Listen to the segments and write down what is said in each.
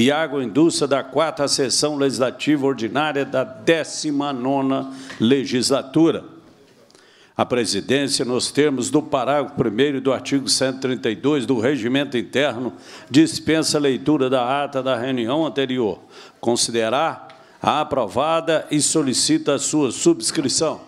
Iago Indústria da quarta sessão legislativa ordinária da 19ª legislatura. A presidência, nos termos do parágrafo 1 do artigo 132 do Regimento Interno, dispensa a leitura da ata da reunião anterior, considerar a aprovada e solicita a sua subscrição.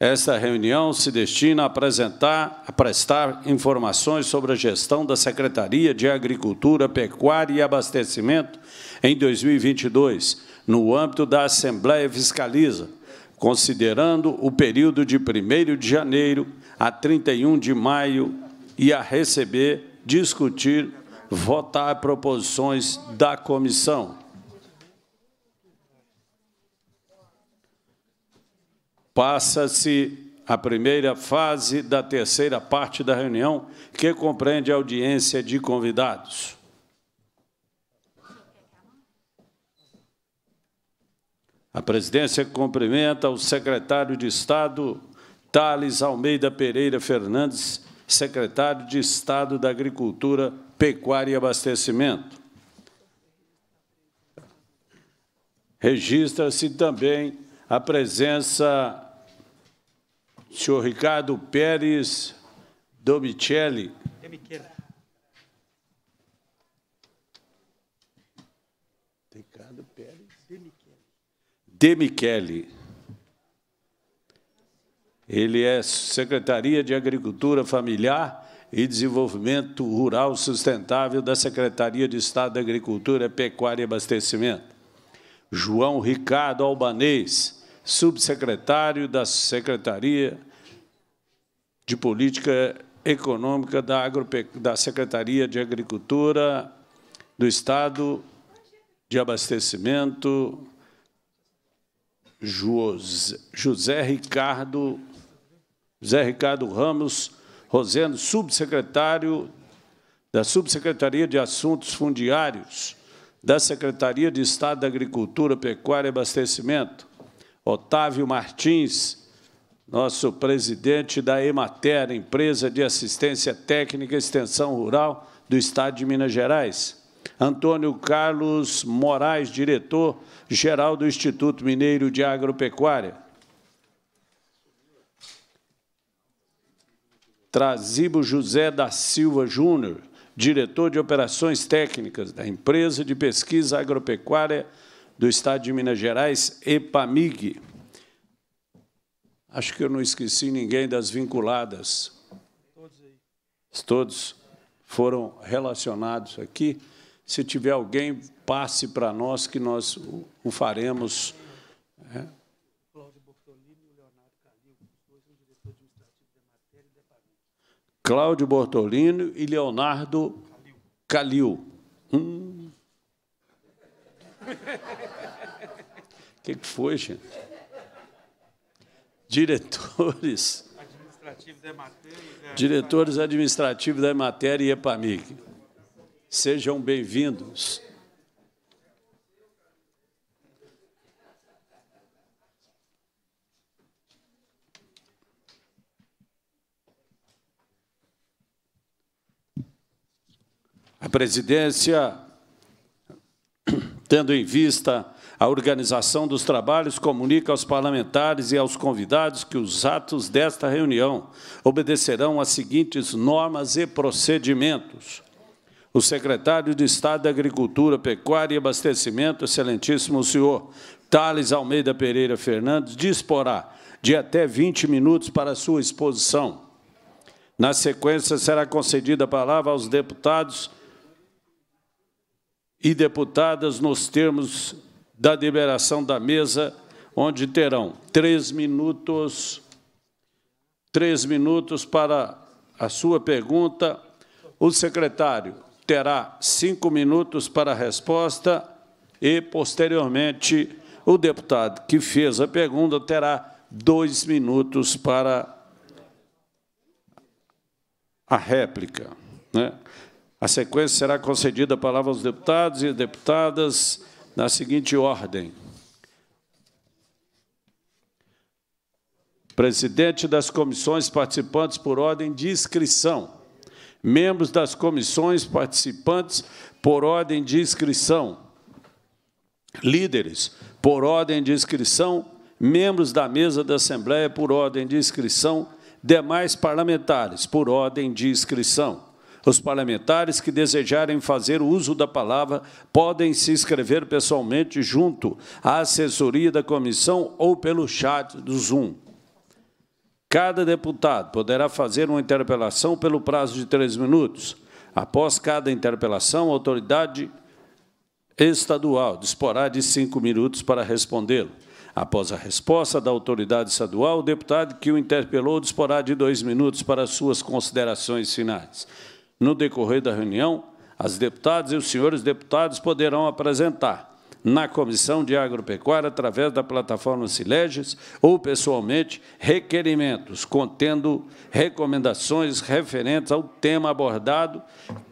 Esta reunião se destina a apresentar, a prestar informações sobre a gestão da Secretaria de Agricultura, Pecuária e Abastecimento em 2022, no âmbito da Assembleia Fiscaliza, considerando o período de 1º de janeiro a 31 de maio e a receber, discutir, votar proposições da comissão. Passa-se a primeira fase da terceira parte da reunião, que compreende a audiência de convidados. A presidência cumprimenta o secretário de Estado, Thales Almeida Pereira Fernandes, secretário de Estado da Agricultura, Pecuária e Abastecimento. Registra-se também a presença senhor Ricardo Pérez Domicelli. Ricardo Pérez De Michele. Ele é Secretaria de Agricultura Familiar e Desenvolvimento Rural Sustentável da Secretaria de Estado da Agricultura, Pecuária e Abastecimento. João Ricardo Albanês, subsecretário da Secretaria de Política Econômica da, Agrope... da Secretaria de Agricultura do Estado de Abastecimento, José, Ricardo José Ricardo Ramos Rosendo, subsecretário da Subsecretaria de Assuntos Fundiários, da Secretaria de Estado da Agricultura, Pecuária e Abastecimento, Otávio Martins, nosso presidente da Emater, empresa de assistência técnica e extensão rural do Estado de Minas Gerais. Antônio Carlos Moraes, diretor-geral do Instituto Mineiro de Agropecuária. Trazibo José da Silva Júnior, diretor de operações técnicas da Empresa de Pesquisa Agropecuária do Estado de Minas Gerais, EPAMIG. Acho que eu não esqueci ninguém das vinculadas. Todos foram relacionados aqui. Se tiver alguém, passe para nós, que nós o faremos. É. Cláudio Bortolino e Leonardo Calil. Calil. Hum. O que, que foi, gente? Diretores. Administrativos da Emater, né? Diretores administrativos da Emater e EPAMIG. Sejam bem-vindos. A presidência Tendo em vista a organização dos trabalhos, comunica aos parlamentares e aos convidados que os atos desta reunião obedecerão às seguintes normas e procedimentos. O secretário de Estado da Agricultura, Pecuária e Abastecimento, excelentíssimo senhor Thales Almeida Pereira Fernandes, disporá de até 20 minutos para sua exposição. Na sequência, será concedida a palavra aos deputados e deputadas nos termos da deliberação da mesa, onde terão três minutos, três minutos para a sua pergunta. O secretário terá cinco minutos para a resposta e, posteriormente, o deputado que fez a pergunta terá dois minutos para a réplica. Né? A sequência será concedida a palavra aos deputados e deputadas na seguinte ordem. Presidente das comissões participantes por ordem de inscrição. Membros das comissões participantes por ordem de inscrição. Líderes por ordem de inscrição. Membros da mesa da Assembleia por ordem de inscrição. Demais parlamentares por ordem de inscrição. Os parlamentares que desejarem fazer uso da palavra podem se inscrever pessoalmente junto à assessoria da comissão ou pelo chat do Zoom. Cada deputado poderá fazer uma interpelação pelo prazo de três minutos. Após cada interpelação, a autoridade estadual disporá de cinco minutos para respondê-lo. Após a resposta da autoridade estadual, o deputado que o interpelou disporá de dois minutos para suas considerações finais. No decorrer da reunião, as deputadas e os senhores deputados poderão apresentar na Comissão de Agropecuária, através da plataforma Sileges, ou pessoalmente, requerimentos contendo recomendações referentes ao tema abordado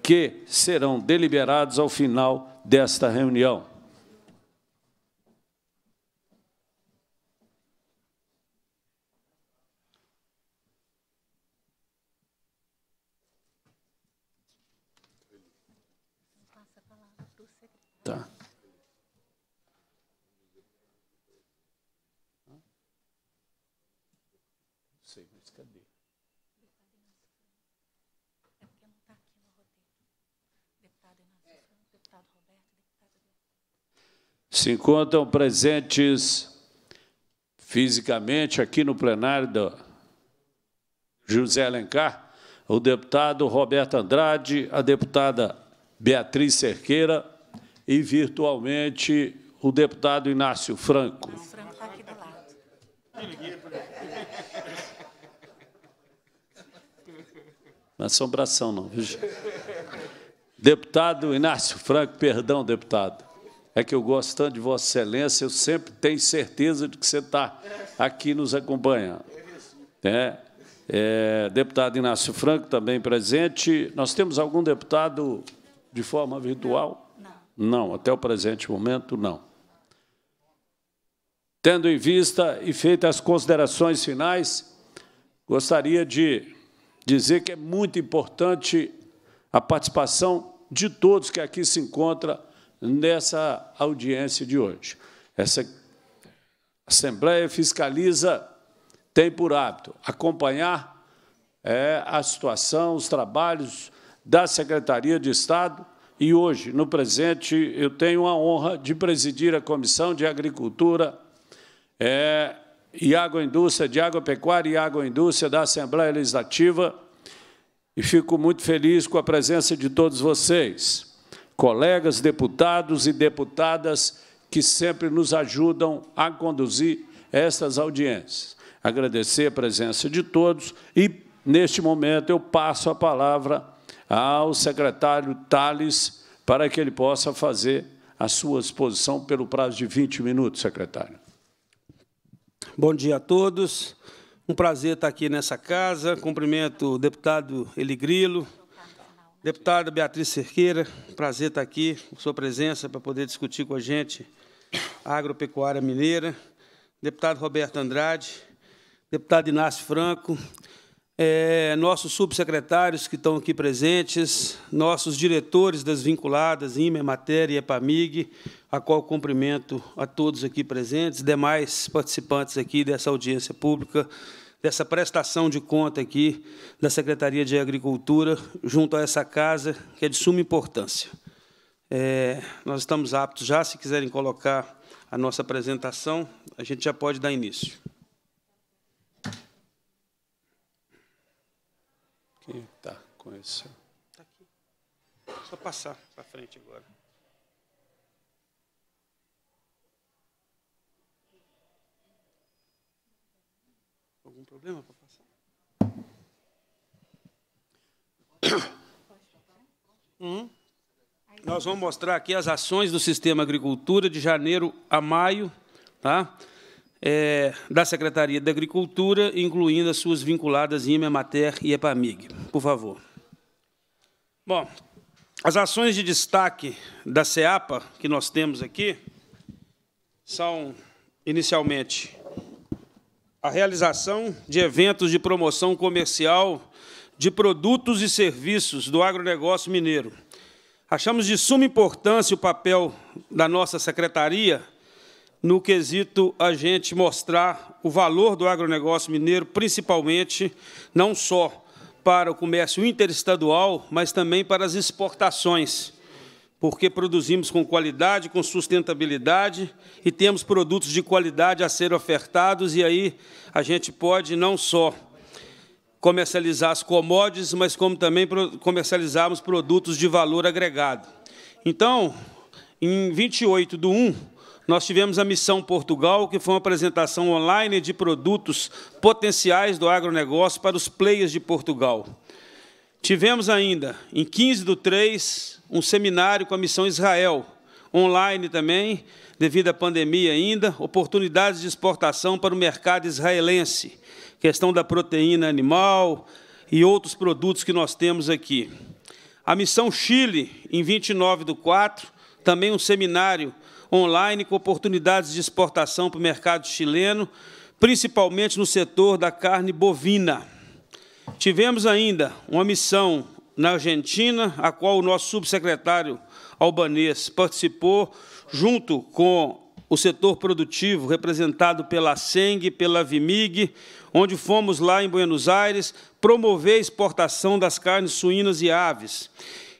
que serão deliberados ao final desta reunião. se encontram presentes fisicamente aqui no plenário do José Alencar, o deputado Roberto Andrade, a deputada Beatriz Cerqueira e, virtualmente, o deputado Inácio Franco. Inácio Franco está aqui do lado. Não é assombração, não. Deputado Inácio Franco, perdão, deputado é que eu gosto tanto de Vossa Excelência, eu sempre tenho certeza de que você está aqui nos acompanhando. É, é, deputado Inácio Franco também presente. Nós temos algum deputado de forma virtual? Não, não. não até o presente momento, não. Tendo em vista e feitas as considerações finais, gostaria de dizer que é muito importante a participação de todos que aqui se encontram nessa audiência de hoje. Essa Assembleia Fiscaliza tem por hábito acompanhar é, a situação, os trabalhos da Secretaria de Estado e hoje, no presente, eu tenho a honra de presidir a Comissão de Agricultura é, e indústria de água pecuária e água indústria da Assembleia Legislativa e fico muito feliz com a presença de todos vocês colegas deputados e deputadas que sempre nos ajudam a conduzir estas audiências. Agradecer a presença de todos e, neste momento, eu passo a palavra ao secretário Tales para que ele possa fazer a sua exposição pelo prazo de 20 minutos, secretário. Bom dia a todos. Um prazer estar aqui nessa casa. Cumprimento o deputado Eli Deputada Beatriz Cerqueira, prazer estar aqui, sua presença, para poder discutir com a gente a agropecuária mineira. Deputado Roberto Andrade, deputado Inácio Franco, é, nossos subsecretários que estão aqui presentes, nossos diretores das vinculadas, IME, Matéria e EPAMIG, a qual cumprimento a todos aqui presentes, demais participantes aqui dessa audiência pública dessa prestação de conta aqui da Secretaria de Agricultura junto a essa casa, que é de suma importância. É, nós estamos aptos já, se quiserem colocar a nossa apresentação, a gente já pode dar início. Quem está com isso? Está aqui. Só passar para frente agora. algum problema para passar? Hum? Nós vamos mostrar aqui as ações do Sistema Agricultura de janeiro a maio, tá? É, da Secretaria da Agricultura, incluindo as suas vinculadas em Emater e EPAMIG. Por favor. Bom, as ações de destaque da SEAPA que nós temos aqui são, inicialmente, a realização de eventos de promoção comercial de produtos e serviços do agronegócio mineiro. Achamos de suma importância o papel da nossa secretaria no quesito a gente mostrar o valor do agronegócio mineiro, principalmente não só para o comércio interestadual, mas também para as exportações porque produzimos com qualidade, com sustentabilidade e temos produtos de qualidade a ser ofertados, e aí a gente pode não só comercializar as commodities, mas como também comercializarmos produtos de valor agregado. Então, em 28 de 1, nós tivemos a Missão Portugal, que foi uma apresentação online de produtos potenciais do agronegócio para os players de Portugal. Tivemos ainda, em 15 do 3, um seminário com a Missão Israel, online também, devido à pandemia ainda, oportunidades de exportação para o mercado israelense, questão da proteína animal e outros produtos que nós temos aqui. A Missão Chile, em 29 do 4, também um seminário online com oportunidades de exportação para o mercado chileno, principalmente no setor da carne bovina. Tivemos ainda uma missão na Argentina, a qual o nosso subsecretário albanês participou, junto com o setor produtivo, representado pela SENG, pela VIMIG, onde fomos lá em Buenos Aires promover a exportação das carnes suínas e aves.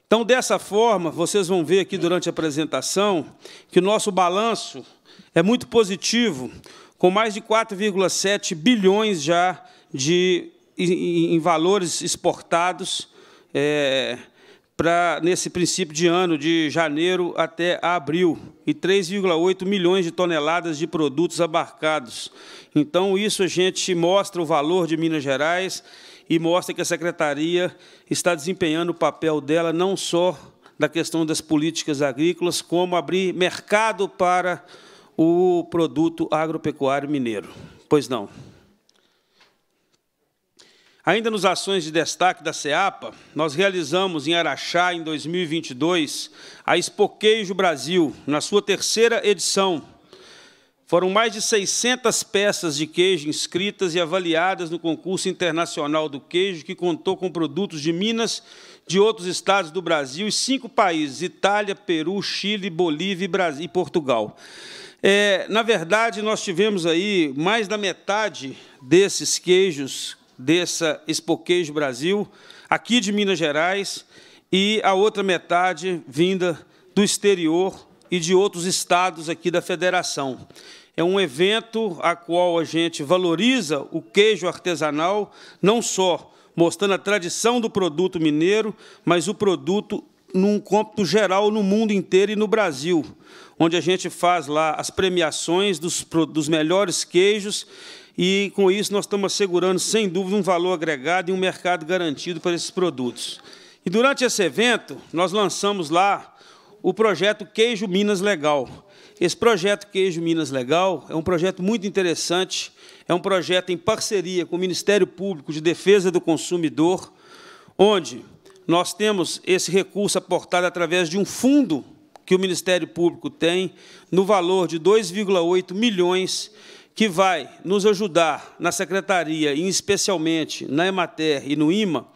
Então, dessa forma, vocês vão ver aqui durante a apresentação que o nosso balanço é muito positivo, com mais de 4,7 bilhões já de, em, em valores exportados, é, para nesse princípio de ano, de janeiro até abril, e 3,8 milhões de toneladas de produtos abarcados. Então, isso a gente mostra o valor de Minas Gerais e mostra que a Secretaria está desempenhando o papel dela, não só da questão das políticas agrícolas, como abrir mercado para o produto agropecuário mineiro. Pois não. Ainda nos ações de destaque da CEAPA, nós realizamos em Araxá, em 2022, a Expoqueijo Brasil, na sua terceira edição. Foram mais de 600 peças de queijo inscritas e avaliadas no concurso internacional do queijo, que contou com produtos de Minas, de outros estados do Brasil e cinco países, Itália, Peru, Chile, Bolívia e, e Portugal. É, na verdade, nós tivemos aí mais da metade desses queijos dessa Espoquejo Brasil, aqui de Minas Gerais, e a outra metade vinda do exterior e de outros estados aqui da federação. É um evento a qual a gente valoriza o queijo artesanal, não só mostrando a tradição do produto mineiro, mas o produto num cômputo geral no mundo inteiro e no Brasil, onde a gente faz lá as premiações dos, dos melhores queijos e com isso nós estamos assegurando, sem dúvida, um valor agregado e um mercado garantido para esses produtos. E durante esse evento, nós lançamos lá o projeto Queijo Minas Legal. Esse projeto Queijo Minas Legal é um projeto muito interessante, é um projeto em parceria com o Ministério Público de Defesa do Consumidor, onde nós temos esse recurso aportado através de um fundo que o Ministério Público tem, no valor de 2,8 milhões que vai nos ajudar na secretaria e especialmente na Emater e no IMA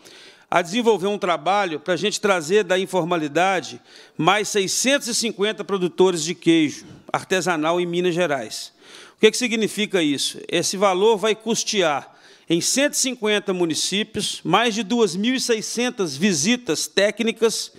a desenvolver um trabalho para a gente trazer da informalidade mais 650 produtores de queijo artesanal em Minas Gerais. O que, que significa isso? Esse valor vai custear em 150 municípios mais de 2.600 visitas técnicas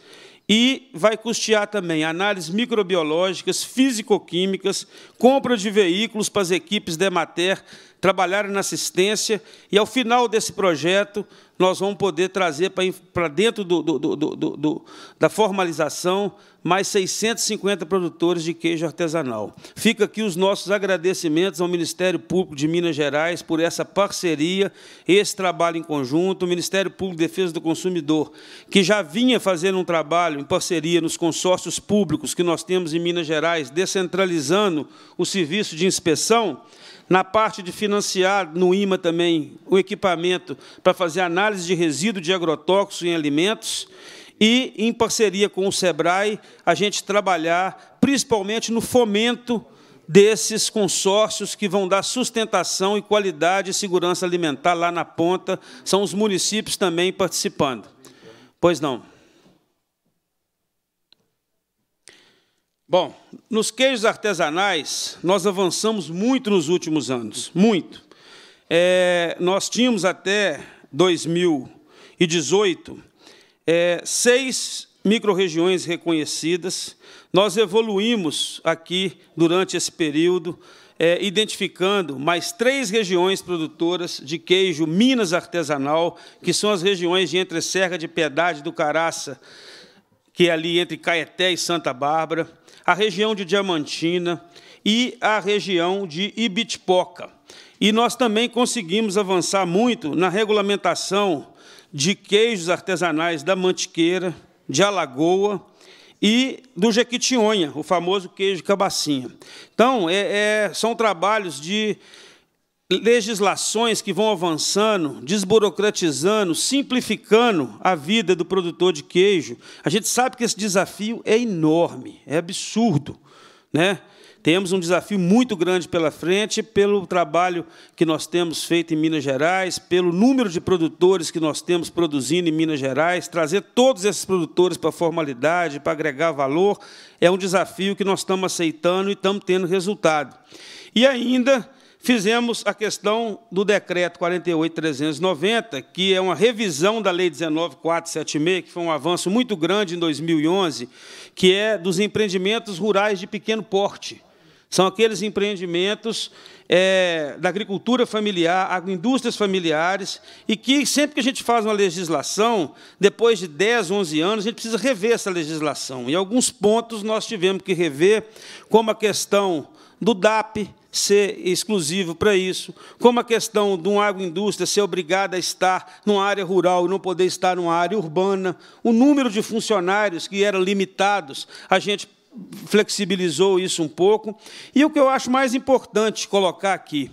e vai custear também análises microbiológicas, físico-químicas, compra de veículos para as equipes Demater trabalharam na assistência, e ao final desse projeto, nós vamos poder trazer para dentro do, do, do, da formalização mais 650 produtores de queijo artesanal. Fica aqui os nossos agradecimentos ao Ministério Público de Minas Gerais por essa parceria, esse trabalho em conjunto, o Ministério Público de Defesa do Consumidor, que já vinha fazendo um trabalho em parceria nos consórcios públicos que nós temos em Minas Gerais, descentralizando o serviço de inspeção, na parte de financiar no IMA também o equipamento para fazer análise de resíduo de agrotóxicos em alimentos e, em parceria com o SEBRAE, a gente trabalhar principalmente no fomento desses consórcios que vão dar sustentação e qualidade e segurança alimentar lá na ponta. São os municípios também participando. Pois não. Bom, nos queijos artesanais, nós avançamos muito nos últimos anos, muito. É, nós tínhamos até 2018 é, seis micro-regiões reconhecidas. Nós evoluímos aqui durante esse período, é, identificando mais três regiões produtoras de queijo Minas artesanal, que são as regiões de Entre Serra de Piedade do Caraça, que é ali entre Caeté e Santa Bárbara a região de Diamantina e a região de Ibitipoca. E nós também conseguimos avançar muito na regulamentação de queijos artesanais da Mantiqueira, de Alagoa e do Jequitinhonha, o famoso queijo cabacinha. Então, é, é, são trabalhos de legislações que vão avançando, desburocratizando, simplificando a vida do produtor de queijo. A gente sabe que esse desafio é enorme, é absurdo, né? Temos um desafio muito grande pela frente, pelo trabalho que nós temos feito em Minas Gerais, pelo número de produtores que nós temos produzindo em Minas Gerais, trazer todos esses produtores para a formalidade, para agregar valor, é um desafio que nós estamos aceitando e estamos tendo resultado. E ainda fizemos a questão do decreto 48390, que é uma revisão da lei 19476, que foi um avanço muito grande em 2011, que é dos empreendimentos rurais de pequeno porte. São aqueles empreendimentos é, da agricultura familiar, agroindústrias familiares, e que sempre que a gente faz uma legislação, depois de 10, 11 anos, a gente precisa rever essa legislação. Em alguns pontos nós tivemos que rever, como a questão do DAP, ser exclusivo para isso, como a questão de uma agroindústria ser obrigada a estar numa área rural e não poder estar numa área urbana, o número de funcionários que eram limitados, a gente flexibilizou isso um pouco. E o que eu acho mais importante colocar aqui,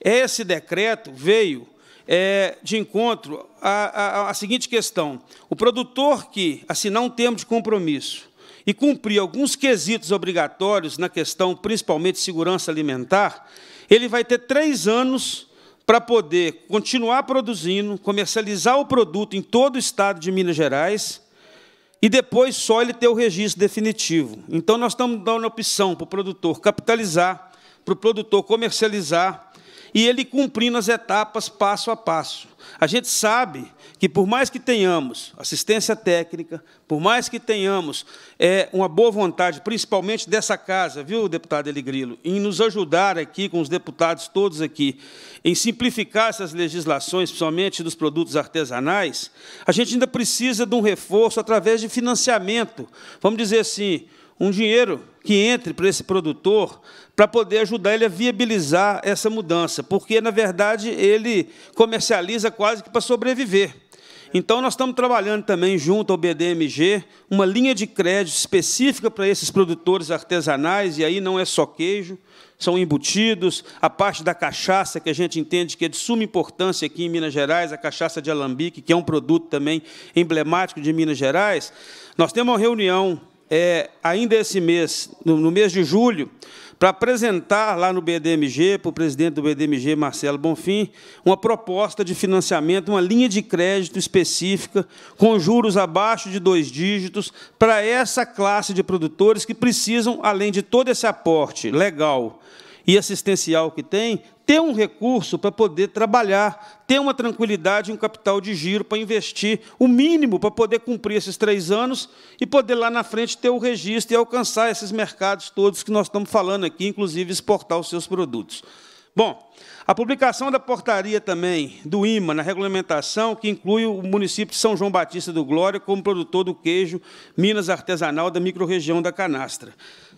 esse decreto veio é, de encontro à, à, à seguinte questão: o produtor que assinar um termo de compromisso e cumprir alguns quesitos obrigatórios na questão, principalmente segurança alimentar, ele vai ter três anos para poder continuar produzindo, comercializar o produto em todo o estado de Minas Gerais e depois só ele ter o registro definitivo. Então, nós estamos dando opção para o produtor capitalizar, para o produtor comercializar e ele cumprindo as etapas passo a passo. A gente sabe que por mais que tenhamos assistência técnica, por mais que tenhamos é, uma boa vontade, principalmente dessa casa, viu, deputado Eligrilo, em nos ajudar aqui, com os deputados todos aqui, em simplificar essas legislações, principalmente dos produtos artesanais, a gente ainda precisa de um reforço através de financiamento. Vamos dizer assim, um dinheiro que entre para esse produtor para poder ajudar ele a viabilizar essa mudança, porque, na verdade, ele comercializa quase que para sobreviver. Então, nós estamos trabalhando também, junto ao BDMG, uma linha de crédito específica para esses produtores artesanais, e aí não é só queijo, são embutidos, a parte da cachaça, que a gente entende que é de suma importância aqui em Minas Gerais, a cachaça de alambique, que é um produto também emblemático de Minas Gerais. Nós temos uma reunião é, ainda esse mês, no mês de julho, para apresentar lá no BDMG, para o presidente do BDMG, Marcelo Bonfim, uma proposta de financiamento, uma linha de crédito específica, com juros abaixo de dois dígitos, para essa classe de produtores que precisam, além de todo esse aporte legal e assistencial que tem, ter um recurso para poder trabalhar, ter uma tranquilidade, um capital de giro para investir, o mínimo para poder cumprir esses três anos e poder lá na frente ter o registro e alcançar esses mercados todos que nós estamos falando aqui, inclusive exportar os seus produtos. Bom, a publicação da portaria também do IMA na regulamentação, que inclui o município de São João Batista do Glória como produtor do queijo Minas Artesanal da microrregião da Canastra.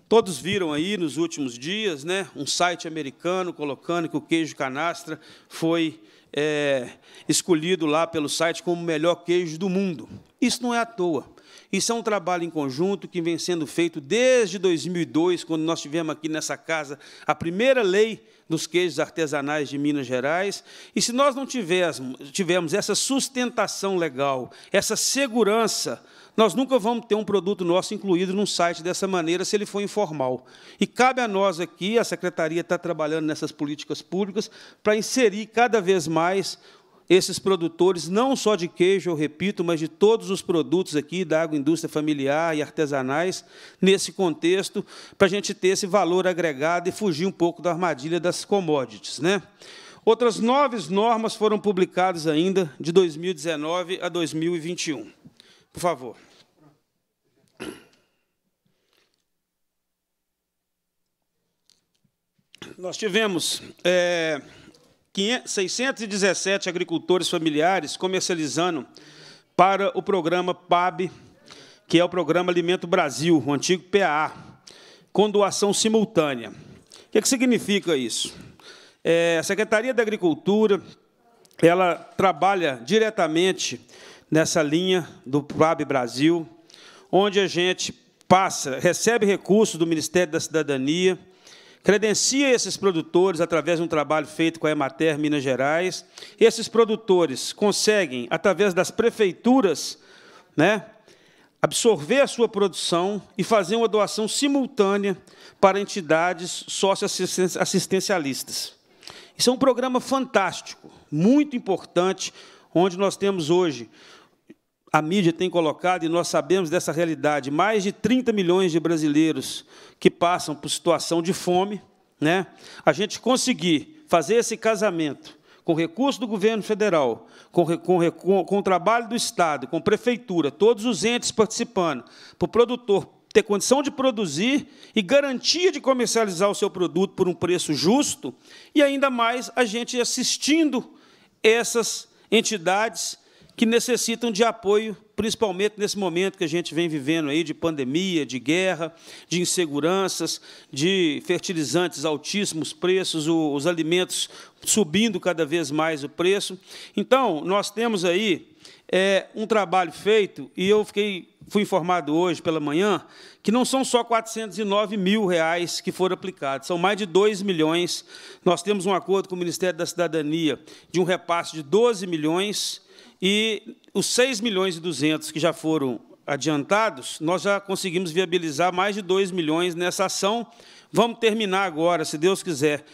Todos viram aí nos últimos dias, né, um site americano colocando que o queijo canastra foi é, escolhido lá pelo site como o melhor queijo do mundo. Isso não é à toa. Isso é um trabalho em conjunto que vem sendo feito desde 2002, quando nós tivemos aqui nessa casa a primeira lei dos queijos artesanais de Minas Gerais. E se nós não tivéssemos, tivermos essa sustentação legal, essa segurança nós nunca vamos ter um produto nosso incluído num site dessa maneira se ele for informal. E cabe a nós aqui, a secretaria está trabalhando nessas políticas públicas, para inserir cada vez mais esses produtores, não só de queijo, eu repito, mas de todos os produtos aqui da agroindústria familiar e artesanais, nesse contexto, para a gente ter esse valor agregado e fugir um pouco da armadilha das commodities. Né? Outras nove normas foram publicadas ainda de 2019 a 2021. Por favor. Nós tivemos é, 617 agricultores familiares comercializando para o programa PAB, que é o Programa Alimento Brasil, o antigo PAA, com doação simultânea. O que, é que significa isso? É, a Secretaria da Agricultura ela trabalha diretamente nessa linha do PAB Brasil, onde a gente passa, recebe recursos do Ministério da Cidadania, credencia esses produtores através de um trabalho feito com a Emater Minas Gerais. Esses produtores conseguem, através das prefeituras, né, absorver a sua produção e fazer uma doação simultânea para entidades socioassistencialistas. Isso é um programa fantástico, muito importante, onde nós temos hoje a mídia tem colocado, e nós sabemos dessa realidade, mais de 30 milhões de brasileiros que passam por situação de fome, né? a gente conseguir fazer esse casamento com recurso do governo federal, com, com, com o trabalho do Estado, com prefeitura, todos os entes participando, para o produtor ter condição de produzir e garantia de comercializar o seu produto por um preço justo, e ainda mais a gente assistindo essas entidades que necessitam de apoio, principalmente nesse momento que a gente vem vivendo aí de pandemia, de guerra, de inseguranças, de fertilizantes altíssimos preços, os alimentos subindo cada vez mais o preço. Então, nós temos aí é, um trabalho feito, e eu fiquei, fui informado hoje pela manhã, que não são só 409 mil reais que foram aplicados, são mais de 2 milhões. Nós temos um acordo com o Ministério da Cidadania de um repasse de 12 milhões e os 6 milhões e 200 que já foram adiantados, nós já conseguimos viabilizar mais de 2 milhões nessa ação. Vamos terminar agora, se Deus quiser,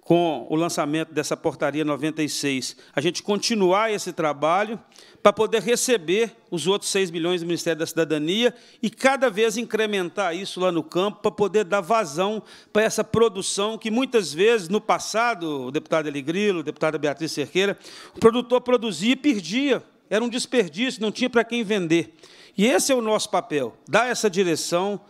com o lançamento dessa portaria 96, a gente continuar esse trabalho para poder receber os outros 6 milhões do Ministério da Cidadania e cada vez incrementar isso lá no campo para poder dar vazão para essa produção que muitas vezes no passado, o deputado Eligrilo, deputada Beatriz Cerqueira, o produtor produzia e perdia, era um desperdício, não tinha para quem vender. E esse é o nosso papel, dar essa direção,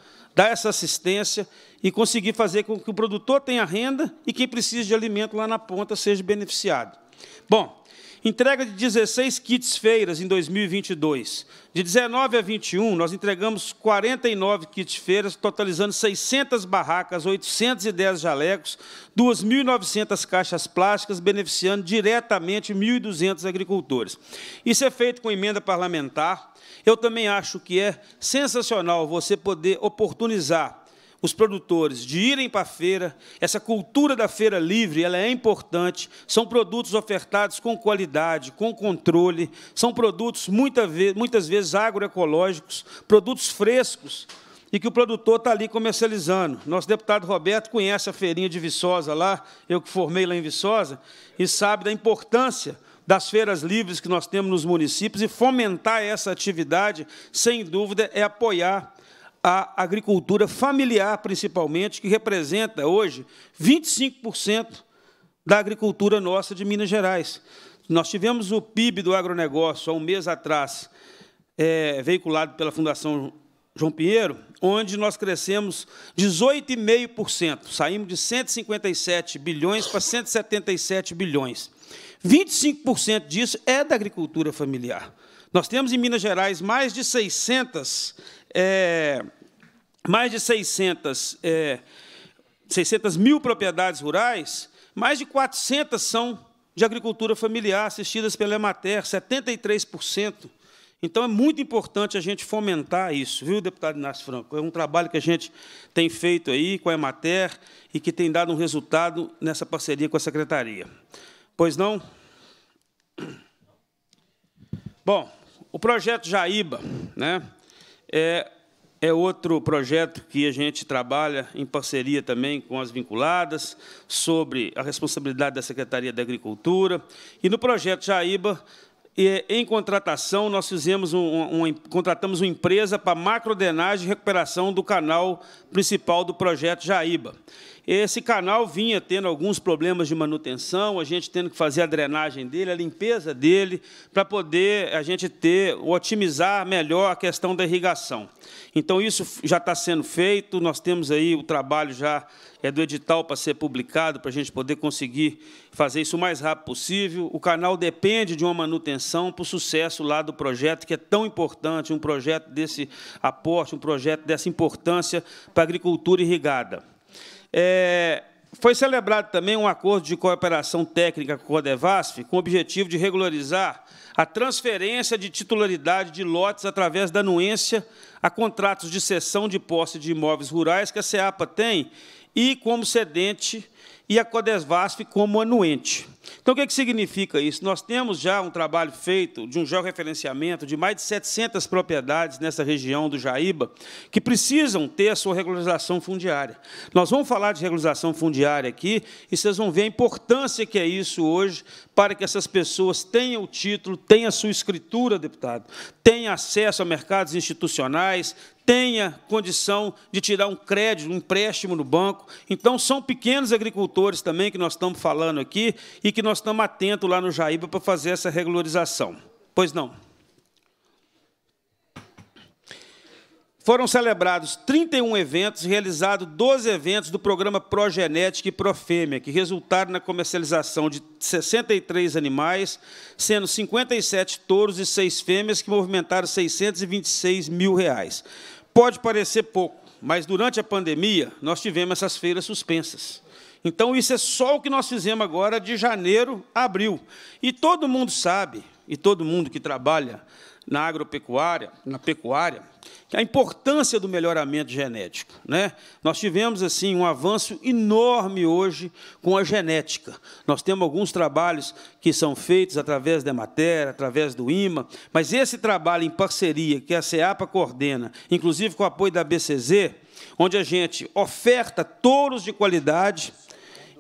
dar essa assistência e conseguir fazer com que o produtor tenha renda e quem precisa de alimento lá na ponta seja beneficiado. Bom, Entrega de 16 kits feiras em 2022. De 19 a 21, nós entregamos 49 kits feiras, totalizando 600 barracas, 810 jalecos, 2.900 caixas plásticas, beneficiando diretamente 1.200 agricultores. Isso é feito com emenda parlamentar. Eu também acho que é sensacional você poder oportunizar os produtores de irem para a feira. Essa cultura da feira livre, ela é importante. São produtos ofertados com qualidade, com controle. São produtos muita ve muitas vezes agroecológicos, produtos frescos e que o produtor está ali comercializando. Nosso deputado Roberto conhece a feirinha de Viçosa lá, eu que formei lá em Viçosa, e sabe da importância das feiras livres que nós temos nos municípios e fomentar essa atividade, sem dúvida, é apoiar a agricultura familiar, principalmente, que representa hoje 25% da agricultura nossa de Minas Gerais. Nós tivemos o PIB do agronegócio há um mês atrás, é, veiculado pela Fundação João Pinheiro, onde nós crescemos 18,5%, saímos de 157 bilhões para 177 bilhões. 25% disso é da agricultura familiar. Nós temos em Minas Gerais mais de 600 é, mais de 600, é, 600 mil propriedades rurais, mais de 400 são de agricultura familiar, assistidas pela Emater, 73%. Então, é muito importante a gente fomentar isso, viu, deputado Inácio Franco? É um trabalho que a gente tem feito aí com a Emater e que tem dado um resultado nessa parceria com a Secretaria. Pois não? Bom, o projeto Jaíba, né? É, é outro projeto que a gente trabalha em parceria também com as vinculadas, sobre a responsabilidade da Secretaria da Agricultura. E no projeto Jaíba, em contratação, nós fizemos um, um, contratamos uma empresa para macrodenagem e recuperação do canal principal do projeto Jaíba. Esse canal vinha tendo alguns problemas de manutenção, a gente tendo que fazer a drenagem dele, a limpeza dele, para poder a gente ter, otimizar melhor a questão da irrigação. Então, isso já está sendo feito, nós temos aí o trabalho já é do edital para ser publicado, para a gente poder conseguir fazer isso o mais rápido possível. O canal depende de uma manutenção para o sucesso lá do projeto, que é tão importante, um projeto desse aporte, um projeto dessa importância para a agricultura irrigada. É, foi celebrado também um acordo de cooperação técnica com o Codevasf, com o objetivo de regularizar a transferência de titularidade de lotes através da anuência a contratos de cessão de posse de imóveis rurais que a SEAPA tem e, como cedente, e a Codesvasf como anuente. Então, o que, é que significa isso? Nós temos já um trabalho feito de um georreferenciamento de mais de 700 propriedades nessa região do Jaíba que precisam ter a sua regularização fundiária. Nós vamos falar de regularização fundiária aqui e vocês vão ver a importância que é isso hoje para que essas pessoas tenham o título, tenham a sua escritura, deputado, tenham acesso a mercados institucionais, tenha condição de tirar um crédito, um empréstimo no banco. Então, são pequenos agricultores também que nós estamos falando aqui e que nós estamos atentos lá no Jaíba para fazer essa regularização. Pois não. Foram celebrados 31 eventos, realizados 12 eventos do programa Progenética e Profêmia, que resultaram na comercialização de 63 animais, sendo 57 touros e 6 fêmeas, que movimentaram 626 mil reais. Pode parecer pouco, mas durante a pandemia nós tivemos essas feiras suspensas. Então, isso é só o que nós fizemos agora de janeiro a abril. E todo mundo sabe, e todo mundo que trabalha na agropecuária, na pecuária, a importância do melhoramento genético. Né? Nós tivemos assim um avanço enorme hoje com a genética. Nós temos alguns trabalhos que são feitos através da matéria, através do IMA, mas esse trabalho em parceria que a CEAPA coordena, inclusive com o apoio da BCZ, onde a gente oferta touros de qualidade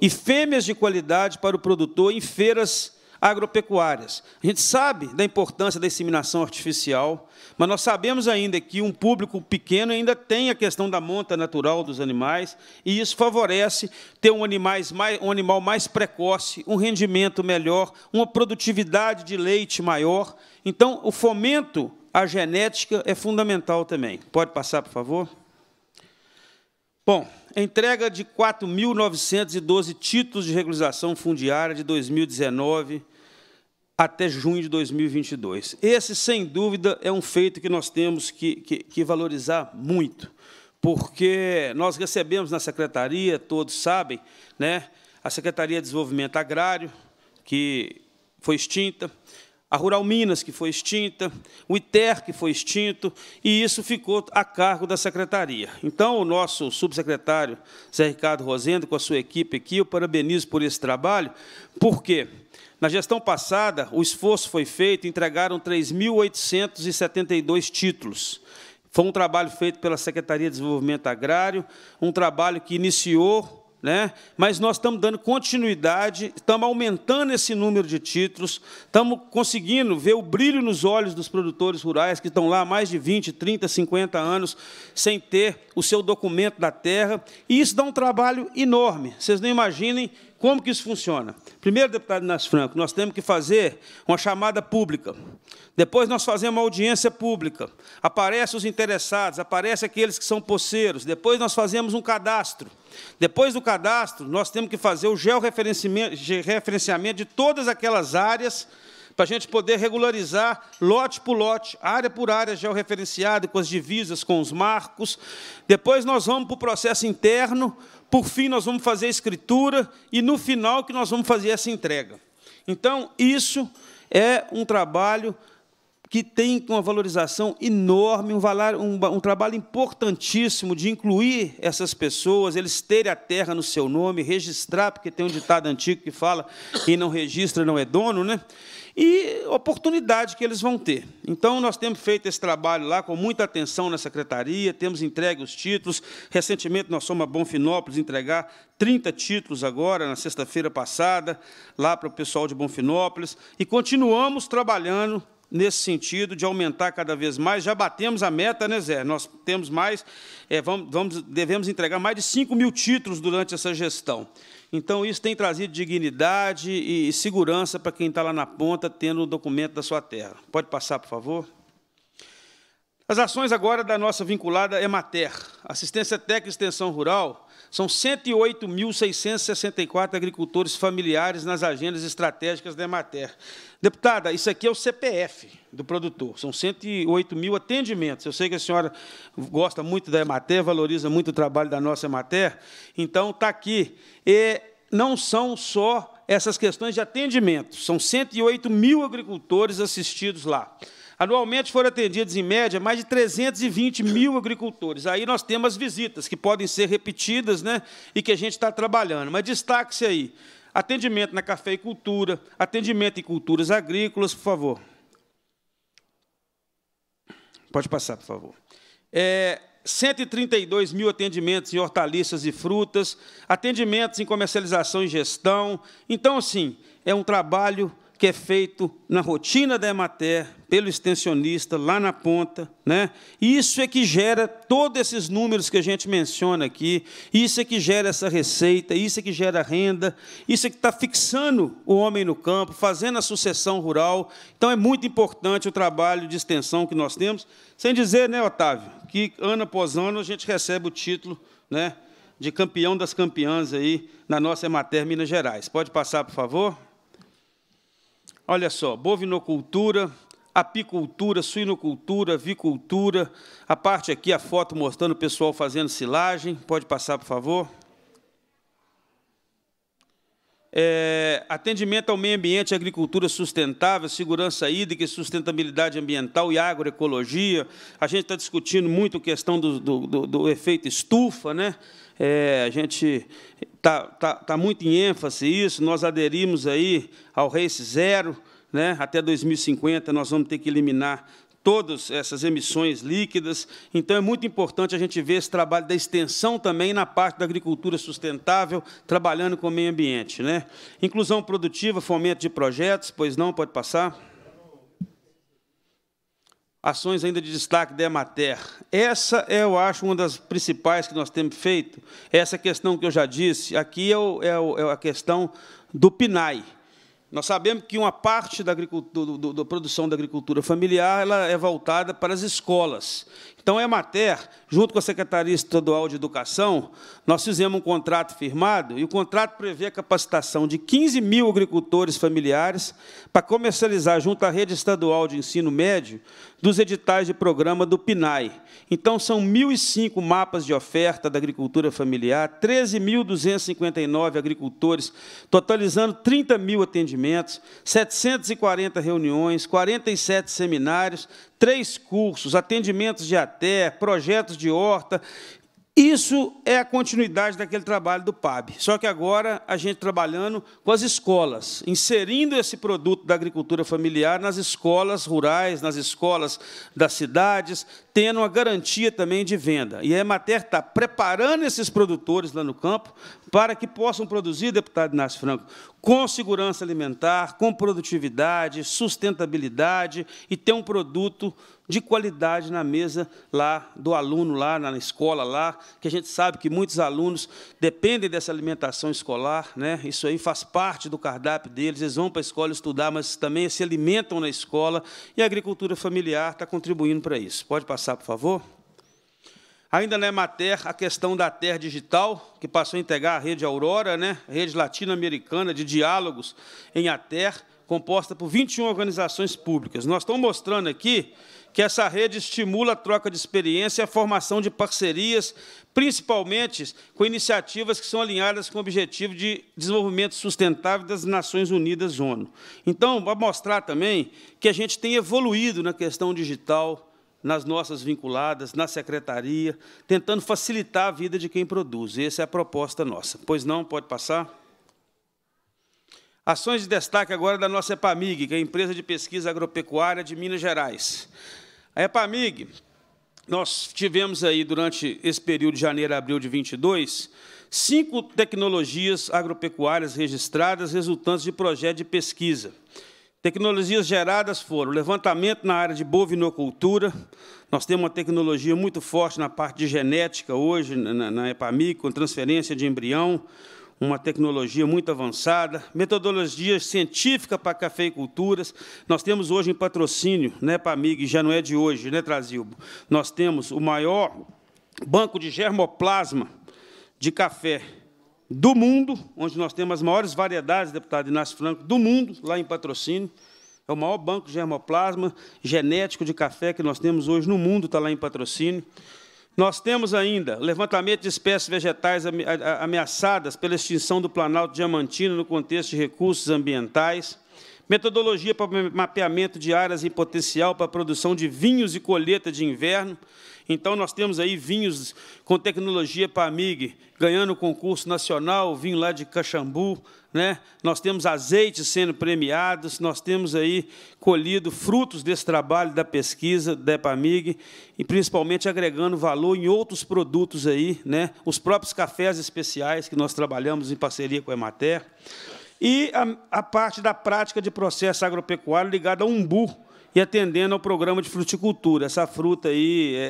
e fêmeas de qualidade para o produtor em feiras agropecuárias. A gente sabe da importância da inseminação artificial, mas nós sabemos ainda que um público pequeno ainda tem a questão da monta natural dos animais, e isso favorece ter um, animais mais, um animal mais precoce, um rendimento melhor, uma produtividade de leite maior. Então, o fomento à genética é fundamental também. Pode passar, por favor? Bom, entrega de 4.912 títulos de regularização fundiária de 2019 até junho de 2022. Esse, sem dúvida, é um feito que nós temos que, que, que valorizar muito, porque nós recebemos na secretaria, todos sabem, né, a Secretaria de Desenvolvimento Agrário, que foi extinta, a Rural Minas, que foi extinta, o ITER, que foi extinto, e isso ficou a cargo da secretaria. Então, o nosso subsecretário, Zé Ricardo Rosendo, com a sua equipe aqui, eu parabenizo por esse trabalho, por quê? Na gestão passada, o esforço foi feito, entregaram 3.872 títulos. Foi um trabalho feito pela Secretaria de Desenvolvimento Agrário, um trabalho que iniciou né? mas nós estamos dando continuidade, estamos aumentando esse número de títulos, estamos conseguindo ver o brilho nos olhos dos produtores rurais que estão lá há mais de 20, 30, 50 anos sem ter o seu documento da terra, e isso dá um trabalho enorme. Vocês não imaginem como que isso funciona? Primeiro, deputado Inácio Franco, nós temos que fazer uma chamada pública. Depois nós fazemos uma audiência pública. Aparecem os interessados, aparecem aqueles que são poceiros. Depois nós fazemos um cadastro. Depois do cadastro, nós temos que fazer o georreferenciamento de todas aquelas áreas para a gente poder regularizar lote por lote, área por área georreferenciada, com as divisas, com os marcos. Depois nós vamos para o processo interno, por fim nós vamos fazer a escritura e no final que nós vamos fazer essa entrega. Então, isso é um trabalho que tem uma valorização enorme, um, um, um, trabalho importantíssimo de incluir essas pessoas, eles terem a terra no seu nome, registrar, porque tem um ditado antigo que fala quem não registra não é dono, né? e oportunidade que eles vão ter. Então, nós temos feito esse trabalho lá com muita atenção na secretaria, temos entregue os títulos. Recentemente, nós fomos a Bonfinópolis entregar 30 títulos agora, na sexta-feira passada, lá para o pessoal de Bonfinópolis, e continuamos trabalhando nesse sentido de aumentar cada vez mais. Já batemos a meta, né, Zé? Nós temos mais, é, vamos, vamos, devemos entregar mais de 5 mil títulos durante essa gestão. Então, isso tem trazido dignidade e, e segurança para quem está lá na ponta, tendo o documento da sua terra. Pode passar, por favor? As ações agora da nossa vinculada Emater, Assistência Técnica e Extensão Rural, são 108.664 agricultores familiares nas agendas estratégicas da Emater. Deputada, isso aqui é o CPF do produtor. São 108 mil atendimentos. Eu sei que a senhora gosta muito da Emater, valoriza muito o trabalho da nossa Emater. Então, está aqui. E não são só essas questões de atendimento. São 108 mil agricultores assistidos lá. Anualmente foram atendidos, em média, mais de 320 mil agricultores. Aí nós temos as visitas, que podem ser repetidas né, e que a gente está trabalhando. Mas destaque-se aí. Atendimento na cafeicultura, atendimento em culturas agrícolas, por favor. Pode passar, por favor. É, 132 mil atendimentos em hortaliças e frutas, atendimentos em comercialização e gestão. Então, assim, é um trabalho que é feito na rotina da Emater, pelo extensionista, lá na ponta. Né? Isso é que gera todos esses números que a gente menciona aqui, isso é que gera essa receita, isso é que gera renda, isso é que está fixando o homem no campo, fazendo a sucessão rural. Então, é muito importante o trabalho de extensão que nós temos, sem dizer, né, Otávio, que ano após ano a gente recebe o título né, de campeão das campeãs aí na nossa Emater Minas Gerais. Pode passar, por favor? Olha só, bovinocultura, apicultura, suinocultura, avicultura. A parte aqui, a foto mostrando o pessoal fazendo silagem. Pode passar, por favor. É, atendimento ao meio ambiente, agricultura sustentável, segurança hídrica sustentabilidade ambiental e agroecologia. A gente está discutindo muito a questão do, do, do, do efeito estufa, né? É, a gente está tá, tá muito em ênfase isso, nós aderimos aí ao Race Zero, né? até 2050 nós vamos ter que eliminar todas essas emissões líquidas. Então, é muito importante a gente ver esse trabalho da extensão também na parte da agricultura sustentável, trabalhando com o meio ambiente. Né? Inclusão produtiva, fomento de projetos, pois não, pode passar. Ações ainda de destaque da Emater. Essa é, eu acho, uma das principais que nós temos feito. Essa questão que eu já disse, aqui é, o, é, o, é a questão do PNAE. Nós sabemos que uma parte da, do, do, da, produção da agricultura familiar ela é voltada para as escolas. Então, a Emater, junto com a Secretaria Estadual de Educação, nós fizemos um contrato firmado, e o contrato prevê a capacitação de 15 mil agricultores familiares para comercializar, junto à rede estadual de ensino médio, dos editais de programa do PNAE. Então, são 1.005 mapas de oferta da agricultura familiar, 13.259 agricultores, totalizando 30 mil atendimentos, 740 reuniões, 47 seminários, três cursos, atendimentos de até, projetos de horta isso é a continuidade daquele trabalho do PAB. Só que agora a gente trabalhando com as escolas, inserindo esse produto da agricultura familiar nas escolas rurais, nas escolas das cidades, tendo uma garantia também de venda. E a Emater está preparando esses produtores lá no campo para que possam produzir, deputado Inácio Franco, com segurança alimentar, com produtividade, sustentabilidade e ter um produto de qualidade na mesa lá do aluno, lá na escola, lá, que a gente sabe que muitos alunos dependem dessa alimentação escolar, né? isso aí faz parte do cardápio deles, eles vão para a escola estudar, mas também se alimentam na escola, e a agricultura familiar está contribuindo para isso. Pode passar, por favor? Ainda na Emater, a questão da Terra Digital, que passou a integrar a rede Aurora, né? rede latino-americana de diálogos em Ater, composta por 21 organizações públicas. Nós estamos mostrando aqui que essa rede estimula a troca de experiência e a formação de parcerias, principalmente com iniciativas que são alinhadas com o objetivo de desenvolvimento sustentável das Nações Unidas ONU. Então, para mostrar também que a gente tem evoluído na questão digital, nas nossas vinculadas, na secretaria, tentando facilitar a vida de quem produz. Essa é a proposta nossa. Pois não, pode passar. Ações de destaque agora da nossa EPAMIG, que é a Empresa de Pesquisa Agropecuária de Minas Gerais. A EPAMIG, nós tivemos aí, durante esse período de janeiro a abril de 22, cinco tecnologias agropecuárias registradas resultantes de projeto de pesquisa. Tecnologias geradas foram levantamento na área de bovinocultura, nós temos uma tecnologia muito forte na parte de genética hoje, na, na EPAMIG, com transferência de embrião, uma tecnologia muito avançada, metodologia científica para cafeiculturas. Nós temos hoje em patrocínio, né, Pamig, já não é de hoje, né, Trazilbo? Nós temos o maior banco de germoplasma de café do mundo, onde nós temos as maiores variedades, deputado Inácio Franco, do mundo, lá em patrocínio. É o maior banco de germoplasma genético de café que nós temos hoje no mundo, está lá em patrocínio. Nós temos ainda levantamento de espécies vegetais ameaçadas pela extinção do Planalto Diamantino no contexto de recursos ambientais, metodologia para mapeamento de áreas em potencial para produção de vinhos e colheita de inverno. Então, nós temos aí vinhos com tecnologia para a MIG, ganhando o concurso nacional, vinho lá de Caxambu, né? nós temos azeite sendo premiados, nós temos aí colhido frutos desse trabalho da pesquisa da EPAMIG, e principalmente agregando valor em outros produtos aí, né? os próprios cafés especiais que nós trabalhamos em parceria com a Emater, e a, a parte da prática de processo agropecuário ligada ao umbu, e atendendo ao programa de fruticultura, essa fruta aí é,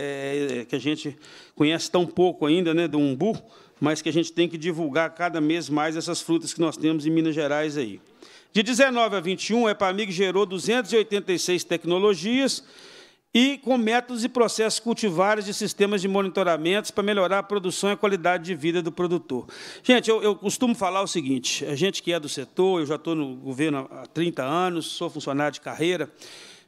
é, é que a gente conhece tão pouco ainda, né, do umbu, mas que a gente tem que divulgar cada mês mais essas frutas que nós temos em Minas Gerais aí. De 19 a 21, a Epamig é gerou 286 tecnologias e com métodos e processos cultivares de sistemas de monitoramentos para melhorar a produção e a qualidade de vida do produtor. Gente, eu, eu costumo falar o seguinte, a gente que é do setor, eu já estou no governo há 30 anos, sou funcionário de carreira,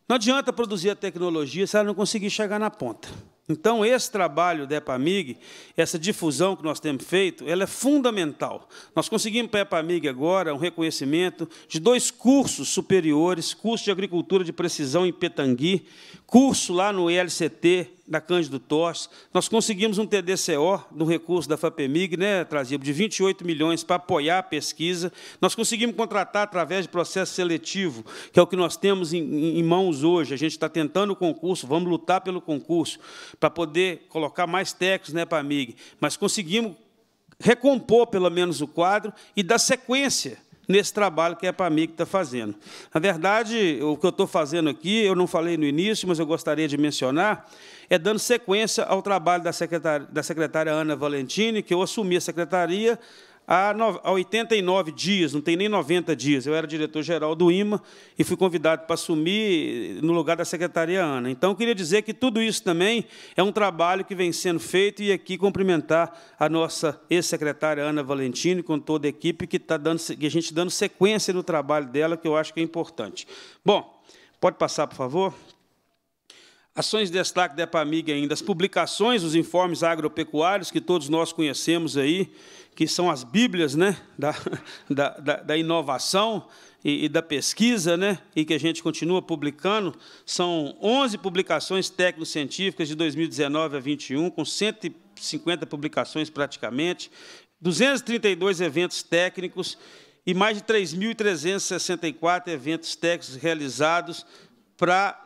não adianta produzir a tecnologia se ela não conseguir chegar na ponta. Então, esse trabalho da EPAMIG, essa difusão que nós temos feito, ela é fundamental. Nós conseguimos para a EPAMIG agora um reconhecimento de dois cursos superiores, curso de agricultura de precisão em Petangui, curso lá no ILCT da Cândido Torres. Nós conseguimos um TDCO no recurso da FAPEMIG, né, Trazibo, de 28 milhões para apoiar a pesquisa. Nós conseguimos contratar através de processo seletivo, que é o que nós temos em, em mãos hoje. A gente está tentando o concurso, vamos lutar pelo concurso para poder colocar mais técnicos né, para a MIG. Mas conseguimos recompor, pelo menos, o quadro e dar sequência nesse trabalho que a que está fazendo. Na verdade, o que eu estou fazendo aqui, eu não falei no início, mas eu gostaria de mencionar, é dando sequência ao trabalho da secretária, da secretária Ana Valentini, que eu assumi a secretaria há, 89 dias, não tem nem 90 dias. Eu era diretor-geral do IMA e fui convidado para assumir no lugar da secretária Ana. Então, queria dizer que tudo isso também é um trabalho que vem sendo feito e aqui cumprimentar a nossa ex-secretária Ana Valentini com toda a equipe que está dando, que a gente dando sequência no trabalho dela, que eu acho que é importante. Bom, pode passar, por favor. Ações de destaque da EPAMIG ainda, as publicações, os informes agropecuários que todos nós conhecemos aí, que são as bíblias né, da, da, da inovação e, e, da pesquisa, né, e que a gente continua publicando, são 11 publicações técnico-científicas de 2019 a 2021, com 150 publicações praticamente, 232 eventos técnicos e mais de 3.364 eventos técnicos realizados para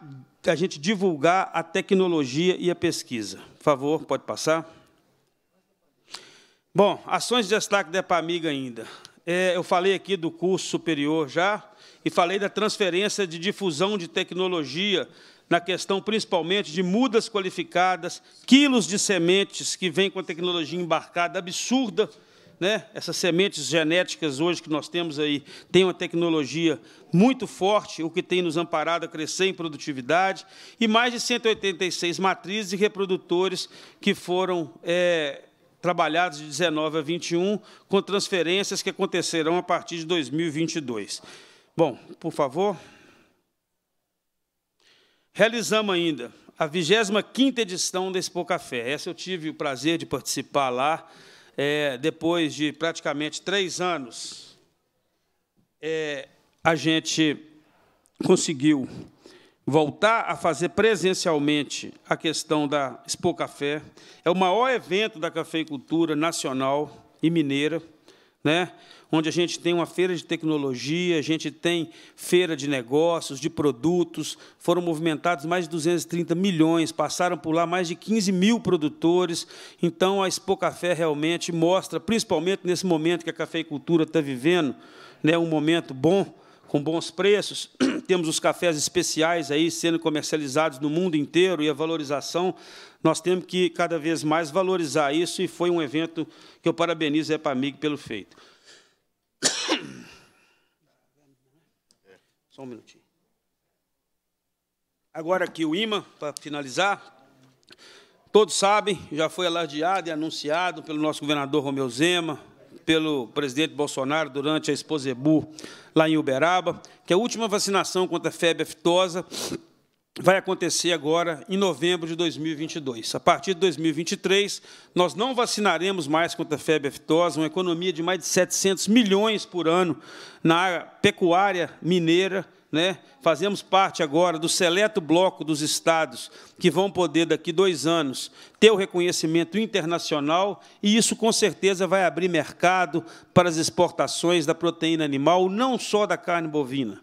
a gente divulgar a tecnologia e a pesquisa. Por favor, pode passar. Bom, ações de destaque da é epamiga ainda. É, eu falei aqui do curso superior já e falei da transferência de difusão de tecnologia na questão principalmente de mudas qualificadas, quilos de sementes que vêm com a tecnologia embarcada absurda, né? essas sementes genéticas hoje que nós temos aí, tem uma tecnologia muito forte, o que tem nos amparado a crescer em produtividade, e mais de 186 matrizes e reprodutores que foram é, trabalhados de 19 a 21, com transferências que acontecerão a partir de 2022. Bom, por favor. Realizamos ainda a 25ª edição da Expo Café. Essa eu tive o prazer de participar lá, é, depois de praticamente três anos, é, a gente conseguiu voltar a fazer presencialmente a questão da Expo Café. É o maior evento da cafeicultura nacional e mineira né? onde a gente tem uma feira de tecnologia, a gente tem feira de negócios, de produtos, foram movimentados mais de 230 milhões, passaram por lá mais de 15 mil produtores. Então, a Expo Café realmente mostra, principalmente nesse momento que a cafeicultura está vivendo, né, um momento bom, com bons preços. Temos os cafés especiais aí sendo comercializados no mundo inteiro e a valorização nós temos que cada vez mais valorizar isso e foi um evento que eu parabenizo é a EPAMIG pelo feito. Só um minutinho. Agora aqui o IMA, para finalizar. Todos sabem, já foi alardeado e anunciado pelo nosso governador Romeu Zema, pelo presidente Bolsonaro durante a Exposebu lá em Uberaba, que é a última vacinação contra a febre aftosa vai acontecer agora em novembro de 2022. A partir de 2023, nós não vacinaremos mais contra a febre aftosa, uma economia de mais de 700 milhões por ano na área pecuária mineira. Né? Fazemos parte agora do seleto bloco dos estados que vão poder, daqui dois anos, ter o reconhecimento internacional, e isso, com certeza, vai abrir mercado para as exportações da proteína animal, não só da carne bovina.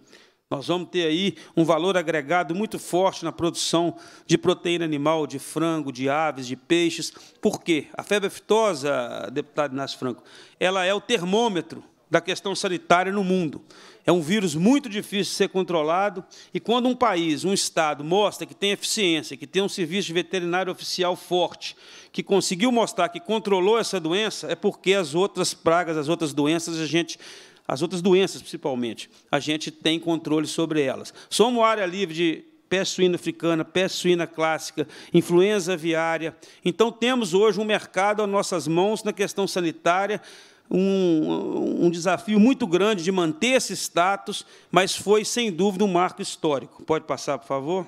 Nós vamos ter aí um valor agregado muito forte na produção de proteína animal, de frango, de aves, de peixes. Por quê? A febre aftosa, deputado Inácio Franco, ela é o termômetro da questão sanitária no mundo. É um vírus muito difícil de ser controlado e quando um país, um estado mostra que tem eficiência, que tem um serviço veterinário oficial forte, que conseguiu mostrar que controlou essa doença, é porque as outras pragas, as outras doenças a gente as outras doenças principalmente, a gente tem controle sobre elas. Somos área livre de peste suína africana, peste suína clássica, influenza aviária. Então, temos hoje um mercado às nossas mãos na questão sanitária, um, um, desafio muito grande de manter esse status, mas foi, sem dúvida, um marco histórico. Pode passar, por favor?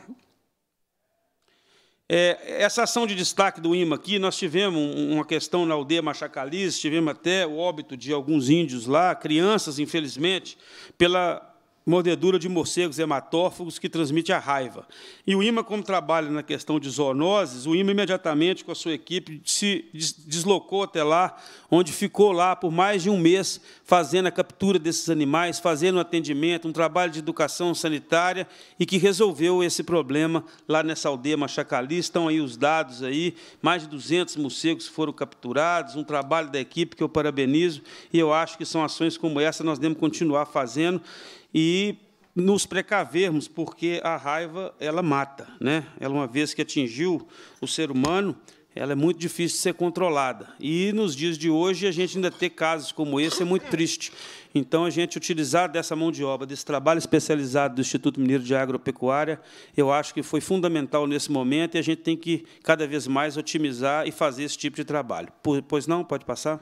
É, essa ação de destaque do IMA aqui, nós tivemos uma questão na aldeia Machacaliz, tivemos até o óbito de alguns índios lá, crianças, infelizmente, pela mordedura de morcegos hematófagos que transmite a raiva. E o IMA, como trabalha na questão de zoonoses, o IMA imediatamente com a sua equipe se deslocou até lá, onde ficou lá por mais de um mês fazendo a captura desses animais, fazendo um atendimento, um trabalho de educação sanitária e que resolveu esse problema lá nessa aldeia Machacali. Estão aí os dados aí, mais de 200 morcegos foram capturados, um trabalho da equipe que eu parabenizo e eu acho que são ações como essa nós devemos continuar fazendo e nos precavermos, porque a raiva ela mata, né? Ela uma vez que atingiu o ser humano, ela é muito difícil de ser controlada. E nos dias de hoje a gente ainda ter casos como esse é muito triste. Então a gente utilizar dessa mão de obra, desse trabalho especializado do Instituto Mineiro de Agropecuária, eu acho que foi fundamental nesse momento e a gente tem que cada vez mais otimizar e fazer esse tipo de trabalho. Pois não, pode passar?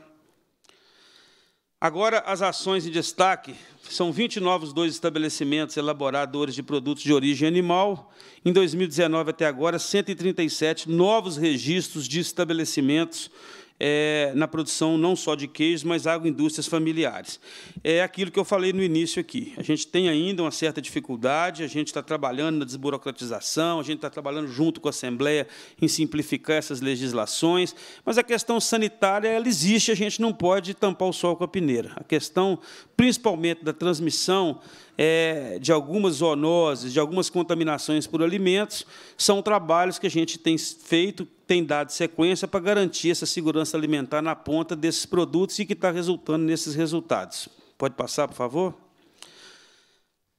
Agora, as ações em destaque são 20 novos dois estabelecimentos elaboradores de produtos de origem animal. Em 2019 até agora, 137 novos registros de estabelecimentos é, na produção não só de queijos, mas agroindústrias familiares. É aquilo que eu falei no início aqui. A gente tem ainda uma certa dificuldade, a gente está trabalhando na desburocratização, a gente está trabalhando junto com a Assembleia em simplificar essas legislações, mas a questão sanitária ela existe, a gente não pode tampar o sol com a peneira. A questão, principalmente, da transmissão é, de algumas zoonoses, de algumas contaminações por alimentos, são trabalhos que a gente tem feito, tem dado sequência para garantir essa segurança alimentar na ponta desses produtos e que está resultando nesses resultados. Pode passar, por favor?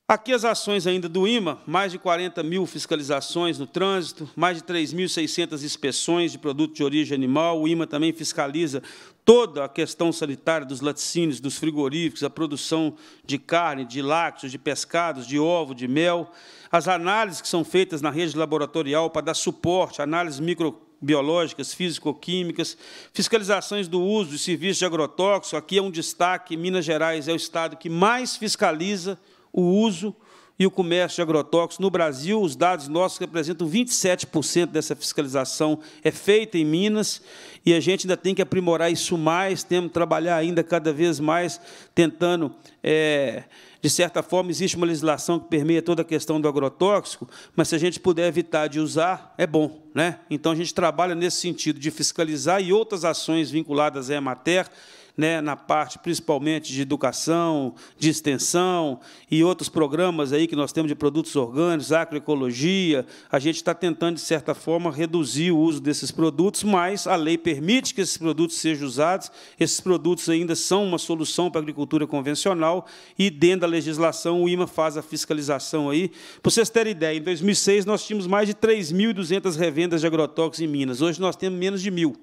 Aqui as ações ainda do IMA, mais de 40 mil fiscalizações no trânsito, mais de 3.600 inspeções de produto de origem animal. O IMA também fiscaliza toda a questão sanitária dos laticínios, dos frigoríficos, a produção de carne, de lácteos, de pescados, de ovo, de mel, as análises que são feitas na rede laboratorial para dar suporte, análises microbiológicas, físico-químicas, fiscalizações do uso de serviços de agrotóxicos. Aqui é um destaque, Minas Gerais é o estado que mais fiscaliza o uso e o comércio de agrotóxicos no Brasil, os dados nossos representam 27% dessa fiscalização é feita em Minas e a gente ainda tem que aprimorar isso mais, temos que trabalhar ainda cada vez mais, tentando, é, de certa forma, existe uma legislação que permeia toda a questão do agrotóxico, mas se a gente puder evitar de usar, é bom. Né? Então, a gente trabalha nesse sentido de fiscalizar e outras ações vinculadas à EMATER, né, na parte principalmente de educação, de extensão e outros programas aí que nós temos de produtos orgânicos, agroecologia. A gente está tentando, de certa forma, reduzir o uso desses produtos, mas a lei permite que esses produtos sejam usados. Esses produtos ainda são uma solução para a agricultura convencional e, dentro da legislação, o IMA faz a fiscalização aí. Para vocês terem ideia, em 2006 nós tínhamos mais de 3.200 revendas de agrotóxicos em Minas. Hoje nós temos menos de mil.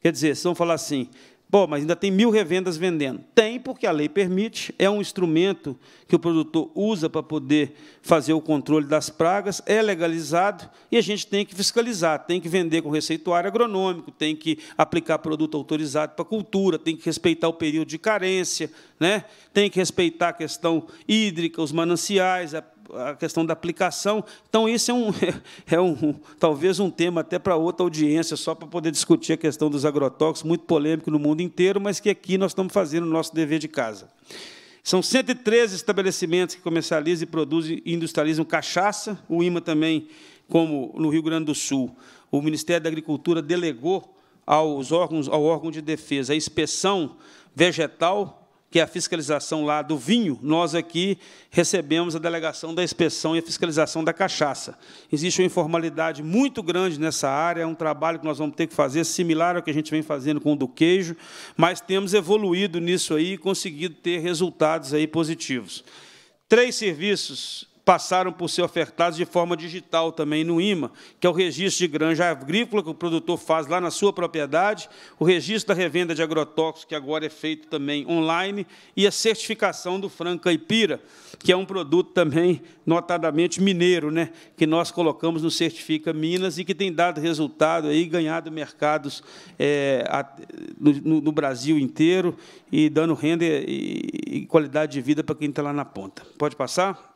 Quer dizer, se vão falar assim, Bom, mas ainda tem mil revendas vendendo. Tem, porque a lei permite, é um instrumento que o produtor usa para poder fazer o controle das pragas, é legalizado e a gente tem que fiscalizar, tem que vender com receituário agronômico, tem que aplicar produto autorizado para cultura, tem que respeitar o período de carência, né? tem que respeitar a questão hídrica, os mananciais, a a questão da aplicação. Então, isso é um, é um talvez um tema até para outra audiência, só para poder discutir a questão dos agrotóxicos, muito polêmico no mundo inteiro, mas que aqui nós estamos fazendo o nosso dever de casa. São 113 estabelecimentos que comercializam e produzem e industrializam cachaça, o IMA também, como no Rio Grande do Sul. O Ministério da Agricultura delegou aos órgãos, ao órgão de defesa a inspeção vegetal que é a fiscalização lá do vinho, nós aqui recebemos a delegação da inspeção e a fiscalização da cachaça. Existe uma informalidade muito grande nessa área, é um trabalho que nós vamos ter que fazer, similar ao que a gente vem fazendo com o do queijo, mas temos evoluído nisso aí e conseguido ter resultados aí positivos. Três serviços passaram por ser ofertados de forma digital também no IMA, que é o registro de granja agrícola que o produtor faz lá na sua propriedade, o registro da revenda de agrotóxicos, que agora é feito também online, e a certificação do frango caipira, que é um produto também notadamente mineiro, né, que nós colocamos no Certifica Minas e que tem dado resultado aí, ganhado mercados é, no, no, Brasil inteiro e dando renda e, e qualidade de vida para quem está lá na ponta. Pode passar?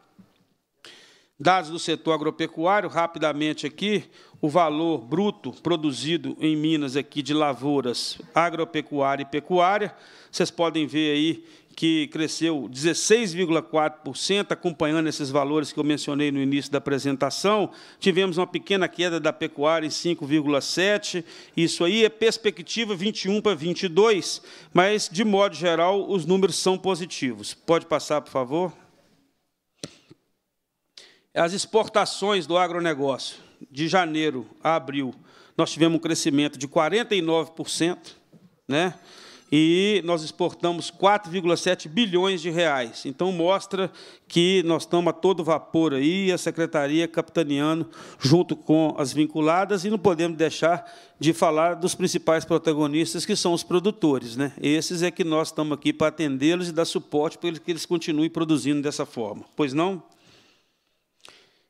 Dados do setor agropecuário, rapidamente aqui, o valor bruto produzido em Minas aqui de lavouras agropecuária e pecuária, vocês podem ver aí que cresceu 16,4%, acompanhando esses valores que eu mencionei no início da apresentação. Tivemos uma pequena queda da pecuária em 5,7%. Isso aí é perspectiva 21 para 22, mas, de modo geral, os números são positivos. Pode passar, por favor. As exportações do agronegócio, de janeiro a abril, nós tivemos um crescimento de 49%, né? e nós exportamos 4,7 bilhões de reais. Então, mostra que nós estamos a todo vapor aí, a Secretaria capitaneando, junto com as vinculadas, e não podemos deixar de falar dos principais protagonistas, que são os produtores. Né? Esses é que nós estamos aqui para atendê-los e dar suporte para que eles continuem produzindo dessa forma. Pois não?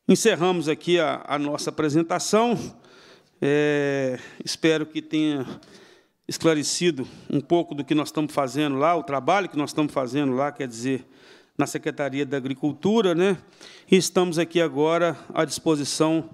Encerramos aqui a, a nossa apresentação. É, espero que tenha esclarecido um pouco do que nós estamos fazendo lá, o trabalho que nós estamos fazendo lá, quer dizer, na Secretaria da Agricultura, né? E estamos aqui agora à disposição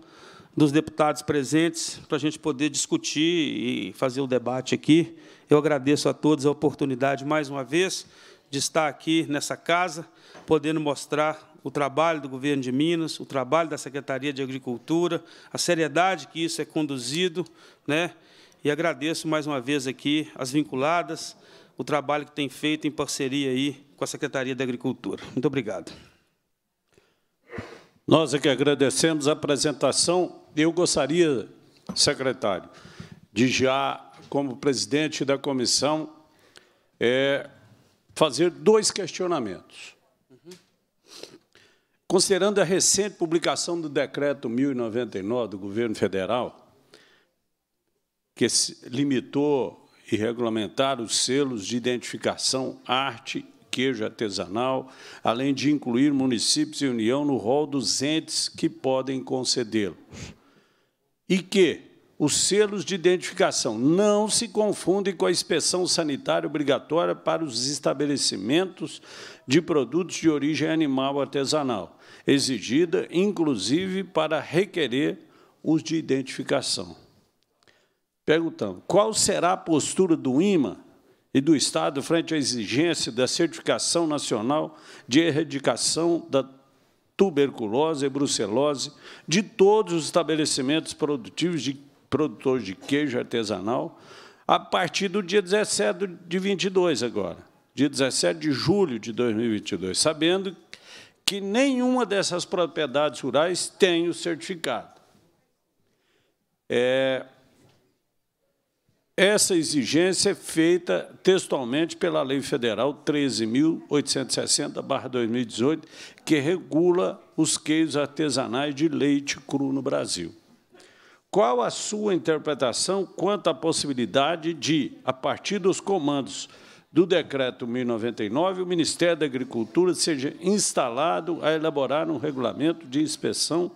dos deputados presentes para a gente poder discutir e fazer o debate aqui. Eu agradeço a todos a oportunidade mais uma vez de estar aqui nessa casa, podendo mostrar o trabalho do governo de Minas, o trabalho da Secretaria de Agricultura, a seriedade que isso é conduzido, né? E agradeço mais uma vez aqui as vinculadas, o trabalho que tem feito em parceria aí com a Secretaria da Agricultura. Muito obrigado. Nós é que agradecemos a apresentação. Eu gostaria, secretário, de já, como presidente da comissão, é, fazer dois questionamentos. Considerando a recente publicação do Decreto 1099 do Governo Federal, que limitou e regulamentar os selos de identificação arte, queijo artesanal, além de incluir municípios e União no rol dos entes que podem concedê-los. E que os selos de identificação não se confundem com a inspeção sanitária obrigatória para os estabelecimentos de produtos de origem animal artesanal exigida, inclusive para requerer os de identificação. Perguntamos: qual será a postura do IMA e do Estado frente à exigência da certificação nacional de erradicação da tuberculose e brucelose de todos os estabelecimentos produtivos de produtores de queijo artesanal a partir do dia 17 de 22 agora, dia 17 de julho de 2022, sabendo que nenhuma dessas propriedades rurais tem o certificado. É, essa exigência é feita textualmente pela Lei Federal 13.860-2018, que regula os queijos artesanais de leite cru no Brasil. Qual a sua interpretação quanto à possibilidade de, a partir dos comandos do Decreto 1099, o Ministério da Agricultura seja instalado a elaborar um regulamento de inspeção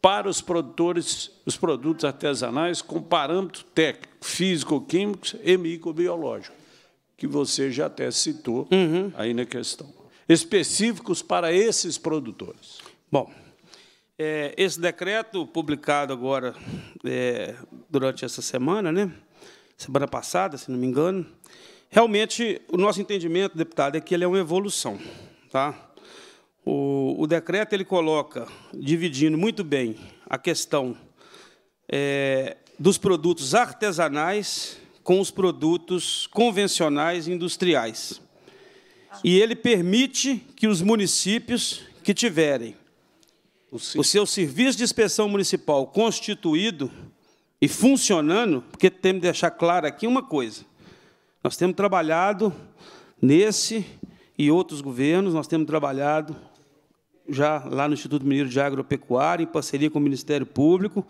para os produtores, os produtos artesanais com parâmetro técnico, físico-químicos e microbiológico, que você já até citou uhum. aí na questão, específicos para esses produtores. Bom, é, esse decreto publicado agora é, durante essa semana, né? semana passada, se não me engano, Realmente, o nosso entendimento, deputado, é que ele é uma evolução. Tá? O, o decreto ele coloca, dividindo muito bem, a questão é, dos produtos artesanais com os produtos convencionais e industriais. E ele permite que os municípios que tiverem o, o seu serviço de inspeção municipal constituído e funcionando, porque temos que deixar claro aqui uma coisa, nós temos trabalhado nesse e outros governos, nós temos trabalhado já lá no Instituto Mineiro de Agropecuária, em parceria com o Ministério Público,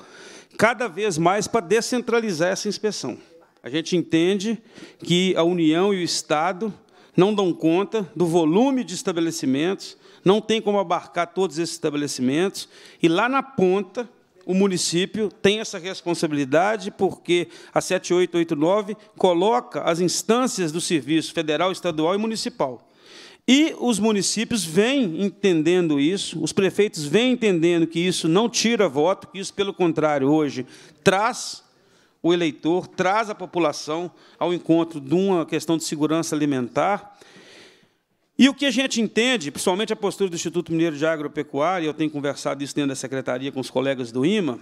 cada vez mais para descentralizar essa inspeção. A gente entende que a União e o Estado não dão conta do volume de estabelecimentos, não tem como abarcar todos esses estabelecimentos, e lá na ponta o município tem essa responsabilidade, porque a 7889 coloca as instâncias do serviço federal, estadual e municipal. E os municípios vêm entendendo isso, os prefeitos vêm entendendo que isso não tira voto, que isso, pelo contrário, hoje traz o eleitor, traz a população ao encontro de uma questão de segurança alimentar e o que a gente entende, principalmente a postura do Instituto Mineiro de Agropecuária, eu tenho conversado isso dentro da secretaria com os colegas do IMA,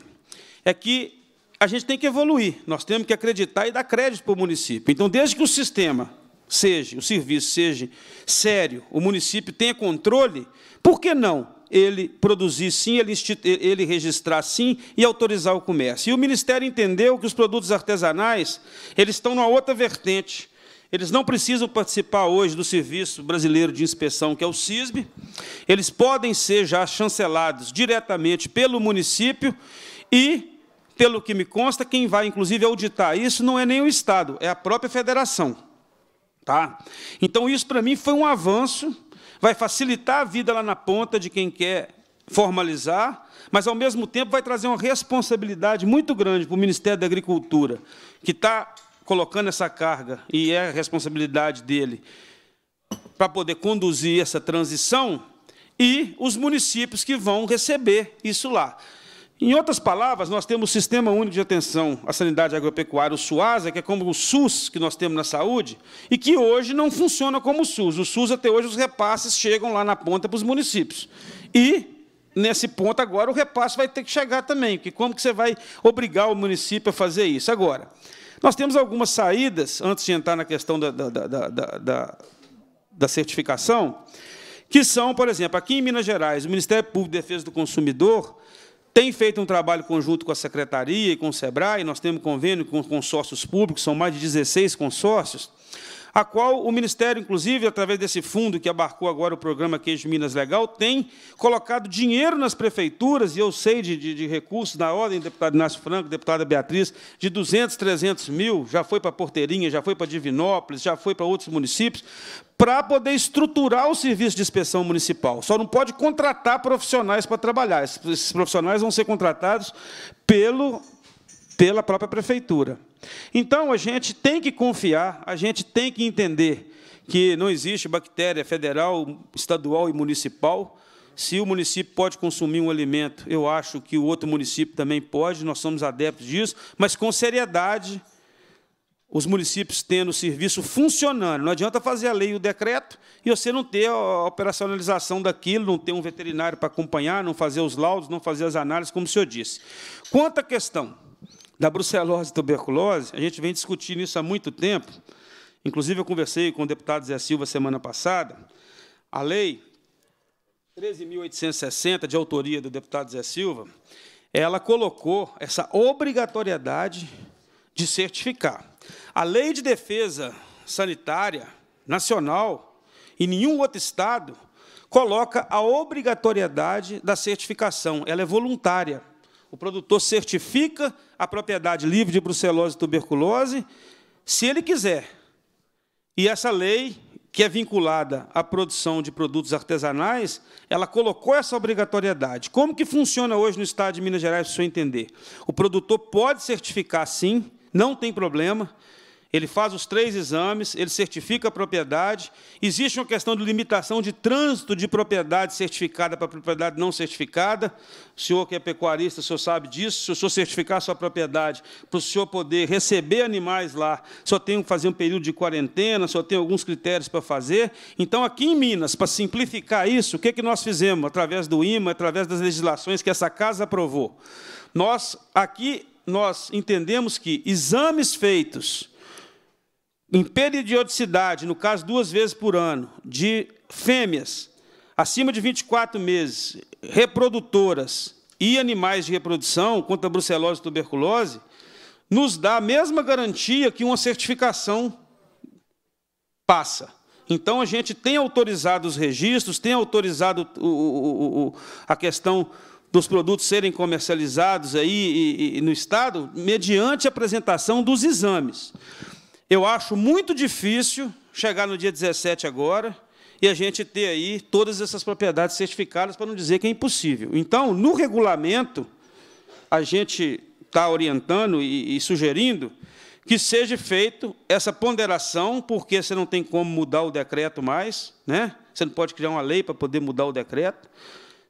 é que a gente tem que evoluir, nós temos que acreditar e dar crédito para o município. Então, desde que o sistema seja, o serviço seja sério, o município tenha controle, por que não ele produzir sim, ele, ele, registrar sim e autorizar o comércio. E o Ministério entendeu que os produtos artesanais eles estão numa outra vertente. Eles não precisam participar hoje do Serviço Brasileiro de Inspeção, que é o CISB. Eles podem ser já chancelados diretamente pelo município e, pelo que me consta, quem vai, inclusive, auditar isso não é nem o Estado, é a própria federação. Tá? Então, isso, para mim, foi um avanço, vai facilitar a vida lá na ponta de quem quer formalizar, mas, ao mesmo tempo, vai trazer uma responsabilidade muito grande para o Ministério da Agricultura, que está colocando essa carga, e é a responsabilidade dele, para poder conduzir essa transição, e os municípios que vão receber isso lá. Em outras palavras, nós temos o Sistema Único de Atenção à Sanidade Agropecuária, o SUASA, que é como o SUS que nós temos na saúde, e que hoje não funciona como o SUS. O SUS, até hoje, os repasses chegam lá na ponta para os municípios. E, nesse ponto agora, o repasse vai ter que chegar também, porque como que você vai obrigar o município a fazer isso? Agora, nós temos algumas saídas, antes de entrar na questão da, da, da, da certificação, que são, por exemplo, aqui em Minas Gerais, o Ministério Público de Defesa do Consumidor tem feito um trabalho conjunto com a Secretaria e com o SEBRAE, nós temos convênio com consórcios públicos, são mais de 16 consórcios, a qual o Ministério, inclusive, através desse fundo que abarcou agora o programa Queijo Minas Legal, tem colocado dinheiro nas prefeituras, e eu sei de, de, de recursos na ordem, deputado Inácio Franco, deputada Beatriz, de 200, 300 mil, já foi para Porteirinha, já foi para Divinópolis, já foi para outros municípios, para poder estruturar o serviço de inspeção municipal. Só não pode contratar profissionais para trabalhar. Esses profissionais vão ser contratados pelo, pela própria prefeitura. Então a gente tem que confiar, a gente tem que entender que não existe bactéria federal, estadual e municipal. Se o município pode consumir um alimento, eu acho que o outro município também pode, nós somos adeptos disso, mas com seriedade, os municípios tendo o serviço funcionando. Não adianta fazer a lei e o decreto e você não ter a operacionalização daquilo, não ter um veterinário para acompanhar, não fazer os laudos, não fazer as análises, como o senhor disse. Quanto à questão da brucelose e tuberculose, a gente vem discutindo isso há muito tempo. Inclusive, eu conversei com o deputado Zé Silva semana passada. A lei 13.860, de autoria do deputado Zé Silva, ela colocou essa obrigatoriedade de certificar. A lei de defesa sanitária nacional, e nenhum outro estado, coloca a obrigatoriedade da certificação. Ela é voluntária o produtor certifica a propriedade livre de brucelose e tuberculose, se ele quiser. E essa lei, que é vinculada à produção de produtos artesanais, ela colocou essa obrigatoriedade. Como que funciona hoje no Estado de Minas Gerais, para o senhor entender? O produtor pode certificar, sim, não tem problema, ele faz os três exames, ele certifica a propriedade. Existe uma questão de limitação de trânsito de propriedade certificada para propriedade não certificada. O senhor que é pecuarista, o senhor sabe disso. Se o senhor certificar a sua propriedade para o senhor poder receber animais lá, só tem que fazer um período de quarentena, só tem alguns critérios para fazer. Então, aqui em Minas, para simplificar isso, o que, é que nós fizemos? Através do IMA, através das legislações que essa casa aprovou. Nós, aqui, nós entendemos que exames feitos em periodicidade, no caso duas vezes por ano, de fêmeas acima de 24 meses, reprodutoras e animais de reprodução contra brucelose e tuberculose, nos dá a mesma garantia que uma certificação passa. Então, a gente tem autorizado os registros, tem autorizado o, o, o, a questão dos produtos serem comercializados aí e, e, no Estado mediante a apresentação dos exames. Eu acho muito difícil chegar no dia 17 agora e a gente ter aí todas essas propriedades certificadas, para não dizer que é impossível. Então, no regulamento, a gente está orientando e, e sugerindo que seja feito essa ponderação, porque você não tem como mudar o decreto mais, né? você não pode criar uma lei para poder mudar o decreto,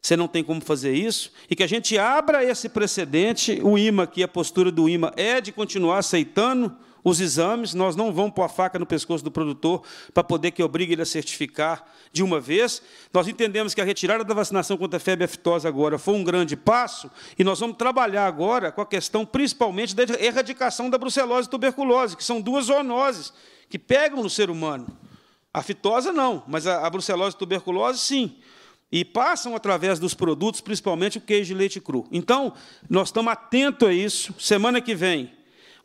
você não tem como fazer isso, e que a gente abra esse precedente, o IMA, que a postura do IMA é de continuar aceitando os exames, nós não vamos pôr a faca no pescoço do produtor para poder que obrigue ele a certificar de uma vez. Nós entendemos que a retirada da vacinação contra a febre aftosa agora foi um grande passo e nós vamos trabalhar agora com a questão principalmente da erradicação da brucelose e tuberculose, que são duas zoonoses que pegam no ser humano. A aftosa, não, mas a, a brucelose e tuberculose sim e passam através dos produtos, principalmente o queijo de leite cru. Então, nós estamos atentos a isso. Semana que vem,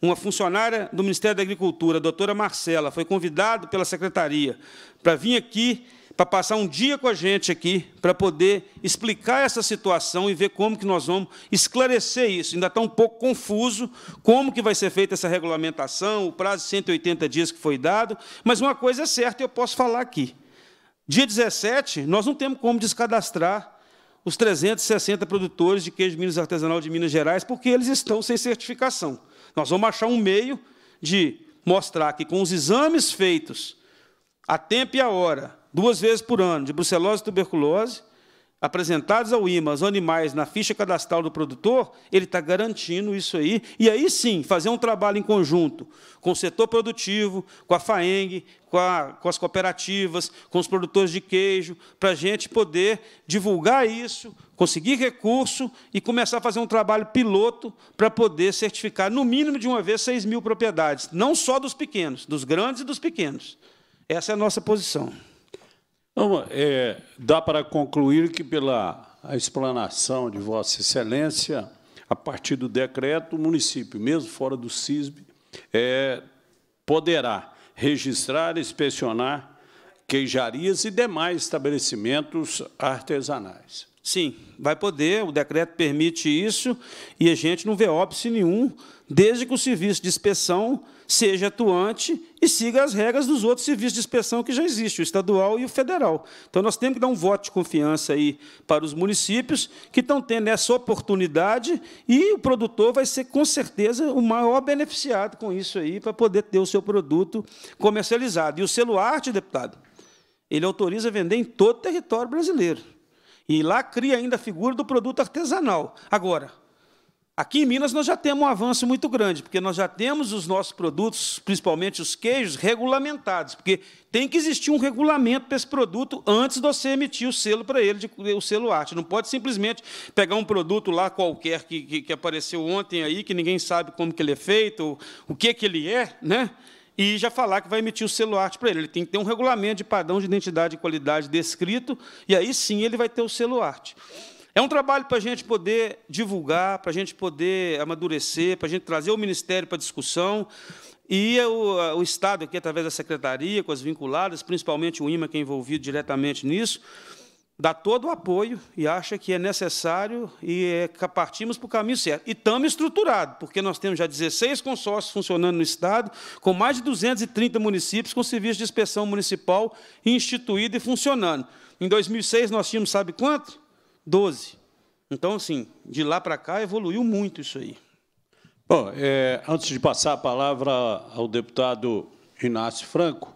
uma funcionária do Ministério da Agricultura, a doutora Marcela, foi convidada pela secretaria para vir aqui, para passar um dia com a gente aqui, para poder explicar essa situação e ver como que nós vamos esclarecer isso. Ainda está um pouco confuso como que vai ser feita essa regulamentação, o prazo de 180 dias que foi dado, mas uma coisa é certa, eu posso falar aqui. Dia 17, nós não temos como descadastrar os 360 produtores de queijo Minas Artesanal de Minas Gerais, porque eles estão sem certificação. Nós vamos achar um meio de mostrar que, com os exames feitos a tempo e a hora, duas vezes por ano, de brucelose e tuberculose, apresentados ao IMA, os animais na ficha cadastral do produtor, ele está garantindo isso aí. E aí sim, fazer um trabalho em conjunto com o setor produtivo, com a FAENG, com, a, com as cooperativas, com os produtores de queijo, para a gente poder divulgar isso, conseguir recurso e começar a fazer um trabalho piloto para poder certificar, no mínimo de uma vez, 6 mil propriedades, não só dos pequenos, dos grandes e dos pequenos. Essa é a nossa posição. Então, é, dá para concluir que, pela explanação de Vossa Excelência, a partir do decreto, o município, mesmo fora do CISB, é, poderá registrar, e inspecionar queijarias e demais estabelecimentos artesanais. Sim, vai poder, o decreto permite isso, e a gente não vê óbice nenhum, desde que o serviço de inspeção seja atuante e siga as regras dos outros serviços de inspeção que já existem, o estadual e o federal. Então, nós temos que dar um voto de confiança aí para os municípios que estão tendo essa oportunidade e o produtor vai ser, com certeza, o maior beneficiado com isso aí para poder ter o seu produto comercializado. E o selo arte, deputado, ele autoriza vender em todo o território brasileiro. E lá cria ainda a figura do produto artesanal. Agora, Aqui em Minas nós já temos um avanço muito grande, porque nós já temos os nossos produtos, principalmente os queijos, regulamentados, porque tem que existir um regulamento para esse produto antes de você emitir o selo para ele, de, o selo arte. Não pode simplesmente pegar um produto lá qualquer que, que, que, apareceu ontem aí, que ninguém sabe como que ele é feito, ou, o que, que ele é, né? e já falar que vai emitir o selo arte para ele. Ele tem que ter um regulamento de padrão de identidade e qualidade descrito, e aí sim ele vai ter o selo arte. É um trabalho para a gente poder divulgar, para a gente poder amadurecer, para a gente trazer o Ministério para discussão. E é o, o, Estado, aqui, através da Secretaria, com as vinculadas, principalmente o IMA, que é envolvido diretamente nisso, dá todo o apoio e acha que é necessário e é, partimos para o caminho certo. E estamos estruturados, porque nós temos já 16 consórcios funcionando no Estado, com mais de 230 municípios com serviço de inspeção municipal instituído e funcionando. Em 2006, nós tínhamos, sabe quanto? 12. Então, assim, de lá para cá evoluiu muito isso aí. Bom, é, antes de passar a palavra ao deputado Inácio Franco,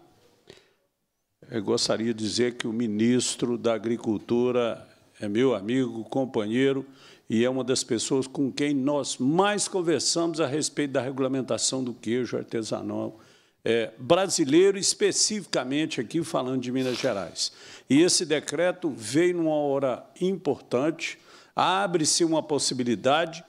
eu gostaria de dizer que o ministro da Agricultura é meu amigo, companheiro, e é uma das pessoas com quem nós mais conversamos a respeito da regulamentação do queijo artesanal é, brasileiro, especificamente aqui falando de Minas Gerais. E esse decreto veio numa hora importante, abre-se uma possibilidade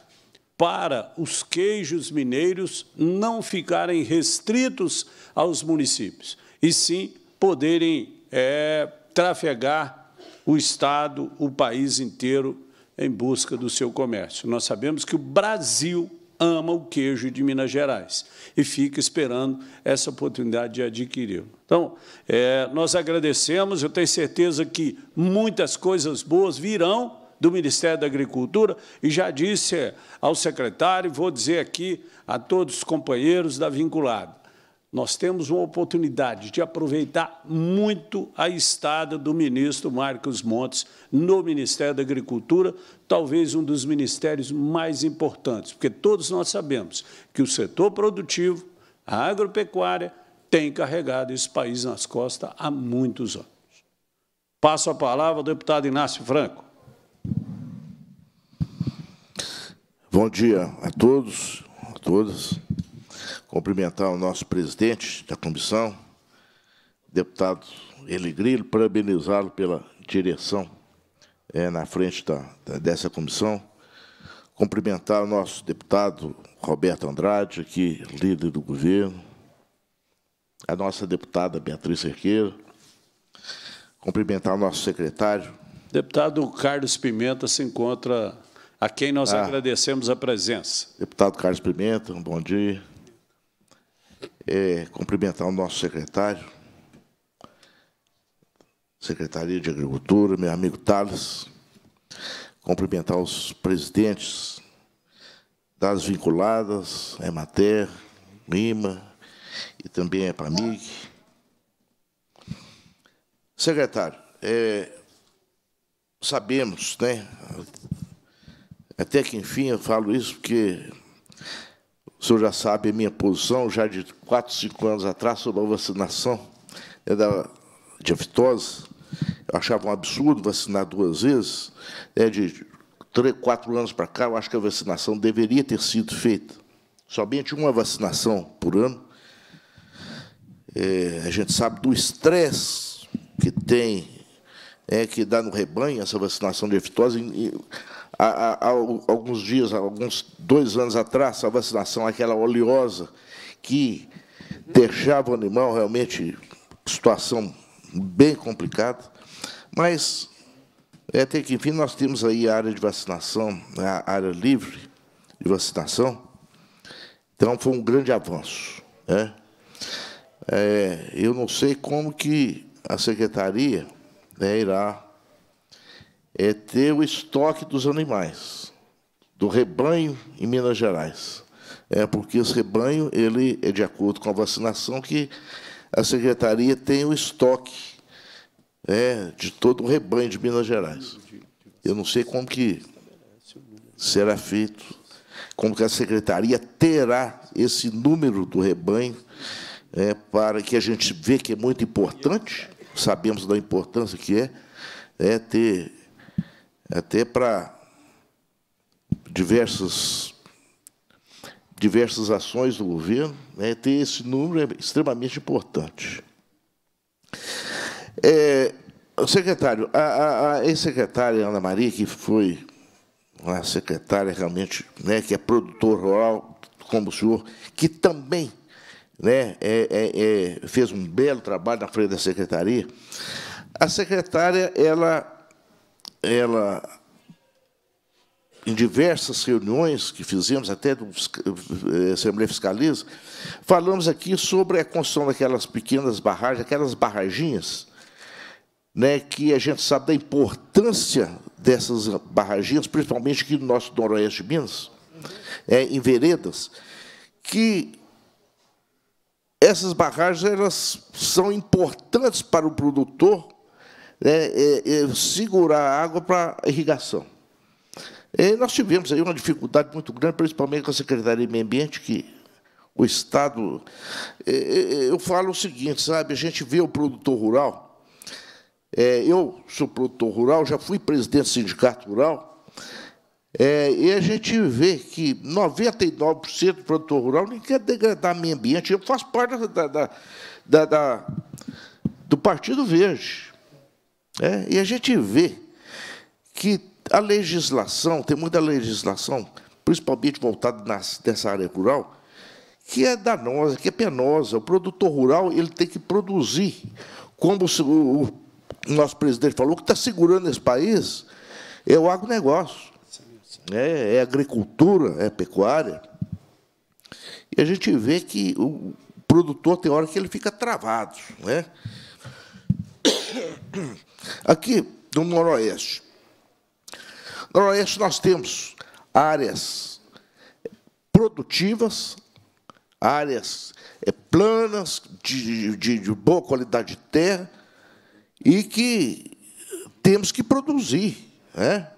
para os queijos mineiros não ficarem restritos aos municípios, e sim poderem é, trafegar o Estado, o país inteiro, em busca do seu comércio. Nós sabemos que o Brasil ama o queijo de Minas Gerais e fica esperando essa oportunidade de adquirir. Então, é, nós agradecemos, eu tenho certeza que muitas coisas boas virão do Ministério da Agricultura e já disse é, ao secretário, vou dizer aqui a todos os companheiros da vinculada, nós temos uma oportunidade de aproveitar muito a estada do ministro Marcos Montes no Ministério da Agricultura, talvez um dos ministérios mais importantes, porque todos nós sabemos que o setor produtivo, a agropecuária, tem carregado esse país nas costas há muitos anos. Passo a palavra ao deputado Inácio Franco. Bom dia a todos, a todas cumprimentar o nosso presidente da comissão, deputado Eli Grilo, parabenizá-lo pela direção é, na frente da, da, dessa comissão, cumprimentar o nosso deputado Roberto Andrade, aqui líder do governo, a nossa deputada Beatriz Cerqueira, cumprimentar o nosso secretário. Deputado Carlos Pimenta se encontra, a quem nós ah, agradecemos a presença. Deputado Carlos Pimenta, um bom dia é, cumprimentar o nosso secretário, Secretaria de Agricultura, meu amigo Thales, cumprimentar os presidentes das vinculadas, Emater, Lima e também a Pamig Secretário, é, sabemos, né, até que enfim eu falo isso porque o senhor já sabe a minha posição, já de 4, 5 anos atrás, sobre a vacinação né, da, de aftose. Eu achava um absurdo vacinar duas vezes. É de 3, 4 anos para cá, eu acho que a vacinação deveria ter sido feita. Somente uma vacinação por ano. É, a gente sabe do estresse que tem, é, que dá no rebanho essa vacinação de aftose. E, há, há, alguns dias, há alguns dois anos atrás, a vacinação, aquela oleosa, que deixava o animal realmente situação bem complicada, mas é até que enfim nós temos aí a área de vacinação, né, a área livre de vacinação, então foi um grande avanço. Né? É, eu não sei como que a secretaria né, irá é ter o estoque dos animais, do rebanho em Minas Gerais. É porque esse rebanho ele é de acordo com a vacinação que a secretaria tem o estoque é, de todo o rebanho de Minas Gerais. Eu não sei como que será feito, como que a secretaria terá esse número do rebanho é, para que a gente vê que é muito importante, sabemos da importância que é, é ter até para diversas diversas ações do governo, né, ter esse número é extremamente importante. É, secretário, a, a, a ex-secretária Ana Maria, que foi uma secretária realmente, né, que é produtor rural, como o senhor, que também né, é, é, é, fez um belo trabalho na frente da secretaria, a secretária ela ela, em diversas reuniões que fizemos, até do eh, Assembleia Fiscaliza, falamos aqui sobre a construção daquelas pequenas barragens, aquelas barraginhas, né, que a gente sabe da importância dessas barraginhas, principalmente aqui no nosso noroeste de Minas, é, em veredas, que essas barragens elas são importantes para o produtor é, é, é, segurar a água para irrigação. É, nós tivemos aí uma dificuldade muito grande, principalmente com a Secretaria de Meio Ambiente, que o Estado. É, eu falo o seguinte, sabe? A gente vê o produtor rural. eu sou produtor rural, já fui presidente do sindicato rural. e a gente vê que 99% do produtor rural nem quer degradar o meio ambiente. Eu faço parte da, da, da, da do Partido Verde. É, e a gente vê que a legislação, tem muita legislação, principalmente voltada nas, nessa área rural, que é danosa, que é penosa. O produtor rural ele tem que produzir. Como o, o nosso presidente falou, que está segurando esse país é o agronegócio. É, é agricultura, é pecuária. E a gente vê que o produtor tem hora que ele fica travado. Né? Aqui no Noroeste. No Noroeste nós temos áreas produtivas, áreas eh, planas, de, de, de boa qualidade de terra, e que temos que produzir. Né?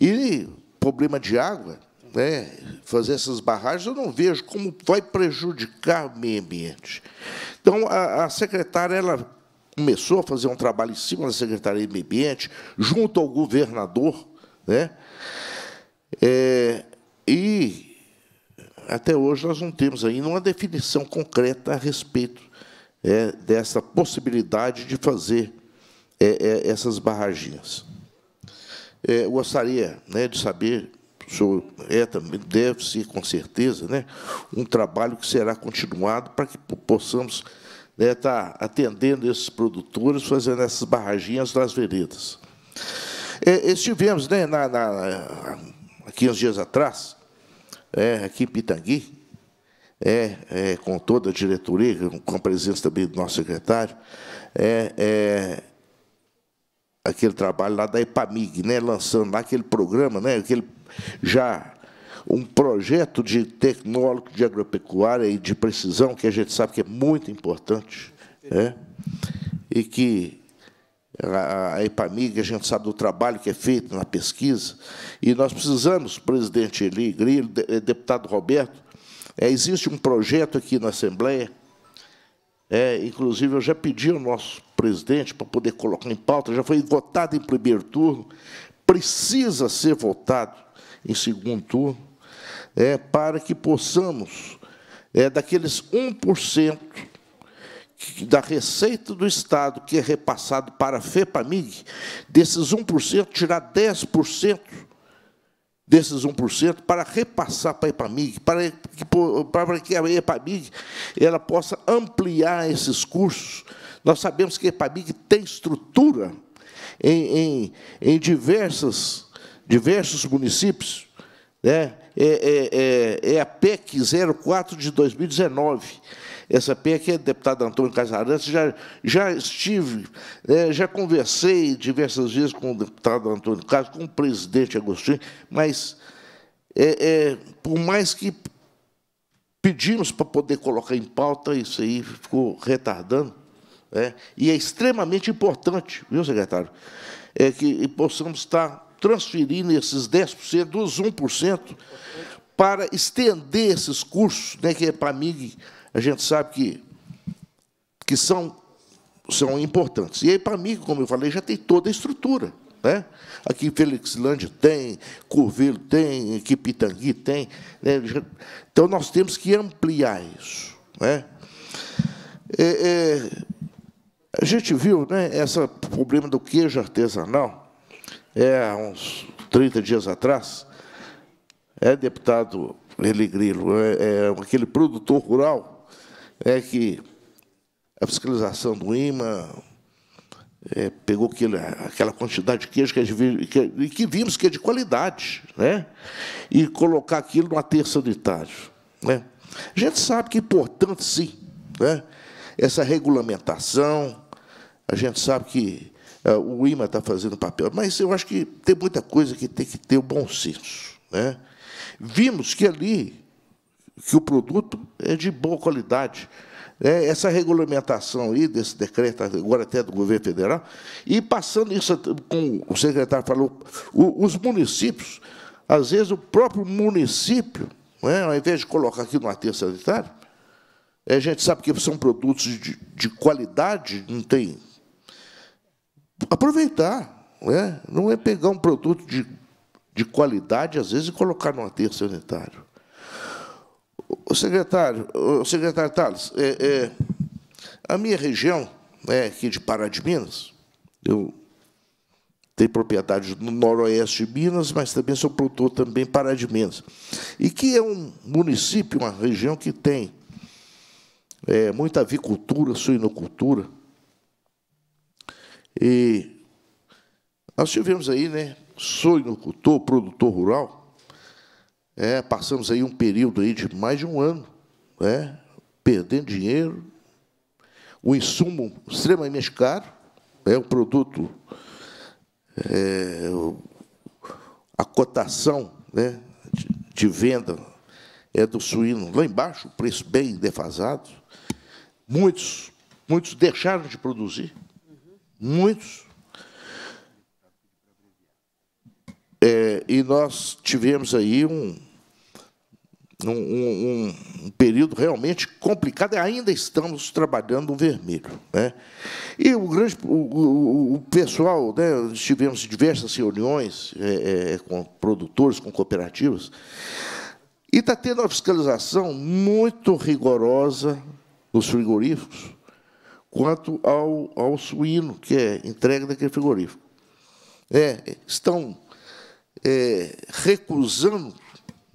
E problema de água, né? fazer essas barragens, eu não vejo como vai prejudicar o meio ambiente. Então, a, a secretária ela começou a fazer um trabalho em cima da Secretaria de Meio Ambiente, junto ao governador, né? É, e até hoje nós não temos ainda uma definição concreta a respeito é, dessa possibilidade de fazer é, é essas barraginhas. É, eu gostaria né, de saber, o senhor é, também deve ser, com certeza, né, um trabalho que será continuado para que possamos está né, atendendo esses produtores, fazendo essas barraginhas nas veredas. É, estivemos, né, na, na, dias atrás, é, aqui em Pitangui, é, é, com toda a diretoria, com a presença também do nosso secretário, é, é aquele trabalho lá da EPAMIG, né, lançando lá aquele programa, né, aquele já um projeto de tecnólogo de agropecuária e de precisão, que a gente sabe que é muito importante, né? e que a EPAMIG, a gente sabe do trabalho que é feito na pesquisa, e nós precisamos, presidente Eli Grillo, eh, deputado Roberto, é, existe um projeto aqui na Assembleia, é, inclusive eu já pedi ao nosso presidente para poder colocar em pauta, já foi votado em primeiro turno, precisa ser votado em segundo turno, é, para que possamos, é, daqueles 1% da receita do Estado que é repassado para a FEPAMIG, desses 1%, tirar 10% desses 1% para repassar para a EPAMIG, para que, para que a EPAMIG ela possa ampliar esses cursos. Nós sabemos que a EPAMIG tem estrutura em, em, em diversas, diversos municípios, né? É, é, é, é a PEC 04 de 2019. Essa PEC, é deputado Antônio Casarantes, já, já estive, é, já conversei diversas vezes com o deputado Antônio Carlos, com o presidente Agostinho, mas, é, é por mais que pedimos para poder colocar em pauta, isso aí ficou retardando, né, e é extremamente importante, viu, secretário, é que possamos estar transferir nesses 10%, dos 1%, para estender esses cursos, né, que é para mim a gente sabe que, que são, são importantes. E aí, para mim, como eu falei, já tem toda a estrutura. Né? Aqui em Felixlândia tem, Curvelo tem, aqui Pitangui tem. Né? Então, nós temos que ampliar isso. Né? É, é, a gente viu né, esse problema do queijo artesanal, é, uns 30 dias atrás, é deputado Eli Grilo, é, é aquele produtor rural, é que a fiscalização do IMA é, pegou aquele, aquela quantidade de queijo que, que, que vimos que é de qualidade, né? e colocar aquilo numa terça sanitário. Né? A gente sabe que é importante, sim, né? essa regulamentação, a gente sabe que é, o IMA está fazendo papel, mas eu acho que tem muita coisa que tem que ter o bom senso. Né? Vimos que ali que o produto é de boa qualidade. Né? Essa regulamentação aí desse decreto, agora até do governo federal, e passando isso, como o secretário falou, os municípios, às vezes o próprio município, né, ao invés de colocar aqui no aterro sanitário, é, a gente sabe que são produtos de, de qualidade, não tem aproveitar. Né? Não é pegar um produto de, de qualidade, às vezes, e colocar no aterro sanitário. O secretário, o secretário Tales, é, é, a minha região, né, aqui de Pará de Minas, eu tenho propriedade no noroeste de Minas, mas também sou produtor também Pará de Minas. E que é um município, uma região que tem é, muita avicultura, suinocultura, e nós tivemos aí, né, soinocultor, produtor rural, é, passamos aí um período aí de mais de um ano, né, perdendo dinheiro, o insumo extremamente caro, é né, o produto, é, a cotação né, de, de venda é do suíno lá embaixo, preço bem defasado. Muitos, muitos deixaram de produzir muitos. É, e nós tivemos aí um, um, um, um, período realmente complicado, e ainda estamos trabalhando o vermelho. Né? E o grande o, o, o pessoal, né, tivemos diversas reuniões é, é, com produtores, com cooperativas, e está tendo uma fiscalização muito rigorosa dos frigoríficos, quanto ao, ao suíno que é entregue daquele frigorífico. É, estão é, recusando,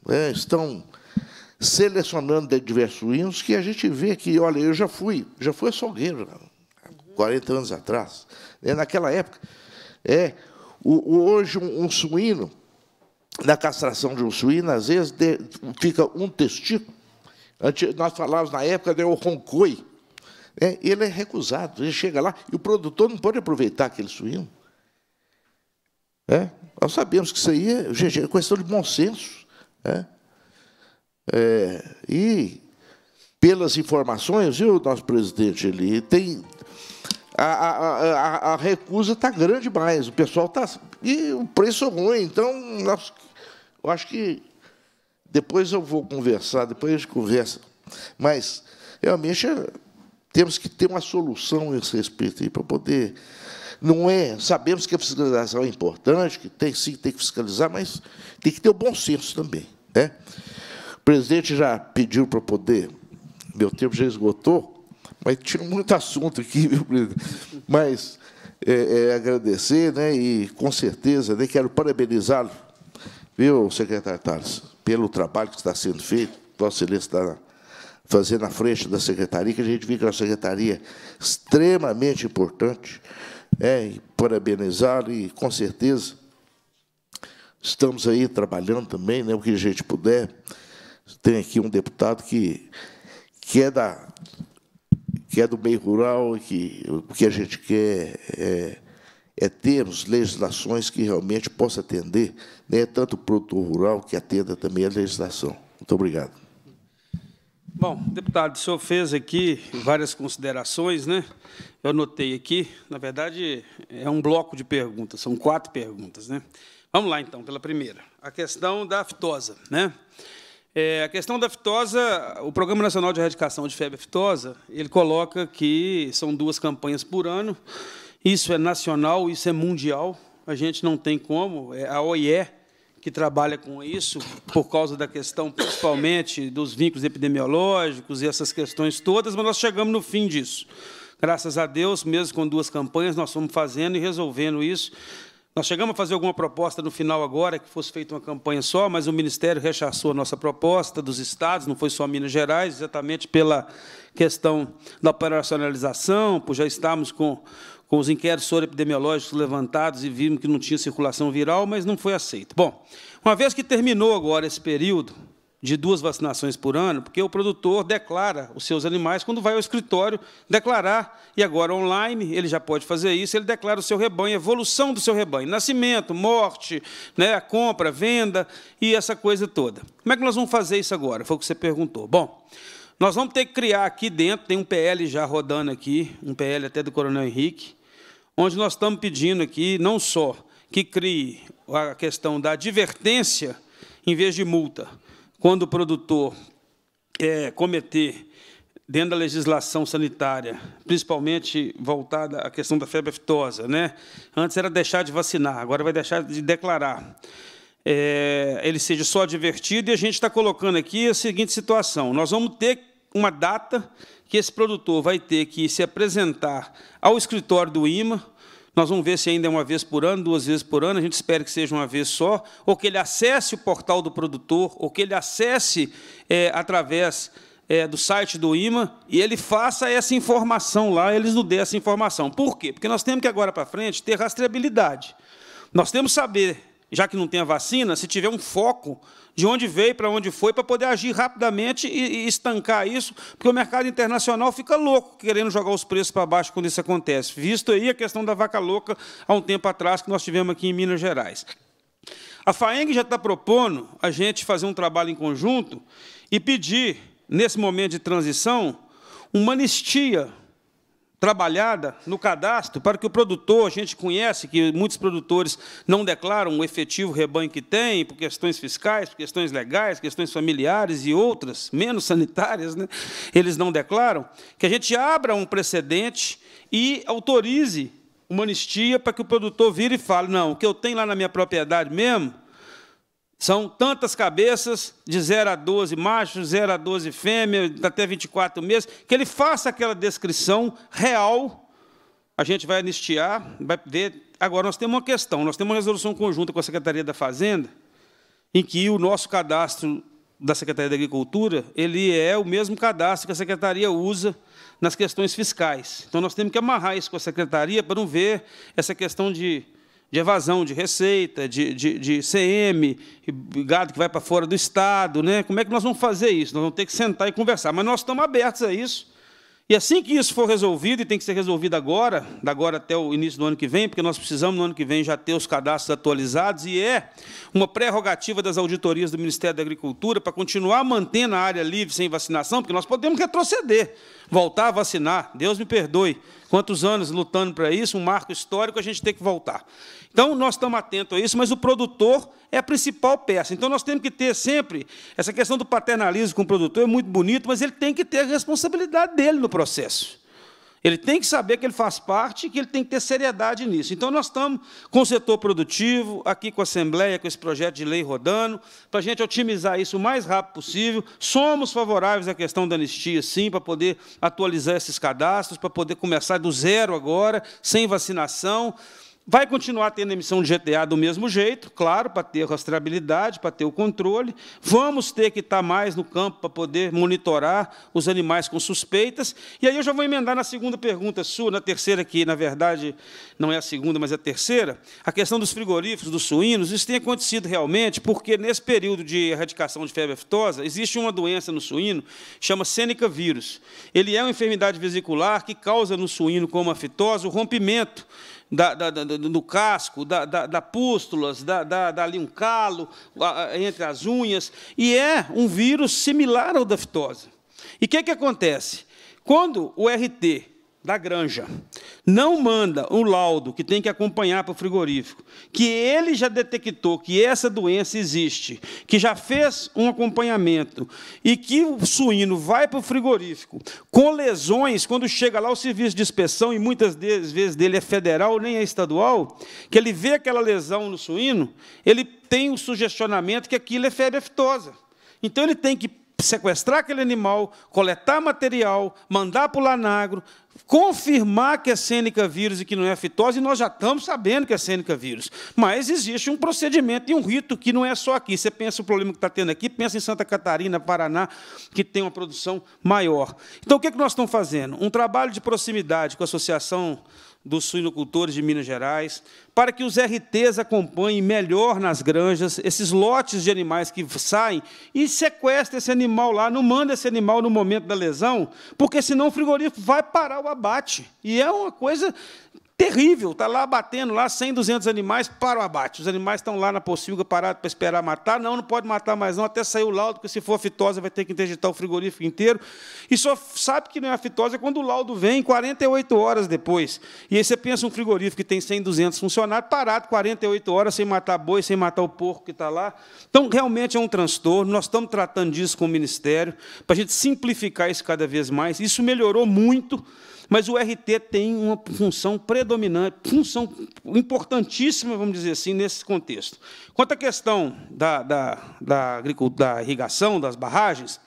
é, estão selecionando de diversos suínos que a gente vê que, olha, eu já fui, já fui açougueiro, 40 anos atrás, é, naquela época. É, o, hoje, um, um, suíno, na castração de um suíno, às vezes de, fica um testículo. Antes, nós falávamos na época de o roncoi, é, ele é recusado, ele chega lá e o produtor não pode aproveitar aquele suíno. É, nós sabemos que isso aí é, é questão de bom senso. É. É, e, pelas informações, viu, nosso presidente, ele tem. A, a, a, a recusa está grande demais, o pessoal está. E o preço é ruim, então nós, eu acho que depois eu vou conversar, depois a gente conversa. Mas realmente é temos que ter uma solução a esse respeito aí para poder. Não é. Sabemos que a fiscalização é importante, que tem sim, tem que fiscalizar, mas tem que ter o bom senso também. Né? O presidente já pediu para poder. Meu tempo já esgotou, mas tinha muito assunto aqui, viu, presidente? Mas é, é, agradecer, né? E com certeza, né, quero parabenizá-lo, viu, secretário Tales, pelo trabalho que está sendo feito. Vossa Excelência está fazer na frente da secretaria, que a gente viu que é uma secretaria extremamente importante. É, e parabenizar e, com certeza, estamos aí trabalhando também, né, o que a gente puder. Tem aqui um deputado que, que, é, da, que é do meio rural e que o que a gente quer é, é termos legislações que realmente possa atender, né, tanto o produtor rural que atenda também a legislação. Muito obrigado. Bom, deputado, o senhor fez aqui várias considerações, né? Eu anotei aqui, na verdade, é um bloco de perguntas, são quatro perguntas, né? Vamos lá, então, pela primeira. A questão da aftosa, né? É, a questão da aftosa, o Programa Nacional de Erradicação de Febre Aftosa, ele coloca que são duas campanhas por ano, isso é nacional, isso é mundial, a gente não tem como, é, a OIE que trabalha com isso, por causa da questão, principalmente, dos vínculos epidemiológicos e essas questões todas, mas nós chegamos no fim disso. Graças a Deus, mesmo com duas campanhas, nós fomos fazendo e resolvendo isso. Nós chegamos a fazer alguma proposta no final agora, que fosse feita uma campanha só, mas o Ministério rechaçou a nossa proposta dos estados, não foi só Minas Gerais, exatamente pela questão da operacionalização, por já estarmos com com os inquéritos epidemiológicos levantados e vimos que não tinha circulação viral, mas não foi aceito. Bom, uma vez que terminou agora esse período de duas vacinações por ano, porque o produtor declara os seus animais quando vai ao escritório declarar, e agora online ele já pode fazer isso, ele declara o seu rebanho, a evolução do seu rebanho, nascimento, morte, né, a compra, venda e essa coisa toda. Como é que nós vamos fazer isso agora? Foi o que você perguntou. Bom, nós vamos ter que criar aqui dentro, tem um PL já rodando aqui, um PL até do Coronel Henrique, onde nós estamos pedindo aqui não só que crie a questão da advertência em vez de multa, quando o produtor é, cometer, dentro da legislação sanitária, principalmente voltada à questão da febre aftosa, né? antes era deixar de vacinar, agora vai deixar de declarar. É, ele seja só advertido, e a gente está colocando aqui a seguinte situação: nós vamos ter uma data que esse produtor vai ter que se apresentar ao escritório do IMA. Nós vamos ver se ainda é uma vez por ano, duas vezes por ano, a gente espera que seja uma vez só, ou que ele acesse o portal do produtor, ou que ele acesse é, através é, do site do IMA e ele faça essa informação lá, eles nos dê essa informação. Por quê? Porque nós temos que agora para frente ter rastreabilidade. Nós temos que saber, já que não tem a vacina, se tiver um foco de onde veio, para onde foi, para poder agir rapidamente e, e, estancar isso, porque o mercado internacional fica louco querendo jogar os preços para baixo quando isso acontece, visto aí a questão da vaca louca há um tempo atrás que nós tivemos aqui em Minas Gerais. A FAENG já está propondo a gente fazer um trabalho em conjunto e pedir, nesse momento de transição, uma anistia trabalhada no cadastro para que o produtor, a gente conhece que muitos produtores não declaram o efetivo rebanho que tem por questões fiscais, por questões legais, questões familiares e outras, menos sanitárias, né? eles não declaram, que a gente abra um precedente e autorize uma anistia para que o produtor vire e fale, não, o que eu tenho lá na minha propriedade mesmo, são tantas cabeças, de 0 a 12 machos, 0 a 12 fêmeas, até 24 meses, que ele faça aquela descrição real. A gente vai anistiar, vai ver. Agora, nós temos uma questão, nós temos uma resolução conjunta com a Secretaria da Fazenda, em que o nosso cadastro da Secretaria da Agricultura, ele é o mesmo cadastro que a Secretaria usa nas questões fiscais. Então, nós temos que amarrar isso com a Secretaria para não ver essa questão de de evasão de receita, de, de, de CM, gado que vai para fora do Estado. Né? Como é que nós vamos fazer isso? Nós vamos ter que sentar e conversar. Mas nós estamos abertos a isso. E assim que isso for resolvido, e tem que ser resolvido agora, da agora até o início do ano que vem, porque nós precisamos no ano que vem já ter os cadastros atualizados, e é uma prerrogativa das auditorias do Ministério da Agricultura para continuar mantendo a área livre sem vacinação, porque nós podemos retroceder, voltar a vacinar. Deus me perdoe. Quantos anos lutando para isso, um marco histórico, a gente tem que voltar. Então, nós estamos atentos a isso, mas o produtor é a principal peça. Então, nós temos que ter sempre essa questão do paternalismo com o produtor, é muito bonito, mas ele tem que ter a responsabilidade dele no processo. Ele tem que saber que ele faz parte, e que ele tem que ter seriedade nisso. Então, nós estamos com o setor produtivo, aqui com a Assembleia, com esse projeto de lei rodando, para a gente otimizar isso o mais rápido possível. Somos favoráveis à questão da anistia, sim, para poder atualizar esses cadastros, para poder começar do zero agora, sem vacinação. Vai continuar tendo emissão de GTA do mesmo jeito, claro, para ter rastreabilidade, para ter o controle. Vamos ter que estar mais no campo para poder monitorar os animais com suspeitas. E aí eu já vou emendar na segunda pergunta sua, na terceira, que na verdade não é a segunda, mas é a terceira. A questão dos frigoríficos, dos suínos, isso tem acontecido realmente porque nesse período de erradicação de febre aftosa, existe uma doença no suíno, chama Seneca vírus. Ele é uma enfermidade vesicular que causa no suíno, como a o rompimento da, da, da, do casco, da, da, pústulas, da, da, ali um calo entre as unhas, e é um vírus similar ao da fitose. E o que, que acontece? Quando o RT da granja, não manda o laudo que tem que acompanhar para o frigorífico, que ele já detectou que essa doença existe, que já fez um acompanhamento e que o suíno vai para o frigorífico com lesões, quando chega lá o serviço de inspeção, e muitas vezes dele é federal, nem é estadual, que ele vê aquela lesão no suíno, ele tem o um sugestionamento que aquilo é febre aftosa. Então ele tem que sequestrar aquele animal, coletar material, mandar para o Lanagro, confirmar que é sêneca vírus e que não é fitose, e nós já estamos sabendo que é sêneca vírus. Mas existe um procedimento e um rito que não é só aqui. Você pensa o problema que está tendo aqui, pensa em Santa Catarina, Paraná, que tem uma produção maior. Então, o que, é que nós estamos fazendo? Um trabalho de proximidade com a Associação dos suinocultores de Minas Gerais, para que os RTs acompanhem melhor nas granjas esses lotes de animais que saem e sequestra esse animal lá, não manda esse animal no momento da lesão, porque senão o frigorífico vai parar o abate. E é uma coisa terrível, está lá batendo, lá 100, 200 animais para o abate. Os animais estão lá na pocilga parados para esperar matar. Não, não pode matar mais não, até sair o laudo, porque se for a fitosa vai ter que interditar o frigorífico inteiro. E só sabe que não é a fitosa é quando o laudo vem 48 horas depois. E aí você pensa um frigorífico que tem 100, 200 funcionários parado 48 horas sem matar boi, sem matar o porco que está lá. Então, realmente é um transtorno. Nós estamos tratando disso com o Ministério, para a gente simplificar isso cada vez mais. Isso melhorou muito. Mas o RT tem uma função predominante, função importantíssima, vamos dizer assim, nesse contexto. Quanto à questão da, da, da, da irrigação, das barragens,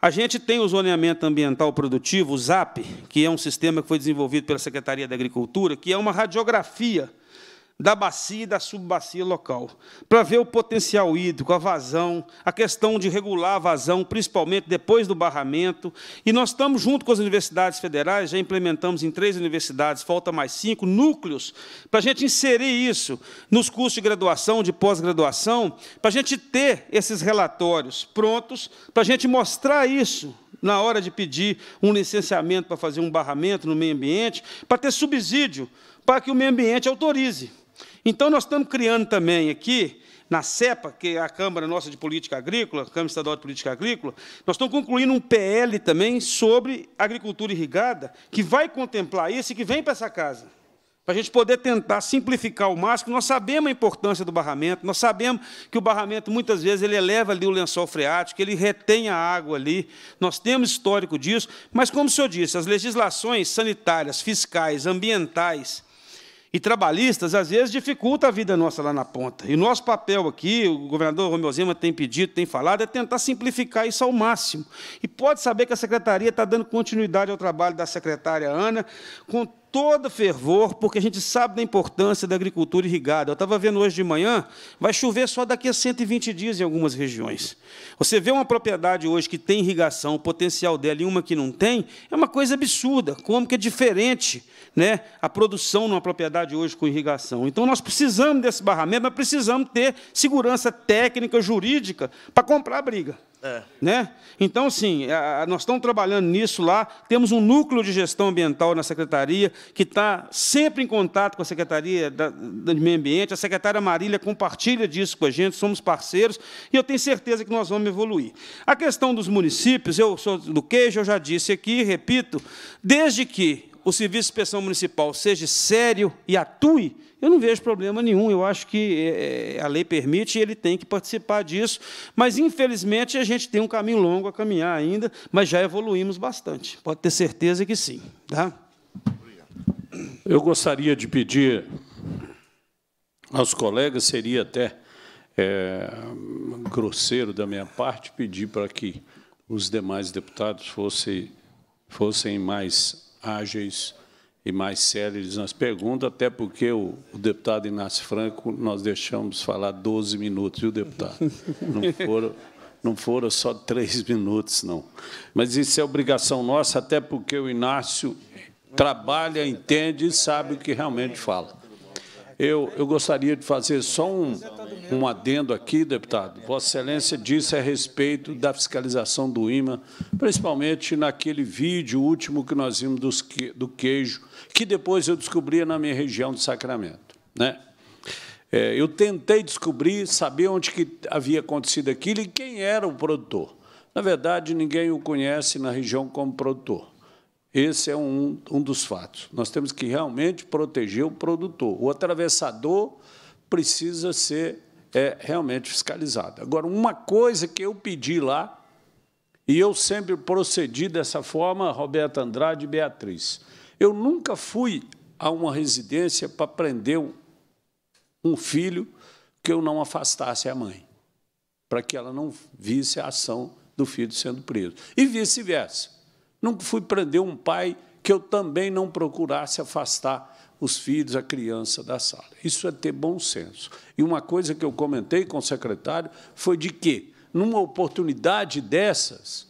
a gente tem o zoneamento ambiental produtivo, o ZAP, que é um sistema que foi desenvolvido pela Secretaria da Agricultura, que é uma radiografia da bacia e da subbacia local, para ver o potencial hídrico, a vazão, a questão de regular a vazão, principalmente depois do barramento. E nós estamos, junto com as universidades federais, já implementamos em três universidades, falta mais cinco, núcleos, para a gente inserir isso nos cursos de graduação, de pós-graduação, para a gente ter esses relatórios prontos, para a gente mostrar isso na hora de pedir um licenciamento para fazer um barramento no meio ambiente, para ter subsídio, para que o meio ambiente autorize. Então, nós estamos criando também aqui, na CEPA, que é a Câmara Nossa de Política Agrícola, Câmara Estadual de Política Agrícola, nós estamos concluindo um PL também sobre agricultura irrigada, que vai contemplar isso e que vem para essa casa para a gente poder tentar simplificar o máximo. Nós sabemos a importância do barramento, nós sabemos que o barramento, muitas vezes, ele eleva ali o lençol freático, ele retém a água ali, nós temos histórico disso, mas, como o senhor disse, as legislações sanitárias, fiscais, ambientais, e trabalhistas, às vezes, dificulta a vida nossa lá na ponta. E nosso papel aqui, o governador Romeu Zema tem pedido, tem falado, é tentar simplificar isso ao máximo. E pode saber que a secretaria está dando continuidade ao trabalho da secretária Ana, com todo fervor, porque a gente sabe da importância da agricultura irrigada. Eu estava vendo hoje de manhã, vai chover só daqui a 120 dias em algumas regiões. Você vê uma propriedade hoje que tem irrigação, o potencial dela e uma que não tem, é uma coisa absurda. Como que é diferente né, a produção numa propriedade hoje com irrigação? Então, nós precisamos desse barramento, mas precisamos ter segurança técnica, jurídica, para comprar a briga. É. Né? Então, sim, nós estamos trabalhando nisso lá. Temos um núcleo de gestão ambiental na secretaria que está sempre em contato com a Secretaria de Meio Ambiente. A secretária Marília compartilha disso com a gente, somos parceiros, e eu tenho certeza que nós vamos evoluir. A questão dos municípios, eu sou do queijo, eu já disse aqui, repito, desde que o Serviço de Inspeção Municipal seja sério e atue, eu não vejo problema nenhum. Eu acho que é, é, a lei permite e ele tem que participar disso. Mas, infelizmente, a gente tem um caminho longo a caminhar ainda, mas já evoluímos bastante. Pode ter certeza que sim. Tá? Eu gostaria de pedir aos colegas, seria até é, grosseiro da minha parte, pedir para que os demais deputados fossem, fossem mais ágeis e mais céleres nas perguntas, até porque o, o, deputado Inácio Franco, nós deixamos falar 12 minutos, viu, deputado? Não foram, não foram só três minutos, não. Mas isso é obrigação nossa, até porque o Inácio trabalha, entende e sabe o que realmente fala. Eu, eu gostaria de fazer só um, um adendo aqui, deputado. Vossa Excelência disse a respeito da fiscalização do IMA, principalmente naquele vídeo último que nós vimos dos, do queijo, que depois eu descobri na minha região de Sacramento. Né? É, eu tentei descobrir, saber onde que havia acontecido aquilo e quem era o produtor. Na verdade, ninguém o conhece na região como produtor. Esse é um, um dos fatos. Nós temos que realmente proteger o produtor. O atravessador precisa ser é, realmente fiscalizado. Agora, uma coisa que eu pedi lá, e eu sempre procedi dessa forma, Roberta Andrade e Beatriz, eu nunca fui a uma residência para prender um filho que eu não afastasse a mãe, para que ela não visse a ação do filho sendo preso. E vice-versa. Nunca fui prender um pai que eu também não procurasse afastar os filhos, a criança da sala. Isso é ter bom senso. E uma coisa que eu comentei com o secretário foi de que, numa oportunidade dessas,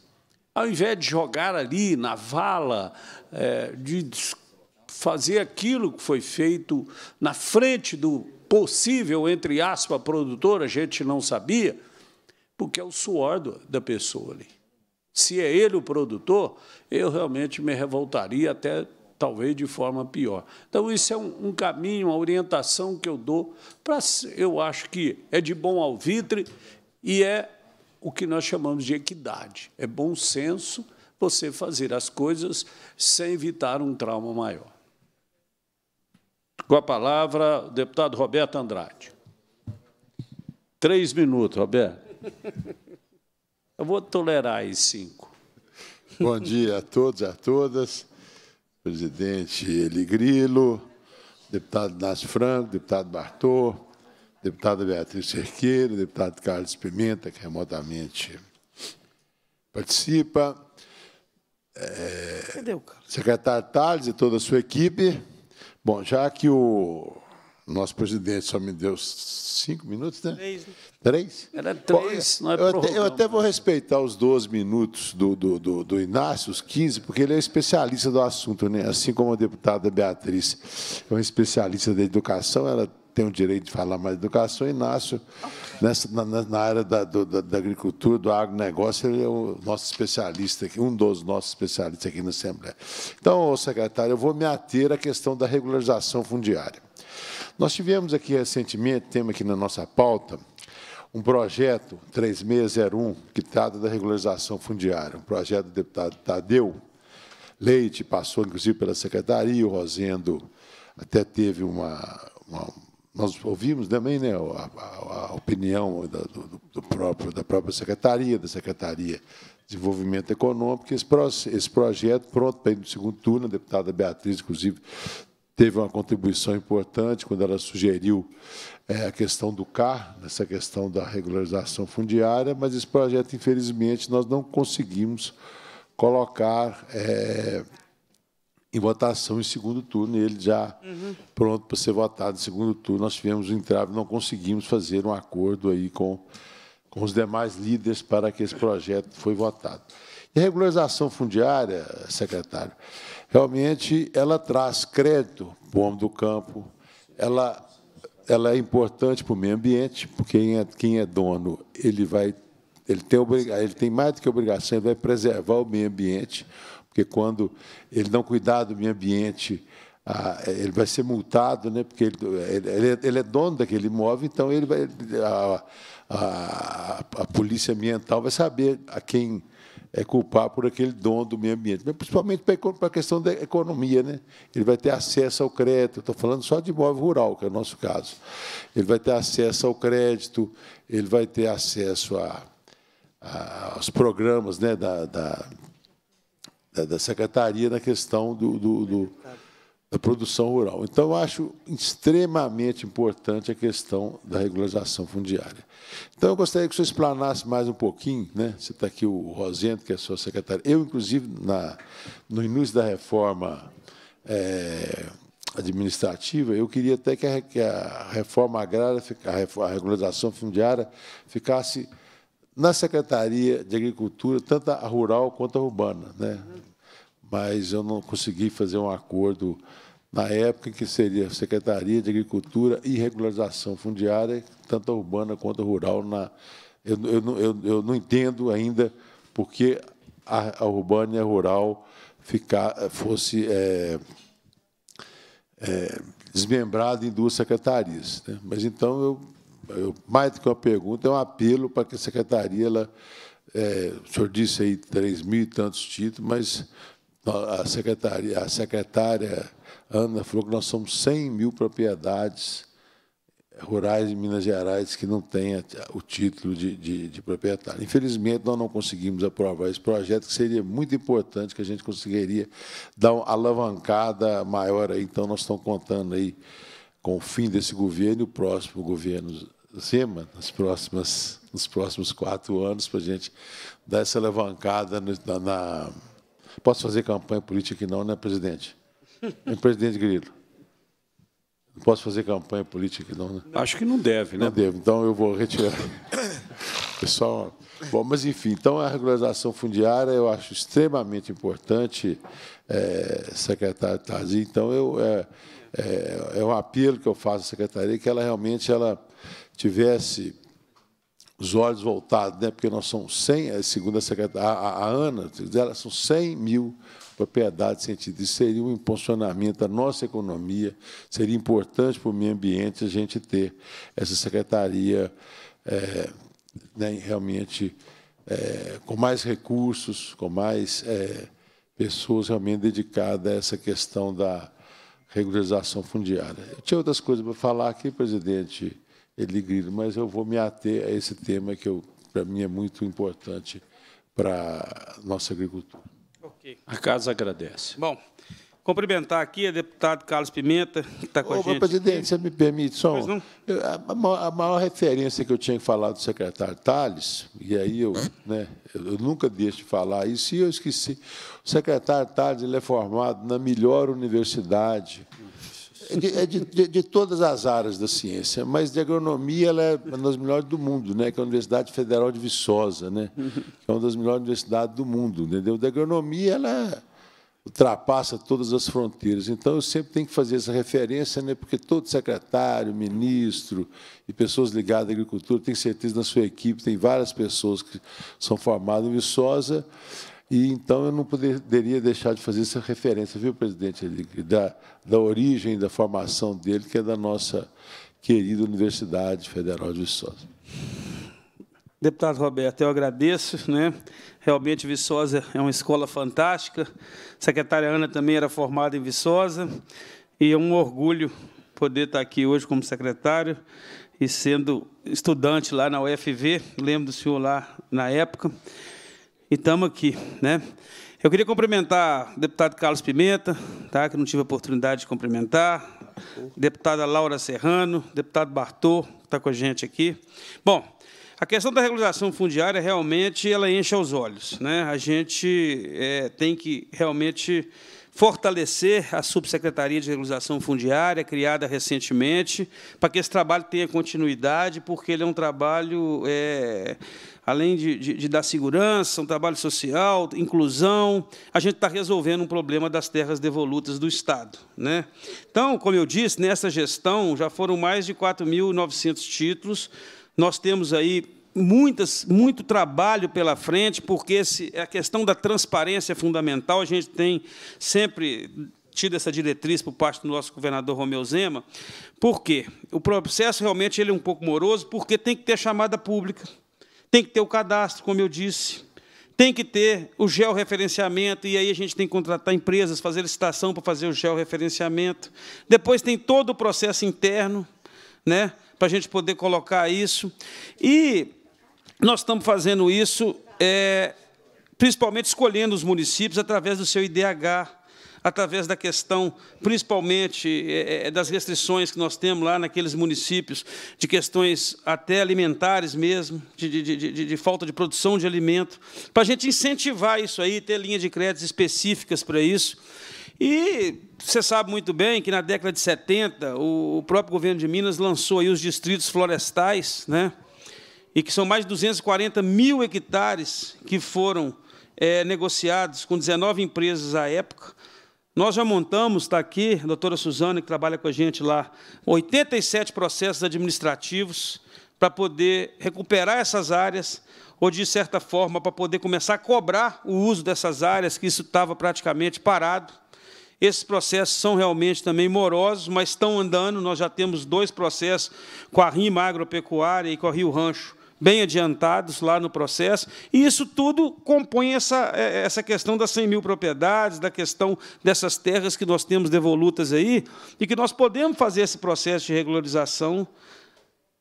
ao invés de jogar ali na vala, é, de fazer aquilo que foi feito na frente do possível, entre aspas, produtor, a gente não sabia, porque é o suor da pessoa ali se é ele o produtor, eu realmente me revoltaria até talvez de forma pior. Então, isso é um, um caminho, uma orientação que eu dou, para eu acho que é de bom alvitre e é o que nós chamamos de equidade. É bom senso você fazer as coisas sem evitar um trauma maior. Com a palavra, o deputado Roberto Andrade. Três minutos, Roberto. Eu vou tolerar aí cinco. Bom dia a todos e a todas. Presidente Eli Grilo, deputado Inácio Franco, deputado Bartô, deputada Beatriz Cerqueira, deputado Carlos Pimenta, que remotamente participa. É, Cadê o cara? Secretário Tales e toda a sua equipe. Bom, já que o nosso presidente só me deu cinco minutos, né? Três. Né? Três? Era três, Bom, é eu, até, eu, até, vou respeitar os 12 minutos do, do, do, do, Inácio, os 15, porque ele é especialista do assunto, né? assim como a deputada Beatriz é uma especialista da educação, ela tem o direito de falar mais de educação. Inácio, nessa, na, na área da, do, da, agricultura, do agronegócio, ele é o nosso especialista, aqui, um dos nossos especialistas aqui na Assembleia. Então, secretário, eu vou me ater à questão da regularização fundiária. Nós tivemos aqui recentemente, temos aqui na nossa pauta, um projeto 3601, que trata da regularização fundiária, um projeto do deputado Tadeu Leite, passou inclusive pela secretaria, o Rosendo até teve uma. uma nós ouvimos também né, a, a opinião da, do, do, próprio, da própria secretaria, da Secretaria de Desenvolvimento Econômico, esse, esse projeto pronto para ir no segundo turno, a deputada Beatriz, inclusive, teve uma contribuição importante quando ela sugeriu é, a questão do CAR, essa questão da regularização fundiária, mas esse projeto, infelizmente, nós não conseguimos colocar é, em votação em segundo turno, ele já uhum. pronto para ser votado em segundo turno. Nós tivemos um entrave, não conseguimos fazer um acordo aí com, com os demais líderes para que esse projeto foi votado. E regularização fundiária, secretário, realmente ela traz crédito para o homem do campo, ela, ela é importante para o meio ambiente, porque quem é, quem é dono ele vai ele tem, ele tem mais do que obrigação, ele vai preservar o meio ambiente, porque quando ele não cuidar do meio ambiente, ah, ele vai ser multado, né? porque ele, ele, é, ele, é dono daquele imóvel, então ele vai, a, a, a polícia ambiental vai saber a quem é culpar por aquele dono do meio ambiente, mas principalmente para a questão da economia. Né? Ele vai ter acesso ao crédito, estou falando só de imóvel rural, que é o nosso caso. Ele vai ter acesso ao crédito, ele vai ter acesso a, a aos programas né, da, da, da, Secretaria na questão do, do, do da produção rural. Então, eu acho extremamente importante a questão da regularização fundiária. Então, eu gostaria que você explanasse mais um pouquinho, né? você está aqui o Rosento, que é sua secretária. Eu, inclusive, na, no início da reforma é, administrativa, eu queria até que a, que a reforma agrária, a, a regularização fundiária, ficasse na Secretaria de Agricultura, tanto a rural quanto a urbana. Né? Mas eu não consegui fazer um acordo na época que seria Secretaria de Agricultura e Regularização Fundiária, tanto urbana quanto rural. Na, eu, eu, eu, eu não entendo ainda porque a, a urbana e a rural ficar, fosse é, é, desmembrada em duas secretarias. Né? Mas, então, eu, mais do que uma pergunta, é um apelo para que a secretaria... Ela, é, o senhor disse aí três mil e tantos títulos, mas a secretária, a secretária Ana falou que nós somos 100 mil propriedades rurais em Minas Gerais que não têm o título de, de, de, proprietário. Infelizmente, nós não conseguimos aprovar esse projeto, que seria muito importante, que a gente conseguiria dar uma alavancada maior. Aí. Então, nós estamos contando aí com o fim desse governo e o próximo governo Zema, nas próximas, nos próximos quatro anos, para a gente dar essa alavancada na, na... Posso fazer campanha política aqui não, né, presidente? em presidente Grilo. Não posso fazer campanha política, não, né? Acho que não deve, né? Não deve, então eu vou retirar. Pessoal, bom, mas enfim, então a regularização fundiária eu acho extremamente importante, é, secretário Tazi. Então eu é, é, é um apelo que eu faço à secretaria que ela realmente ela tivesse os olhos voltados, né? porque nós somos 100, é, segundo a secretária, a, a Ana, dela, são 100 mil propriedade sentido. Isso seria um impulsionamento da nossa economia, seria importante para o meio ambiente a gente ter essa secretaria é, né, realmente é, com mais recursos, com mais é, pessoas realmente dedicadas a essa questão da regularização fundiária. Eu tinha outras coisas para falar aqui, presidente Eligrino, mas eu vou me ater a esse tema que para mim é muito importante para a nossa agricultura. Okay. A casa agradece. Bom, cumprimentar aqui a deputado Carlos Pimenta, que está com Ô, a gente. presidente, você me permite só... Um, a, a, maior referência que eu tinha que falar do secretário Tales, e aí eu, né, eu nunca deixo de falar isso, e eu esqueci. O secretário Tales ele é formado na melhor universidade... É de, de, de, todas as áreas da ciência, mas de agronomia ela é uma das melhores do mundo, né? que é a Universidade Federal de Viçosa, né? que é uma das melhores universidades do mundo. Entendeu? De agronomia ela ultrapassa todas as fronteiras. Então, eu sempre tenho que fazer essa referência, né? porque todo secretário, ministro e pessoas ligadas à agricultura, tenho certeza na sua equipe, tem várias pessoas que são formadas em Viçosa, e então eu não poderia deixar de fazer essa referência, viu, presidente, da, da origem, da formação dele, que é da nossa querida Universidade Federal de Viçosa. Deputado Roberto, eu agradeço. Né? Realmente, Viçosa é uma escola fantástica. A secretária Ana também era formada em Viçosa. E é um orgulho poder estar aqui hoje como secretário e sendo estudante lá na UFV. Lembro do senhor lá na época estamos aqui, né? Eu queria cumprimentar o deputado Carlos Pimenta, tá, que não tive a oportunidade de cumprimentar, deputada Laura Serrano, deputado Bartô, que está com a gente aqui. Bom, a questão da regularização fundiária realmente ela enche os olhos. Né? A gente é, tem que realmente fortalecer a Subsecretaria de Regularização Fundiária, criada recentemente, para que esse trabalho tenha continuidade, porque ele é um trabalho, é, além de, de, de, dar segurança, um trabalho social, inclusão, a gente está resolvendo um problema das terras devolutas do Estado. Né? Então, como eu disse, nessa gestão já foram mais de 4.900 títulos, nós temos aí muitas, muito trabalho pela frente, porque esse, é a questão da transparência é fundamental. A gente tem sempre tido essa diretriz por parte do nosso governador Romeu Zema. Por quê? O processo realmente ele é um pouco moroso, porque tem que ter chamada pública, tem que ter o cadastro, como eu disse tem que ter o georreferenciamento, e aí a gente tem que contratar empresas, fazer licitação para fazer o georreferenciamento. Depois tem todo o processo interno, né, para a gente poder colocar isso. E nós estamos fazendo isso, é, principalmente escolhendo os municípios através do seu IDH, através da questão, principalmente, é, é, é, das restrições que nós temos lá naqueles municípios, de questões até alimentares mesmo, de, de, de, de falta de produção de alimento, para a gente incentivar isso aí, ter linha de créditos específicas para isso. E você sabe muito bem que, na década de 70, o próprio governo de Minas lançou aí os distritos florestais, né? e que são mais de 240 mil hectares que foram é, negociados com 19 empresas à época. Nós já montamos, está aqui, a doutora Suzana, que trabalha com a gente lá, 87 processos administrativos para poder recuperar essas áreas, ou, de certa forma, para poder começar a cobrar o uso dessas áreas, que isso estava praticamente parado. Esses processos são realmente também morosos, mas estão andando. Nós já temos dois processos com a Rima Agropecuária e com a Rio Rancho, bem adiantados lá no processo, e isso tudo compõe essa, é, essa questão das 100 mil propriedades, da questão dessas terras que nós temos devolutas aí, e que nós podemos fazer esse processo de regularização,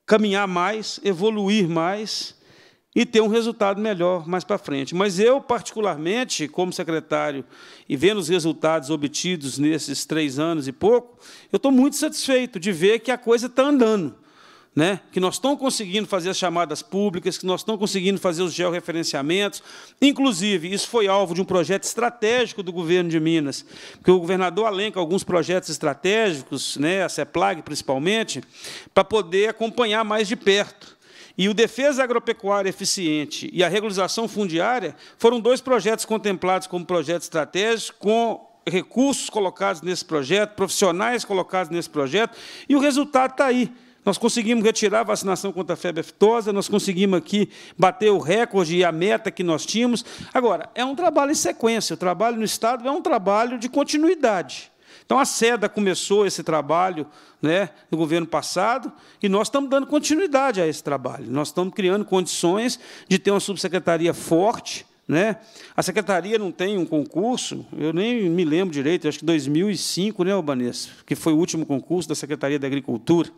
caminhar mais, evoluir mais, e ter um resultado melhor mais para frente. Mas eu, particularmente, como secretário, e vendo os resultados obtidos nesses três anos e pouco, eu estou muito satisfeito de ver que a coisa está andando né? que nós estamos conseguindo fazer as chamadas públicas, que nós estamos conseguindo fazer os georreferenciamentos. Inclusive, isso foi alvo de um projeto estratégico do governo de Minas, que o governador alenca alguns projetos estratégicos, né, a CEPLAG principalmente, para poder acompanhar mais de perto. E o Defesa Agropecuária Eficiente e a Regularização Fundiária foram dois projetos contemplados como projetos estratégicos, com recursos colocados nesse projeto, profissionais colocados nesse projeto, e o resultado está aí. Nós conseguimos retirar a vacinação contra a febre aftosa, nós conseguimos aqui bater o recorde e a meta que nós tínhamos. Agora, é um trabalho em sequência, o trabalho no Estado é um trabalho de continuidade. Então, a SEDA começou esse trabalho né, no governo passado e nós estamos dando continuidade a esse trabalho. Nós estamos criando condições de ter uma subsecretaria forte, né? A secretaria não tem um concurso, eu nem me lembro direito, acho que 2005, né, Albanês, que foi o último concurso da Secretaria da Agricultura.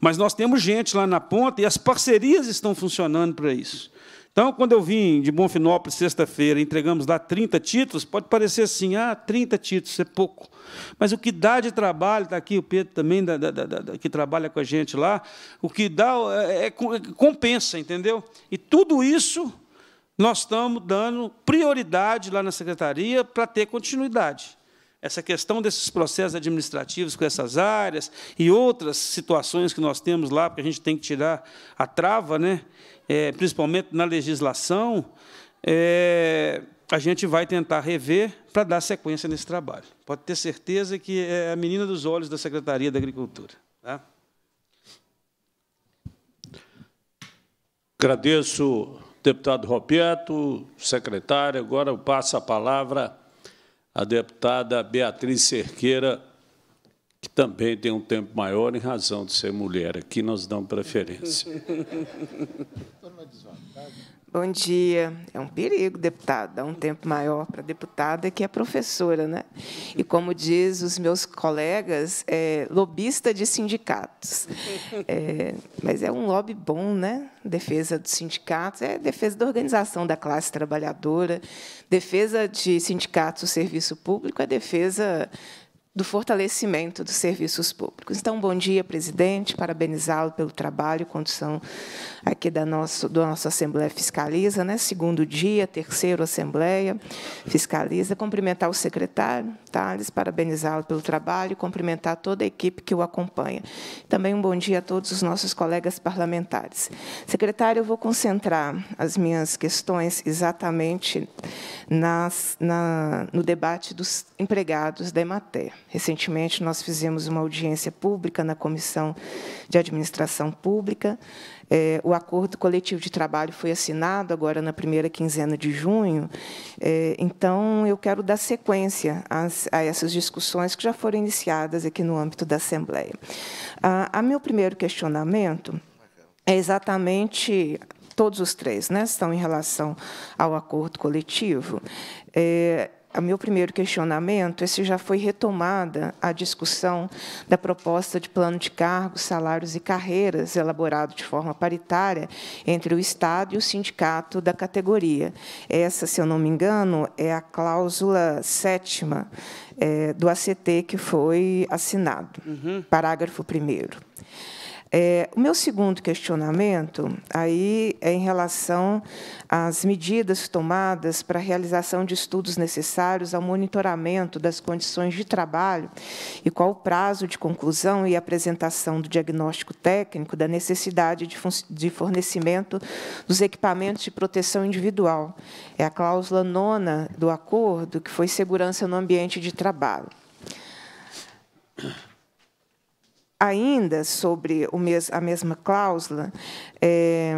Mas nós temos gente lá na ponta e as parcerias estão funcionando para isso. Então, quando eu vim de Bonfinópolis sexta-feira, entregamos lá 30 títulos, pode parecer assim, ah, 30 títulos é pouco. Mas o que dá de trabalho, está aqui o Pedro também, da, da, da, que trabalha com a gente lá, o que dá é, é, é, compensa, entendeu? E tudo isso nós estamos dando prioridade lá na secretaria para ter continuidade essa questão desses processos administrativos com essas áreas e outras situações que nós temos lá, porque a gente tem que tirar a trava, né? É, principalmente na legislação, é, a gente vai tentar rever para dar sequência nesse trabalho. Pode ter certeza que é a menina dos olhos da Secretaria da Agricultura. Tá? Agradeço, deputado Roberto, secretário. Agora eu passo a palavra a deputada Beatriz Cerqueira, que também tem um tempo maior em razão de ser mulher. Aqui nós damos preferência. Bom dia. É um perigo, deputado, dá um tempo maior para a deputada que é professora, né? E como diz os meus colegas, é lobista de sindicatos. É, mas é um lobby bom, né? Defesa dos sindicatos, é defesa da organização da classe trabalhadora, defesa de sindicatos do serviço público, é defesa do fortalecimento dos serviços públicos. Então, bom dia, presidente, parabenizá-lo pelo trabalho e condução aqui da nossa do nosso Assembleia Fiscaliza, né? segundo dia, terceiro Assembleia Fiscaliza, cumprimentar o secretário Thales, parabenizá-lo pelo trabalho e cumprimentar toda a equipe que o acompanha. Também um bom dia a todos os nossos colegas parlamentares. Secretário, eu vou concentrar as minhas questões exatamente nas, na, no debate dos empregados da Emater. Recentemente, nós fizemos uma audiência pública na Comissão de Administração Pública, é, o acordo coletivo de trabalho foi assinado agora na primeira quinzena de junho, é, então eu quero dar sequência às, a essas discussões que já foram iniciadas aqui no âmbito da Assembleia. Ah, a meu primeiro questionamento é exatamente todos os três, né, estão em relação ao acordo coletivo. É, o meu primeiro questionamento é se já foi retomada a discussão da proposta de plano de cargos, salários e carreiras elaborado de forma paritária entre o Estado e o sindicato da categoria. Essa, se eu não me engano, é a cláusula sétima é, do ACT que foi assinado, uhum. parágrafo primeiro. É, o meu segundo questionamento aí é em relação às medidas tomadas para a realização de estudos necessários ao monitoramento das condições de trabalho e qual o prazo de conclusão e apresentação do diagnóstico técnico da necessidade de, de fornecimento dos equipamentos de proteção individual. É a cláusula nona do acordo, que foi segurança no ambiente de trabalho ainda sobre mes a mesma cláusula, é...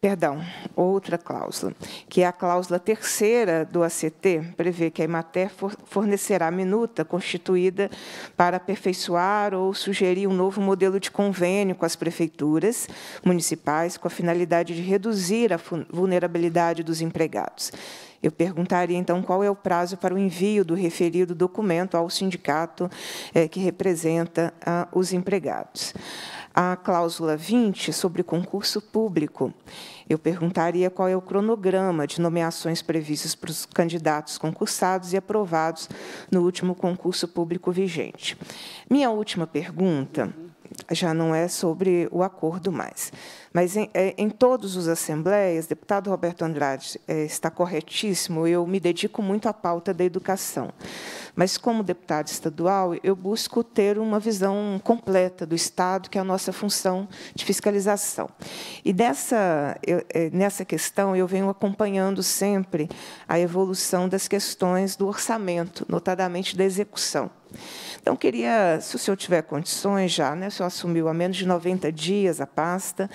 Perdão, outra cláusula, que é a cláusula terceira do ACT, prevê que a IMATER fornecerá minuta constituída para aperfeiçoar ou sugerir um novo modelo de convênio com as prefeituras municipais, com a finalidade de reduzir a vulnerabilidade dos empregados. Eu perguntaria, então, qual é o prazo para o envio do referido documento ao sindicato eh, que representa ah, os empregados. A cláusula 20, sobre concurso público, eu perguntaria qual é o cronograma de nomeações previstas para os candidatos concursados e aprovados no último concurso público vigente. Minha última pergunta já não é sobre o acordo mais. Mas em, é, em todos os assembleias, deputado Roberto Andrade é, está corretíssimo, eu me dedico muito à pauta da educação. Mas, como deputado estadual, eu busco ter uma visão completa do Estado, que é a nossa função de fiscalização. E dessa eu, é, nessa questão, eu venho acompanhando sempre a evolução das questões do orçamento, notadamente da execução. Então, queria, se o senhor tiver condições já, né, o senhor assumiu há menos de 90 dias a pasta,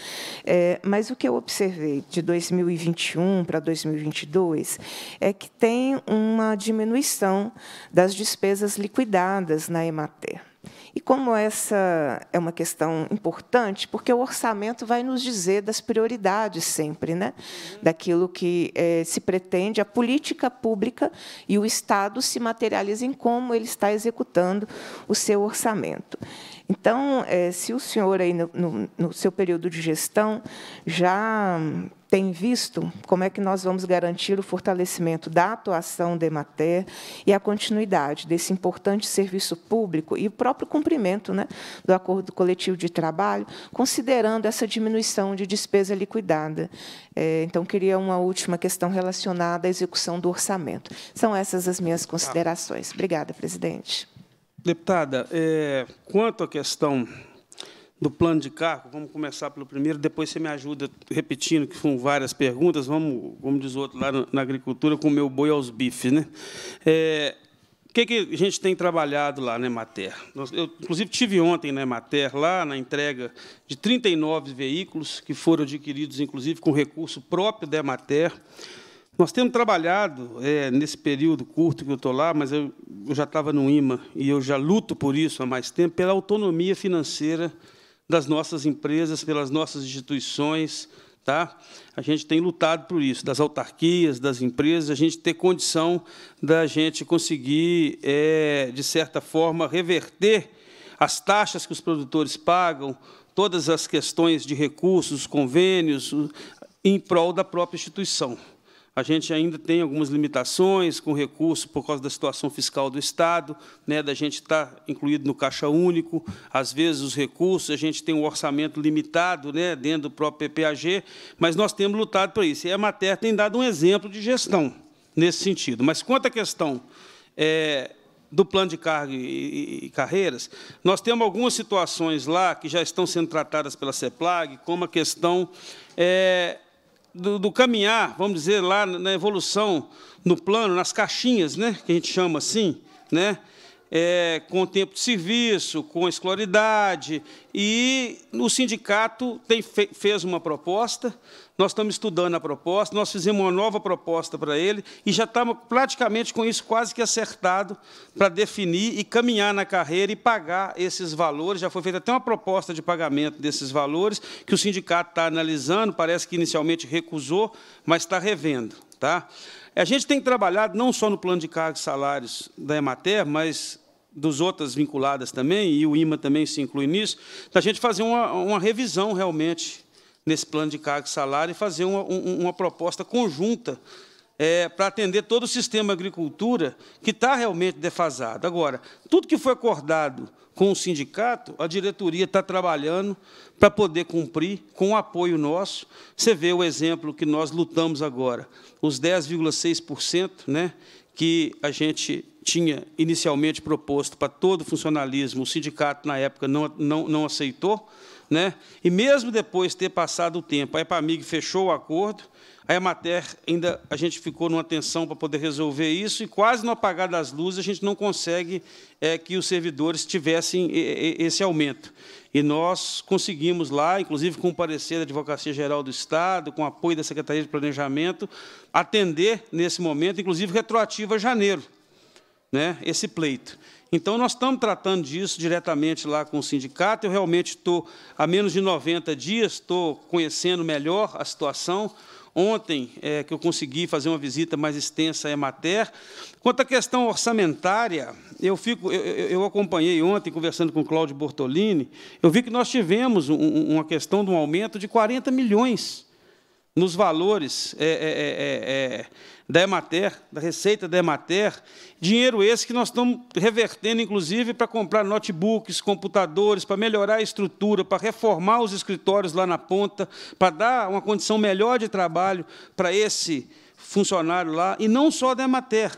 é, mas o que eu observei de 2021 para 2022 é que tem uma diminuição das despesas liquidadas na Emater. E como essa é uma questão importante, porque o orçamento vai nos dizer das prioridades sempre, né? Uhum. daquilo que é, se pretende, a política pública e o Estado se materializem como ele está executando o seu orçamento. Então, é, se o senhor, aí no, no, no seu período de gestão, já tem visto como é que nós vamos garantir o fortalecimento da atuação da EMATER e a continuidade desse importante serviço público e o próprio cumprimento né, do acordo coletivo de trabalho, considerando essa diminuição de despesa liquidada. É, então, queria uma última questão relacionada à execução do orçamento. São essas as minhas considerações. Obrigada, presidente. Deputada, é, quanto à questão do plano de cargo, vamos começar pelo primeiro, depois você me ajuda repetindo, que foram várias perguntas, vamos, como diz o outro lá na agricultura, com o boi aos bifes. Né? É, o que, que a gente tem trabalhado lá na Emater? Eu, inclusive, tive ontem na Emater, lá na entrega de 39 veículos, que foram adquiridos, inclusive, com recurso próprio da Emater, nós temos trabalhado é, nesse período curto que eu estou lá, mas eu, eu já estava no IMA e eu já luto por isso há mais tempo, pela autonomia financeira das nossas empresas, pelas nossas instituições. Tá? A gente tem lutado por isso, das autarquias, das empresas, a gente ter condição da gente conseguir, é, de certa forma, reverter as taxas que os produtores pagam, todas as questões de recursos, convênios, em prol da própria instituição. A gente ainda tem algumas limitações com recurso por causa da situação fiscal do Estado, né, da gente estar tá incluído no Caixa Único, às vezes os recursos, a gente tem um orçamento limitado né, dentro do próprio PPAG, mas nós temos lutado para isso. E a Mater tem dado um exemplo de gestão nesse sentido. Mas quanto à questão é, do plano de carga e, carreiras, nós temos algumas situações lá que já estão sendo tratadas pela CEPLAG, como a questão é, do, do, caminhar, vamos dizer, lá na evolução, no plano, nas caixinhas, né, que a gente chama assim, né, é, com tempo de serviço, com a escolaridade, e o sindicato tem, fez uma proposta, nós estamos estudando a proposta, nós fizemos uma nova proposta para ele, e já estamos praticamente com isso quase que acertado para definir e caminhar na carreira e pagar esses valores. Já foi feita até uma proposta de pagamento desses valores, que o sindicato está analisando, parece que inicialmente recusou, mas está revendo. Tá? É, a gente tem trabalhado não só no plano de cargos e salários da Emater, mas dos outras vinculadas também, e o IMA também se inclui nisso, da gente fazer uma, uma revisão realmente nesse plano de cargos e salário e fazer uma, uma proposta conjunta é, para atender todo o sistema agricultura que está realmente defasado. Agora, tudo que foi acordado com o sindicato, a diretoria está trabalhando para poder cumprir com o apoio nosso. Você vê o exemplo que nós lutamos agora, os 10,6% né, que a gente tinha inicialmente proposto para todo o funcionalismo, o sindicato, na época, não, não, não aceitou. Né? E mesmo depois de ter passado o tempo, a EPAMIG fechou o acordo, a Emater, ainda a gente ficou numa tensão para poder resolver isso, e quase no apagar das luzes a gente não consegue é, que os servidores tivessem esse aumento. E nós conseguimos lá, inclusive com o parecer da Advocacia Geral do Estado, com o apoio da Secretaria de Planejamento, atender nesse momento, inclusive retroativo a janeiro, né, esse pleito. Então, nós estamos tratando disso diretamente lá com o sindicato. Eu realmente estou, há menos de 90 dias, estou conhecendo melhor a situação ontem é, que eu consegui fazer uma visita mais extensa à Emater. Quanto à questão orçamentária, eu, fico, eu, eu acompanhei ontem, conversando com o Cláudio Bortolini, eu vi que nós tivemos um, uma questão de um aumento de 40 milhões nos valores é é, é, é, é, da Emater, da receita da Emater, dinheiro esse que nós estamos revertendo, inclusive, para comprar notebooks, computadores, para melhorar a estrutura, para reformar os escritórios lá na ponta, para dar uma condição melhor de trabalho para esse funcionário lá, e não só da Emater.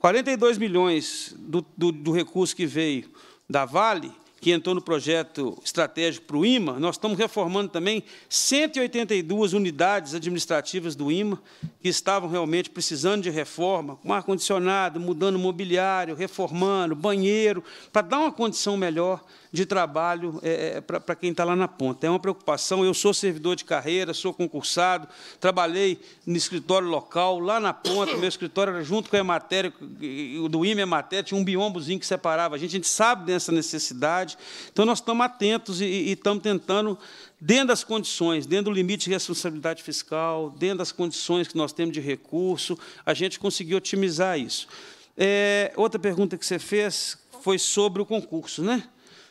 42 milhões do, do, do recurso que veio da Vale, que entrou no projeto estratégico para o IMA, nós estamos reformando também 182 unidades administrativas do IMA, que estavam realmente precisando de reforma, com ar-condicionado, mudando mobiliário, reformando, banheiro, para dar uma condição melhor de trabalho é, é para quem está lá na ponta. É uma preocupação. Eu sou servidor de carreira, sou concursado, trabalhei no escritório local, lá na ponta, meu escritório era junto com a matéria, do IME matéria, tinha um biombozinho que separava a gente. A gente sabe dessa necessidade. Então, nós estamos atentos e, estamos tentando dentro das condições, dentro do limite de responsabilidade fiscal, dentro das condições que nós temos de recurso, a gente conseguiu otimizar isso. É, outra pergunta que você fez foi sobre o concurso, né?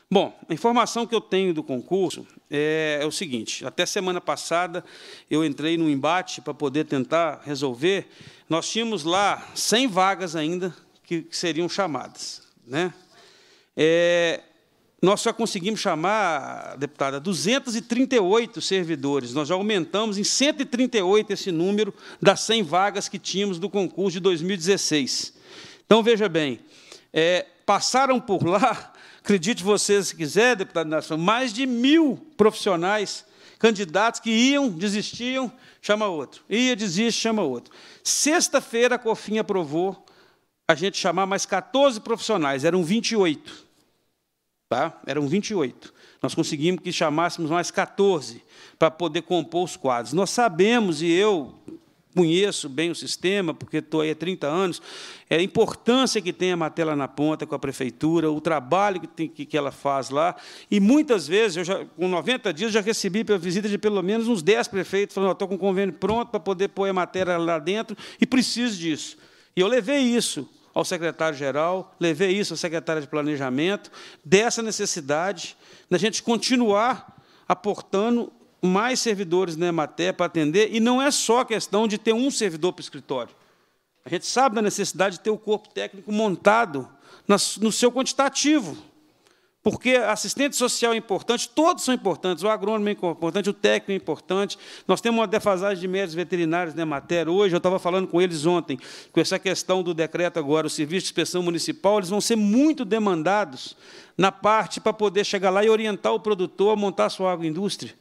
Bom, a informação que eu tenho do concurso é, é, o seguinte: até semana passada eu entrei num embate para poder tentar resolver. Nós tínhamos lá 100 vagas ainda que, que seriam chamadas. Né? É, nós só conseguimos chamar, deputada, 238 servidores. Nós já aumentamos em 138 esse número das 100 vagas que tínhamos do concurso de 2016. Então, veja bem, é, passaram por lá acredite você se quiser, deputado nacional, mais de mil profissionais, candidatos que iam, desistiam, chama outro. Ia, desiste, chama outro. Sexta-feira, a COFIN aprovou a gente chamar mais 14 profissionais, eram 28. Tá? Eram 28. Nós conseguimos que chamássemos mais 14 para poder compor os quadros. Nós sabemos, e eu conheço bem o sistema, porque estou aí há 30 anos, é a importância que tem a Matela na ponta com a prefeitura, o trabalho que, tem, que, que ela faz lá. E muitas vezes, eu já, com 90 dias, já recebi pela visita de pelo menos uns 10 prefeitos, falando: estou com o um convênio pronto para poder pôr a matéria lá dentro e preciso disso. E eu levei isso ao secretário-geral, levei isso à secretária de Planejamento, dessa necessidade da gente continuar aportando mais servidores na EMATER para atender, e não é só questão de ter um servidor para o escritório. A gente sabe da necessidade de ter o corpo técnico montado no seu quantitativo, porque assistente social é importante, todos são importantes, o agrônomo é importante, o técnico é importante. Nós temos uma defasagem de médicos veterinários na EMATER. Hoje, eu estava falando com eles ontem, com essa questão do decreto agora, o serviço de inspeção municipal, eles vão ser muito demandados na parte para poder chegar lá e orientar o produtor a montar a sua agroindústria.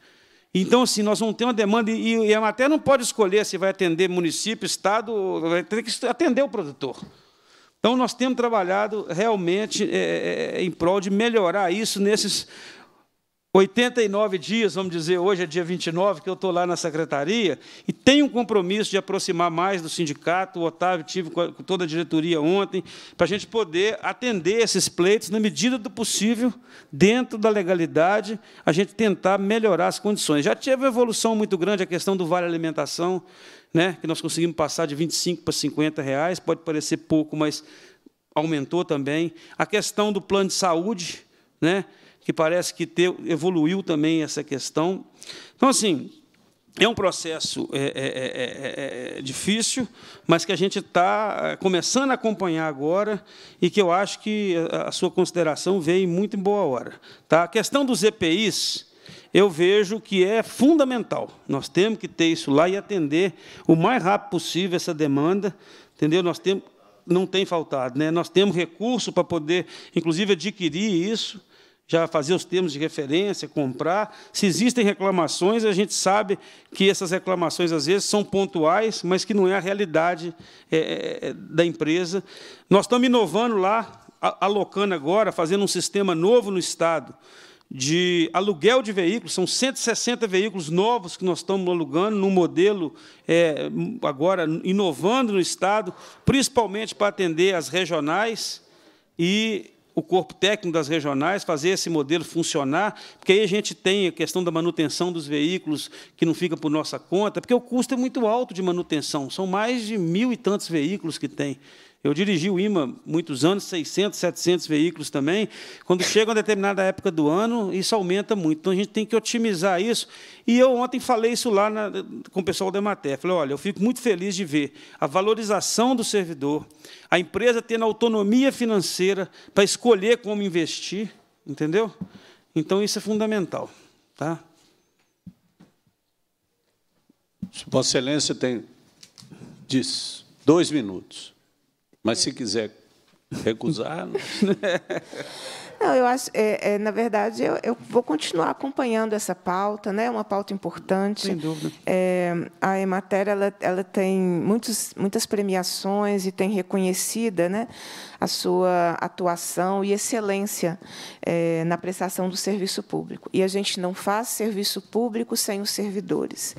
Então, assim, nós vamos ter uma demanda, e, e a matéria não pode escolher se vai atender município, estado, vai ter que atender o produtor. Então, nós temos trabalhado realmente é, é, é em prol de melhorar isso nesses 89 dias, vamos dizer, hoje é dia 29, que eu estou lá na secretaria, e tenho um compromisso de aproximar mais do sindicato, o Otávio tive com toda a diretoria ontem, para a gente poder atender esses pleitos na medida do possível, dentro da legalidade, a gente tentar melhorar as condições. Já teve uma evolução muito grande a questão do vale alimentação, né, que nós conseguimos passar de 25 para 50 reais, pode parecer pouco, mas aumentou também. A questão do plano de saúde, né? que parece que evoluiu também essa questão. Então, assim, é um processo é, é, é, difícil, mas que a gente está começando a acompanhar agora e que eu acho que a sua consideração veio muito em boa hora. Tá? A questão dos EPIs, eu vejo que é fundamental. Nós temos que ter isso lá e atender o mais rápido possível essa demanda. Entendeu? Nós temos, não tem faltado. Né? Nós temos recurso para poder, inclusive, adquirir isso já fazer os termos de referência, comprar. Se existem reclamações, a gente sabe que essas reclamações, às vezes, são pontuais, mas que não é a realidade é, é, é da empresa. Nós estamos inovando lá, alocando agora, fazendo um sistema novo no Estado de aluguel de veículos, são 160 veículos novos que nós estamos alugando, num modelo é, agora inovando no Estado, principalmente para atender as regionais e o corpo técnico das regionais, fazer esse modelo funcionar, porque aí a gente tem a questão da manutenção dos veículos, que não fica por nossa conta, porque o custo é muito alto de manutenção, são mais de mil e tantos veículos que tem. Eu dirigi o IMA muitos anos, 600, 700 veículos também. Quando chega uma determinada época do ano, isso aumenta muito. Então, a gente tem que otimizar isso. E eu ontem falei isso lá na, com o pessoal da Emater. Falei, olha, eu fico muito feliz de ver a valorização do servidor, a empresa tendo autonomia financeira para escolher como investir, entendeu? Então, isso é fundamental. Tá? Vossa Excelência tem diz, dois minutos. Mas se quiser recusar. não, não eu acho, é, é, na verdade, eu, eu, vou continuar acompanhando essa pauta, né? É uma pauta importante. Sem dúvida. É, a Emater ela, ela tem muitos, muitas premiações e tem reconhecida, né? a sua atuação e excelência é, na prestação do serviço público. E a gente não faz serviço público sem os servidores.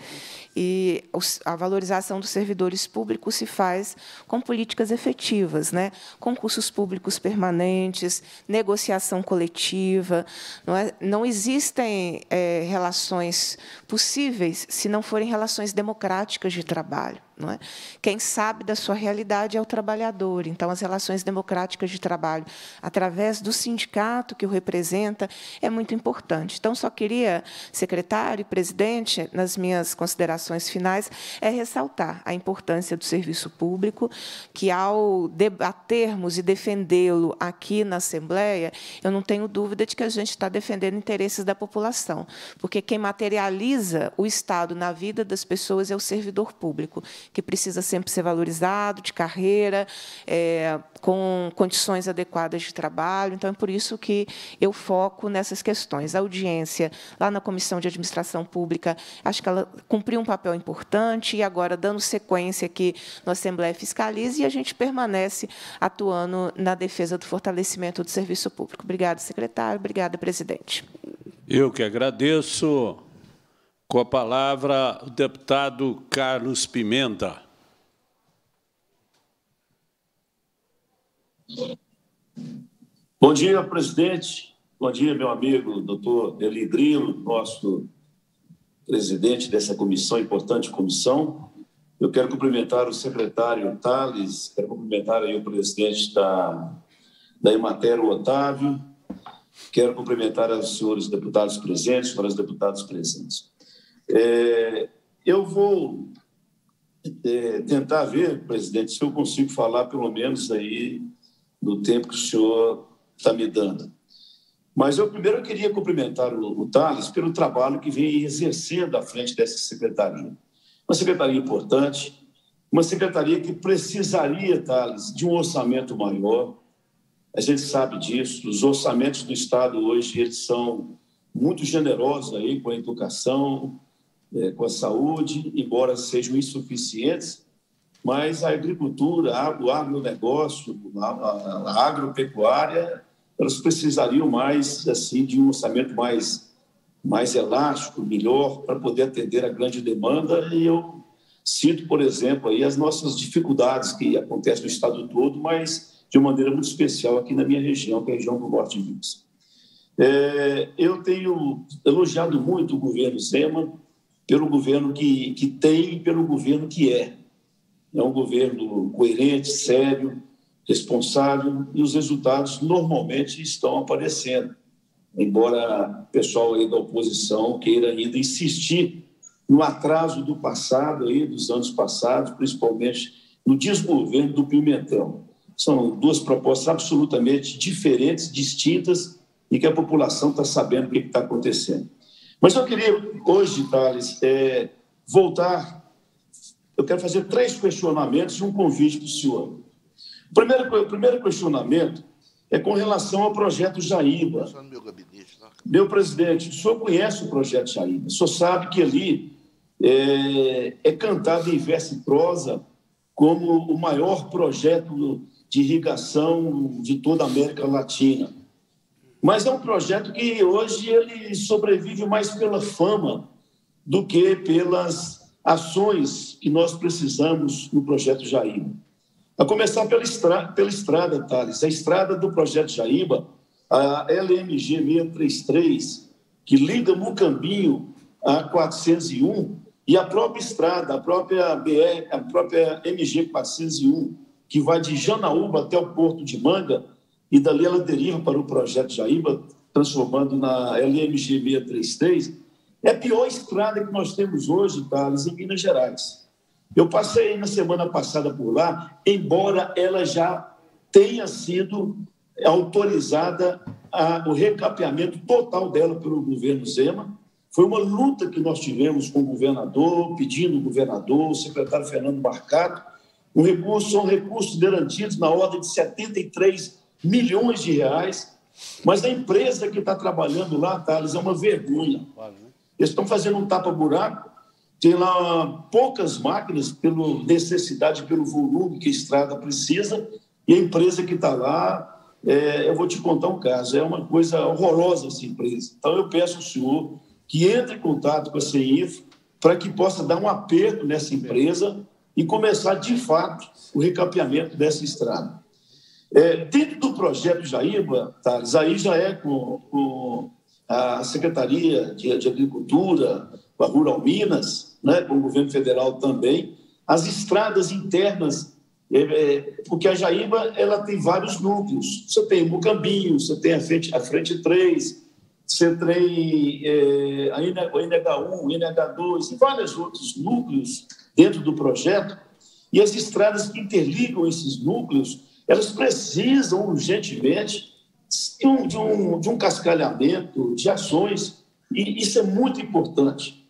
E a valorização dos servidores públicos se faz com políticas efetivas, né? concursos públicos permanentes, negociação coletiva. Não, é? não existem é, relações possíveis se não forem relações democráticas de trabalho. Não é? Quem sabe da sua realidade é o trabalhador. Então, as relações democráticas de trabalho, através do sindicato que o representa, é muito importante. Então, só queria, secretário e presidente, nas minhas considerações finais, é ressaltar a importância do serviço público, que, ao debatermos e defendê-lo aqui na Assembleia, eu não tenho dúvida de que a gente está defendendo interesses da população, porque quem materializa o Estado na vida das pessoas é o servidor público que precisa sempre ser valorizado, de carreira, é, com condições adequadas de trabalho. Então, é por isso que eu foco nessas questões. A audiência, lá na Comissão de Administração Pública, acho que ela cumpriu um papel importante, e agora, dando sequência aqui na Assembleia Fiscaliza, e a gente permanece atuando na defesa do fortalecimento do serviço público. Obrigada, secretário. Obrigada, presidente. Eu que agradeço. Com a palavra, o deputado Carlos Pimenta. Bom dia, presidente. Bom dia, meu amigo doutor Eli nosso presidente dessa comissão, importante comissão. Eu quero cumprimentar o secretário Tales, quero cumprimentar aí o presidente da, da Emater, Otávio, quero cumprimentar os senhores deputados presentes, senhoras deputadas presentes. É, eu vou é, tentar ver, presidente, se eu consigo falar pelo menos aí no tempo que o senhor está me dando. Mas eu primeiro queria cumprimentar o, o Thales pelo trabalho que vem exercendo à frente dessa secretaria. Uma secretaria importante, uma secretaria que precisaria, Thales, de um orçamento maior. A gente sabe disso, os orçamentos do Estado hoje eles são muito generosos aí com a educação, é, com a saúde, embora sejam insuficientes, mas a agricultura, o agronegócio, a, a, a agropecuária, elas precisariam mais assim de um orçamento mais mais elástico, melhor, para poder atender a grande demanda. E eu cito, por exemplo, aí as nossas dificuldades que acontecem no estado todo, mas de uma maneira muito especial aqui na minha região, que é a região do Norte de Minas. É, eu tenho elogiado muito o governo Zema, pelo governo que, que tem e pelo governo que é. É um governo coerente, sério, responsável, e os resultados normalmente estão aparecendo. Embora o pessoal aí da oposição queira ainda insistir no atraso do passado, aí, dos anos passados, principalmente no desgoverno do Pimentão. São duas propostas absolutamente diferentes, distintas, e que a população está sabendo o que está acontecendo. Mas eu queria, hoje, Thales, é, voltar. Eu quero fazer três questionamentos e um convite para o senhor. O primeiro, o primeiro questionamento é com relação ao projeto Jaíba. Meu, gabinete, tá? meu presidente, o senhor conhece o projeto Jaíba, o senhor sabe que ali é, é cantado em verso e prosa como o maior projeto de irrigação de toda a América Latina. Mas é um projeto que hoje ele sobrevive mais pela fama do que pelas ações que nós precisamos no projeto Jaíba. A começar pela, estra pela estrada, Thales. A estrada do projeto Jaíba, a LMG 633, que liga Mucambinho a 401, e a própria estrada, a própria BR, a própria MG 401, que vai de Janaúba até o Porto de Manga, e dali ela deriva para o projeto Jaíba, transformando na LMG 633. É a pior estrada que nós temos hoje, Thales, em Minas Gerais. Eu passei na semana passada por lá, embora ela já tenha sido autorizada a, o recapeamento total dela pelo governo Zema. Foi uma luta que nós tivemos com o governador, pedindo o governador, o secretário Fernando Barcato. um recurso, são recursos garantidos na ordem de 73 milhões de reais, mas a empresa que está trabalhando lá, Thales, é uma vergonha. Né? Eles estão fazendo um tapa-buraco, tem lá poucas máquinas, pela necessidade, pelo volume que a estrada precisa, e a empresa que está lá, é, eu vou te contar um caso, é uma coisa horrorosa essa empresa. Então, eu peço ao senhor que entre em contato com a CEIF para que possa dar um aperto nessa empresa e começar, de fato, o recapeamento dessa estrada. É, dentro do projeto Jaíba, Thales, tá, aí já é com, com a Secretaria de, de, Agricultura, com a Rural Minas, né, com o governo federal também, as estradas internas, é, é porque a Jaíba ela tem vários núcleos. Você tem o Mucambinho, você tem a Frente, a frente 3, você tem é, a NH1, o NH2 e vários outros núcleos dentro do projeto, e as estradas que interligam esses núcleos elas precisam urgentemente de um, de um, de um cascalhamento de ações, e isso é muito importante.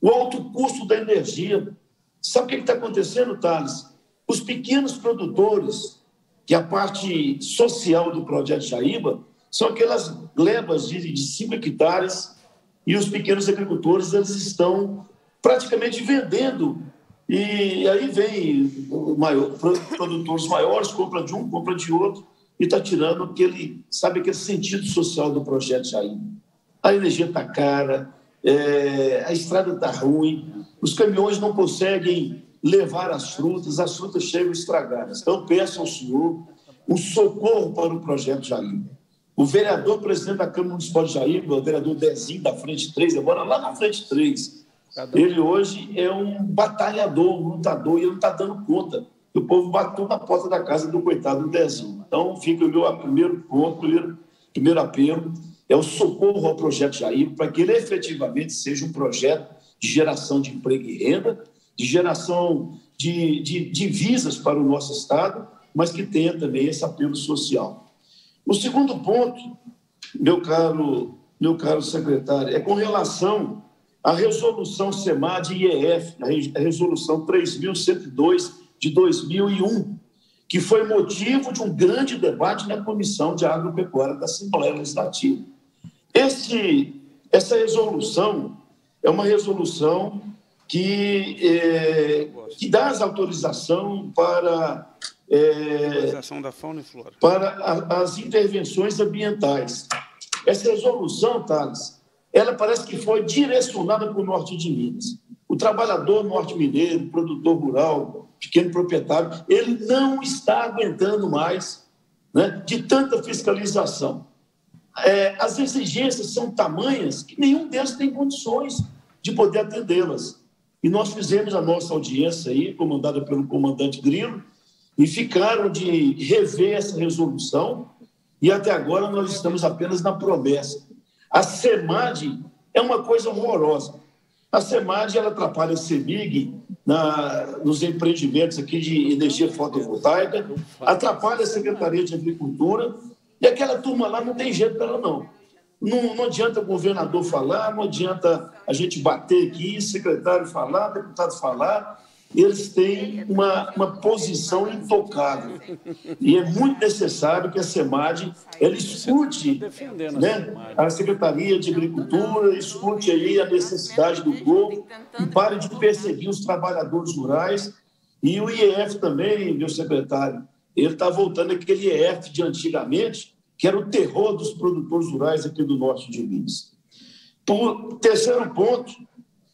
O alto custo da energia. Sabe o que está acontecendo, Thales? Os pequenos produtores, que é a parte social do projeto Jaíba, são aquelas glebas de 5 hectares, e os pequenos agricultores eles estão praticamente vendendo e aí vem maior, produtores maiores, compra de um, compra de outro, e está tirando aquele, sabe, aquele sentido social do projeto Jair. A energia está cara, é, a estrada está ruim, os caminhões não conseguem levar as frutas, as frutas chegam estragadas. Então, peço ao senhor o socorro para o projeto Jair. O vereador presidente da Câmara Municipal de Jaíba, o vereador Dezinho da Frente 3, agora lá na Frente 3, ele hoje é um batalhador, um lutador, e ele não está dando conta. O povo bateu na porta da casa do coitado do Dezão. Então, fica o meu primeiro ponto, primeiro, primeiro apelo, é o socorro ao projeto Jair, para que ele efetivamente seja um projeto de geração de emprego e renda, de geração de, de divisas para o nosso Estado, mas que tenha também esse apelo social. O segundo ponto, meu caro, meu caro secretário, é com relação a resolução SEMAD IEF, a resolução 3102 de 2001, que foi motivo de um grande debate na Comissão de Agropecuária da Assembleia Legislativa. Esse, essa resolução é uma resolução que, é, que dá as autorizações para é, da fauna e flora. para a, as intervenções ambientais. Essa resolução, Thales, ela parece que foi direcionada para o norte de Minas. O trabalhador norte-mineiro, produtor rural, pequeno proprietário, ele não está aguentando mais né, de tanta fiscalização. É, as exigências são tamanhas que nenhum deles tem condições de poder atendê-las. E nós fizemos a nossa audiência aí, comandada pelo comandante Grilo, e ficaram de rever essa resolução. E até agora nós estamos apenas na promessa. A SEMAD é uma coisa horrorosa. A SEMAD ela atrapalha a CEMIG na, nos empreendimentos aqui de energia fotovoltaica, atrapalha a Secretaria de Agricultura, e aquela turma lá não tem jeito para ela, não. não. Não adianta o governador falar, não adianta a gente bater aqui, secretário falar, deputado falar, eles têm uma, uma posição intocável. E é muito necessário que a SEMAD ela escute né, a Secretaria de Agricultura, escute aí a necessidade do povo e pare de perseguir os trabalhadores rurais. E o IEF também, meu secretário, ele está voltando aquele IEF de antigamente, que era o terror dos produtores rurais aqui do norte de Minas. Por terceiro ponto,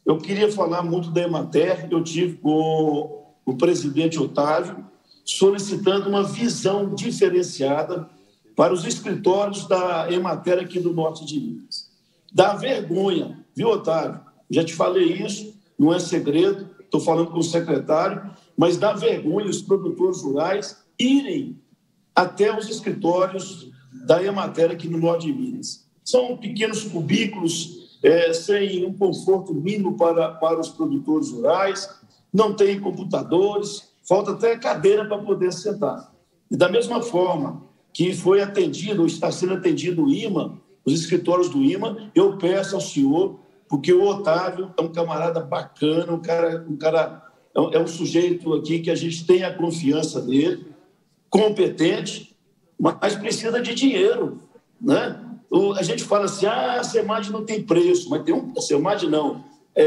eu queria falar muito da Emater, eu tive com o presidente Otávio, solicitando uma visão diferenciada para os escritórios da Emater aqui do norte de Minas. Dá vergonha, viu, Otávio? Já te falei isso, não é segredo, estou falando com o secretário, mas dá vergonha os produtores rurais irem até os escritórios da Emater aqui no norte de Minas. São pequenos cubículos é, sem um conforto mínimo para, para os produtores rurais, não tem computadores, falta até cadeira para poder sentar. E da mesma forma que foi atendido, ou está sendo atendido o IMA, os escritórios do IMA, eu peço ao senhor, porque o Otávio é um camarada bacana, um cara, um cara é um é sujeito aqui que a gente tem a confiança dele, competente, mas precisa de dinheiro, né? a gente fala assim, ah, a SEMAD não tem preço, mas tem um... A SEMAD não. É,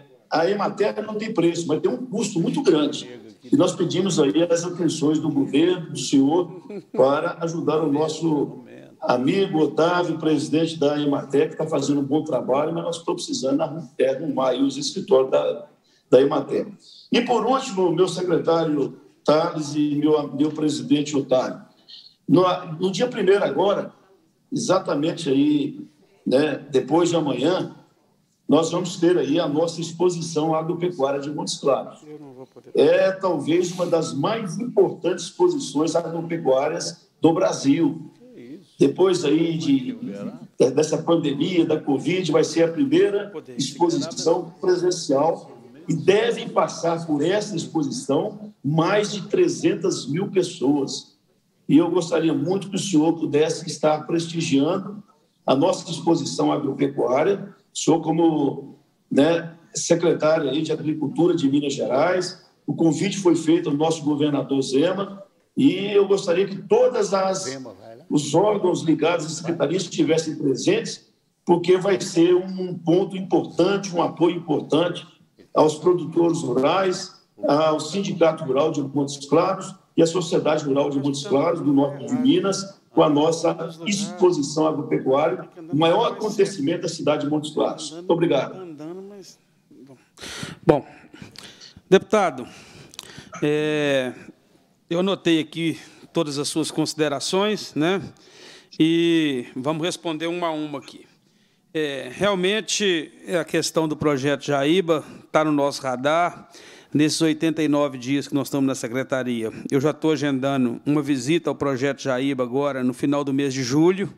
é, a Emater não tem preço, mas tem um custo muito grande. E nós pedimos aí as atenções do governo, do senhor, para ajudar o nosso amigo Otávio, presidente da Emater, que está fazendo um bom trabalho, mas nós estamos precisando arrumar aí os escritórios da, da Emater. E, por último, meu secretário Thales e meu, meu presidente Otávio. No, no dia primeiro agora, exatamente aí, né, depois de amanhã, nós vamos ter aí a nossa exposição agropecuária de Montes Claros. É talvez uma das mais importantes exposições agropecuárias do Brasil. Depois aí de, dessa pandemia, da Covid, vai ser a primeira exposição presencial e devem passar por essa exposição mais de 300 mil pessoas. E eu gostaria muito que o senhor pudesse estar prestigiando a nossa exposição agropecuária. O senhor, como né, secretário de Agricultura de Minas Gerais, o convite foi feito ao nosso governador Zema, e eu gostaria que todas as os órgãos ligados à secretaria estivessem presentes, porque vai ser um ponto importante, um apoio importante aos produtores rurais, ao Sindicato Rural de Montes Claros e a Sociedade Rural de Montes Claros, do norte de Minas, com a nossa exposição agropecuária, o maior acontecimento da cidade de Montes Claros. Muito obrigado. Bom, deputado, é, eu anotei aqui todas as suas considerações, né? E vamos responder uma a uma aqui. É, realmente, é a questão do projeto Jaíba está no nosso radar nesses 89 dias que nós estamos na secretaria. Eu já estou agendando uma visita ao projeto Jaíba agora, no final do mês de julho,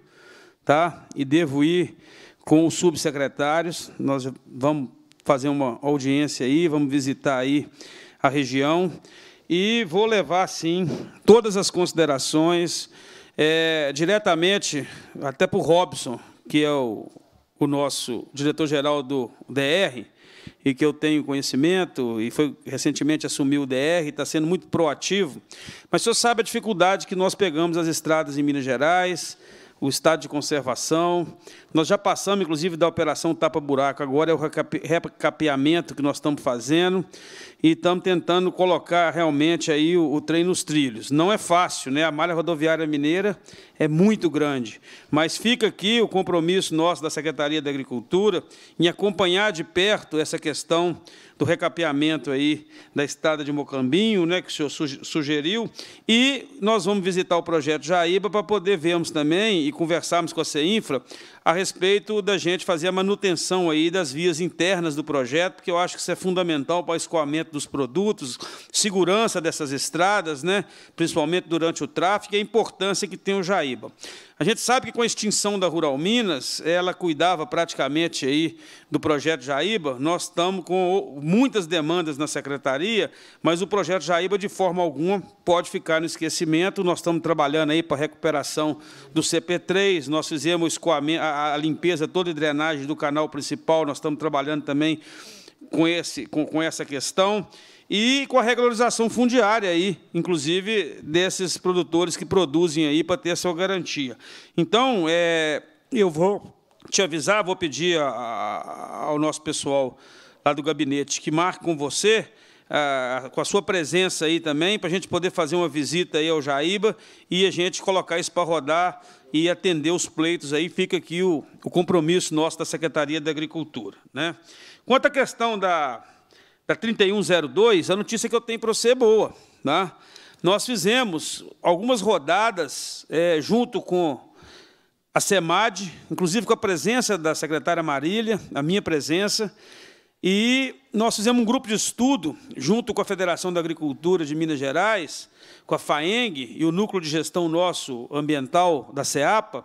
tá? e devo ir com os subsecretários. Nós vamos fazer uma audiência aí, vamos visitar aí a região. E vou levar, sim, todas as considerações é, diretamente até para o Robson, que é o, o nosso diretor-geral do DR, e que eu tenho conhecimento, e foi recentemente assumiu o DR, está sendo muito proativo. Mas o senhor sabe a dificuldade que nós pegamos as estradas em Minas Gerais, o estado de conservação, nós já passamos, inclusive, da operação tapa-buraco, agora é o recapeamento que nós estamos fazendo e estamos tentando colocar realmente aí o, o trem nos trilhos. Não é fácil, né? a malha rodoviária mineira é muito grande, mas fica aqui o compromisso nosso da Secretaria da Agricultura em acompanhar de perto essa questão do recapeamento aí da estrada de Mocambinho, né, que o senhor sugeriu, e nós vamos visitar o projeto Jaíba para poder vermos também e conversarmos com a CEINFRA a respeito da gente fazer a manutenção aí das vias internas do projeto, porque eu acho que isso é fundamental para o escoamento dos produtos, segurança dessas estradas, né? principalmente durante o tráfego, e a importância que tem o Jaíba. A gente sabe que com a extinção da Rural Minas, ela cuidava praticamente aí do projeto Jaíba. Nós estamos com muitas demandas na secretaria, mas o projeto Jaíba de forma alguma pode ficar no esquecimento. Nós estamos trabalhando aí para a recuperação do CP3, nós fizemos a limpeza toda e drenagem do canal principal, nós estamos trabalhando também com, esse, com, com essa questão e com a regularização fundiária aí, inclusive desses produtores que produzem aí para ter a sua garantia. Então, é, eu vou te avisar, vou pedir a, a, ao nosso pessoal lá do gabinete que marque com você, a, com a sua presença aí também, para a gente poder fazer uma visita aí ao Jaíba e a gente colocar isso para rodar e atender os pleitos aí, fica aqui o, o compromisso nosso da Secretaria da Agricultura. Né? Quanto à questão da para 3102, a notícia que eu tenho para você é boa. Tá? Nós fizemos algumas rodadas é, junto com a SEMAD, inclusive com a presença da secretária Marília, a minha presença, e nós fizemos um grupo de estudo, junto com a Federação da Agricultura de Minas Gerais, com a FAENG e o Núcleo de Gestão Nosso Ambiental da SEAPA,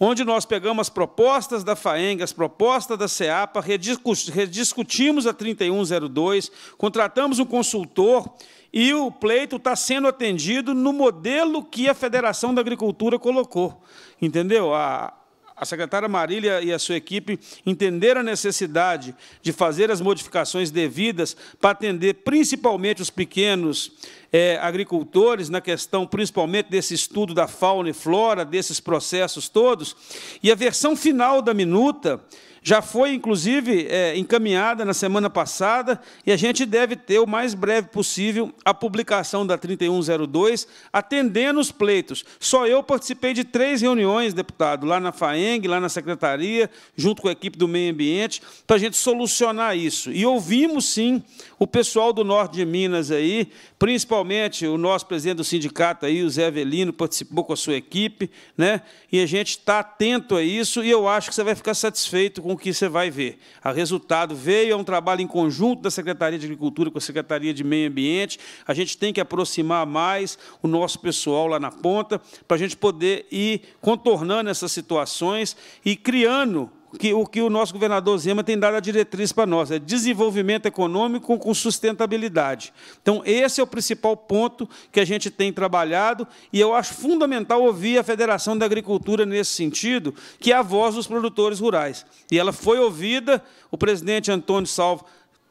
onde nós pegamos as propostas da FAENG, as propostas da SEAPA, rediscutimos a 3102, contratamos um consultor e o pleito está sendo atendido no modelo que a Federação da Agricultura colocou. Entendeu? A, a secretária Marília e a sua equipe entenderam a necessidade de fazer as modificações devidas para atender principalmente os pequenos é, agricultores, na questão principalmente desse estudo da fauna e flora, desses processos todos. E a versão final da minuta já foi, inclusive, é, encaminhada na semana passada e a gente deve ter o mais breve possível a publicação da 3102, atendendo os pleitos. Só eu participei de três reuniões, deputado, lá na FAENG, lá na Secretaria, junto com a equipe do Meio Ambiente, para a gente solucionar isso. E ouvimos, sim, o pessoal do norte de Minas aí, principalmente o nosso presidente do sindicato aí, o Zé Avelino, participou com a sua equipe, né? e a gente está atento a isso, e eu acho que você vai ficar satisfeito com com o que você vai ver. o resultado veio, é um trabalho em conjunto da Secretaria de Agricultura com a Secretaria de Meio Ambiente. A gente tem que aproximar mais o nosso pessoal lá na ponta, para a gente poder ir contornando essas situações e criando que, o que o nosso governador Zema tem dado a diretriz para nós, é desenvolvimento econômico com sustentabilidade. Então, esse é o principal ponto que a gente tem trabalhado e eu acho fundamental ouvir a Federação da Agricultura nesse sentido, que é a voz dos produtores rurais. E ela foi ouvida, o presidente Antônio Salvo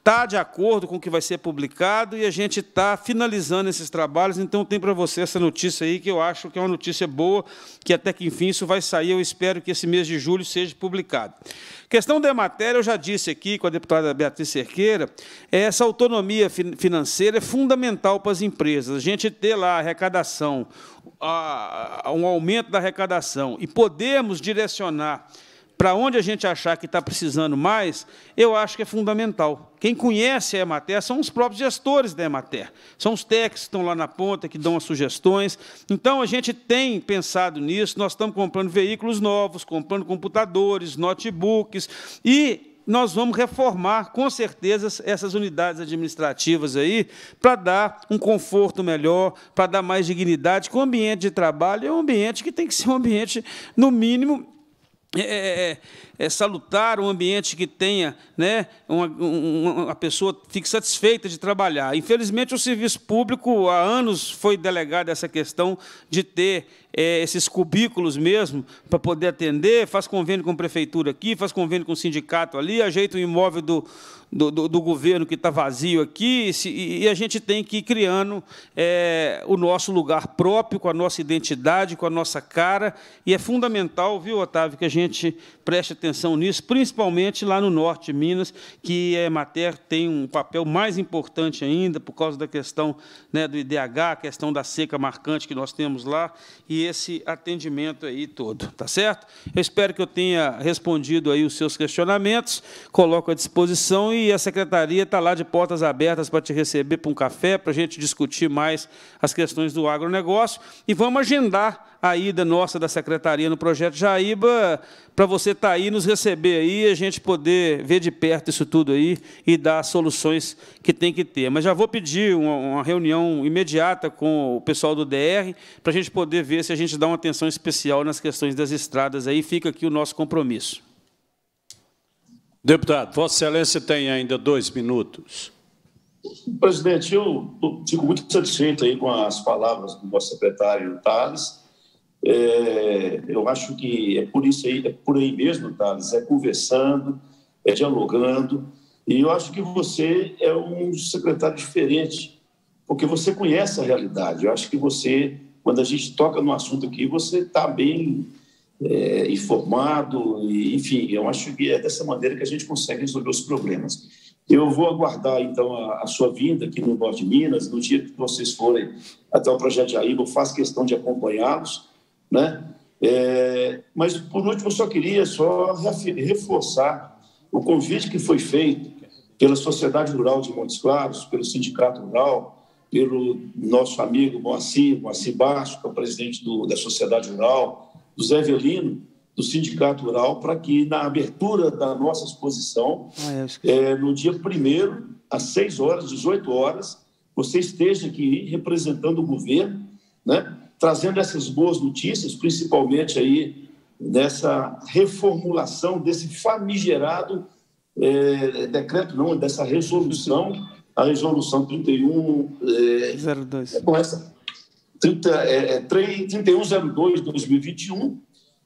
está de acordo com o que vai ser publicado e a gente está finalizando esses trabalhos. Então, tem para você essa notícia aí, que eu acho que é uma notícia boa, que até que enfim isso vai sair. Eu espero que esse mês de julho seja publicado. Questão da matéria, eu já disse aqui com a deputada Beatriz Cerqueira, é essa autonomia financeira é fundamental para as empresas. A gente ter lá a arrecadação, um aumento da arrecadação e podemos direcionar para onde a gente achar que está precisando mais, eu acho que é fundamental. Quem conhece a Emater são os próprios gestores da Emater, são os técnicos que estão lá na ponta, que dão as sugestões. Então, a gente tem pensado nisso, nós estamos comprando veículos novos, comprando computadores, notebooks, e nós vamos reformar, com certeza, essas unidades administrativas aí, para dar um conforto melhor, para dar mais dignidade, que o ambiente de trabalho é um ambiente que tem que ser um ambiente, no mínimo, é é, é, é, salutar um ambiente que tenha, né, uma, uma, uma, pessoa fique satisfeita de trabalhar. Infelizmente, o serviço público há anos foi delegado essa questão de ter é, esses cubículos mesmo para poder atender, faz convênio com a prefeitura aqui, faz convênio com o sindicato ali, ajeita o imóvel do, do, do, do governo que está vazio aqui, e a gente tem que ir criando é, o nosso lugar próprio, com a nossa identidade, com a nossa cara, e é fundamental, viu, Otávio, que a gente preste atenção nisso, principalmente lá no norte de Minas, que a é, Emater tem um papel mais importante ainda, por causa da questão né, do IDH, a questão da seca marcante que nós temos lá, e esse atendimento aí todo, tá certo? Eu espero que eu tenha respondido aí os seus questionamentos, coloco à disposição e e a secretaria está lá de portas abertas para te receber para um café, para a gente discutir mais as questões do agronegócio. E vamos agendar a ida nossa da secretaria no projeto Jaíba, para você estar tá aí, nos receber aí, a gente poder ver de perto isso tudo aí e dar soluções que tem que ter. Mas já vou pedir uma, uma reunião imediata com o pessoal do DR, para a gente poder ver se a gente dá uma atenção especial nas questões das estradas aí. Fica aqui o nosso compromisso. Deputado, Vossa Excelência tem ainda dois minutos. Presidente, eu fico muito satisfeito aí com as palavras do nosso secretário Thales. É, eu acho que é por isso aí, é por aí mesmo, Thales, é conversando, é dialogando. E eu acho que você é um secretário diferente, porque você conhece a realidade. Eu acho que você, quando a gente toca no assunto aqui, você está bem é, informado, e, enfim, eu acho que é dessa maneira que a gente consegue resolver os problemas. Eu vou aguardar, então, a, a sua vinda aqui no Norte de Minas. No dia que vocês forem até o Projeto Jaíba, eu faço questão de acompanhá-los, né? É, mas, por último, eu só queria só reforçar o convite que foi feito pela Sociedade Rural de Montes Claros, pelo Sindicato Rural, pelo nosso amigo Moacir, Moacir Basco, que é o presidente do, da Sociedade Rural, do Zé Velino, do Sindicato Rural, para que na abertura da nossa exposição, ah, é, no dia 1 às 6 horas, 18 horas, você esteja aqui representando o governo, né? trazendo essas boas notícias, principalmente aí nessa reformulação desse famigerado é, decreto, não, dessa resolução, a resolução 31... É, 02. É, com essa é, 3102 de 2021,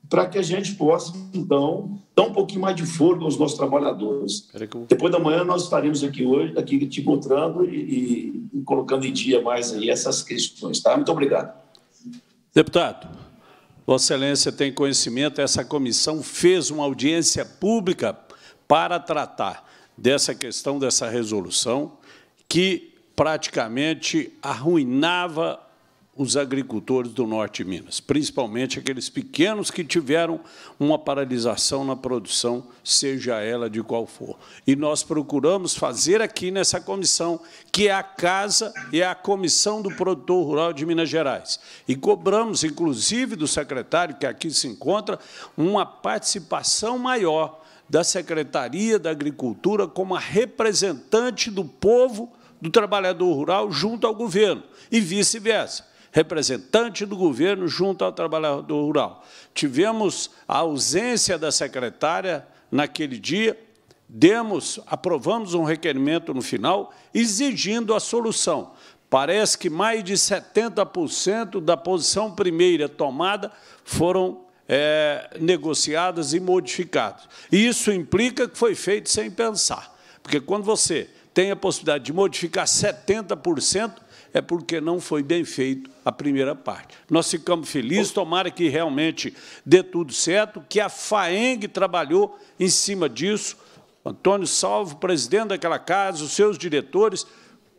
para que a gente possa, então, dar um pouquinho mais de fôlego aos nossos trabalhadores. Eu... Depois da manhã nós estaremos aqui hoje, aqui te encontrando e, e, colocando em dia mais aí essas questões, tá? Muito obrigado. Deputado, Vossa Excelência tem conhecimento, essa comissão fez uma audiência pública para tratar dessa questão, dessa resolução, que praticamente arruinava os agricultores do norte de Minas, principalmente aqueles pequenos que tiveram uma paralisação na produção, seja ela de qual for. E nós procuramos fazer aqui nessa comissão, que é a casa e é a comissão do produtor rural de Minas Gerais. E cobramos, inclusive, do secretário, que aqui se encontra, uma participação maior da Secretaria da Agricultura como a representante do povo do trabalhador rural junto ao governo e vice-versa representante do governo junto ao trabalhador rural. Tivemos a ausência da secretária naquele dia, demos, aprovamos um requerimento no final, exigindo a solução. Parece que mais de 70% da posição primeira tomada foram é, negociadas e modificadas. Isso implica que foi feito sem pensar, porque quando você tem a possibilidade de modificar 70%, é porque não foi bem feito a primeira parte. Nós ficamos felizes, tomara que realmente dê tudo certo, que a FAENG trabalhou em cima disso. Antônio Salvo, presidente daquela casa, os seus diretores,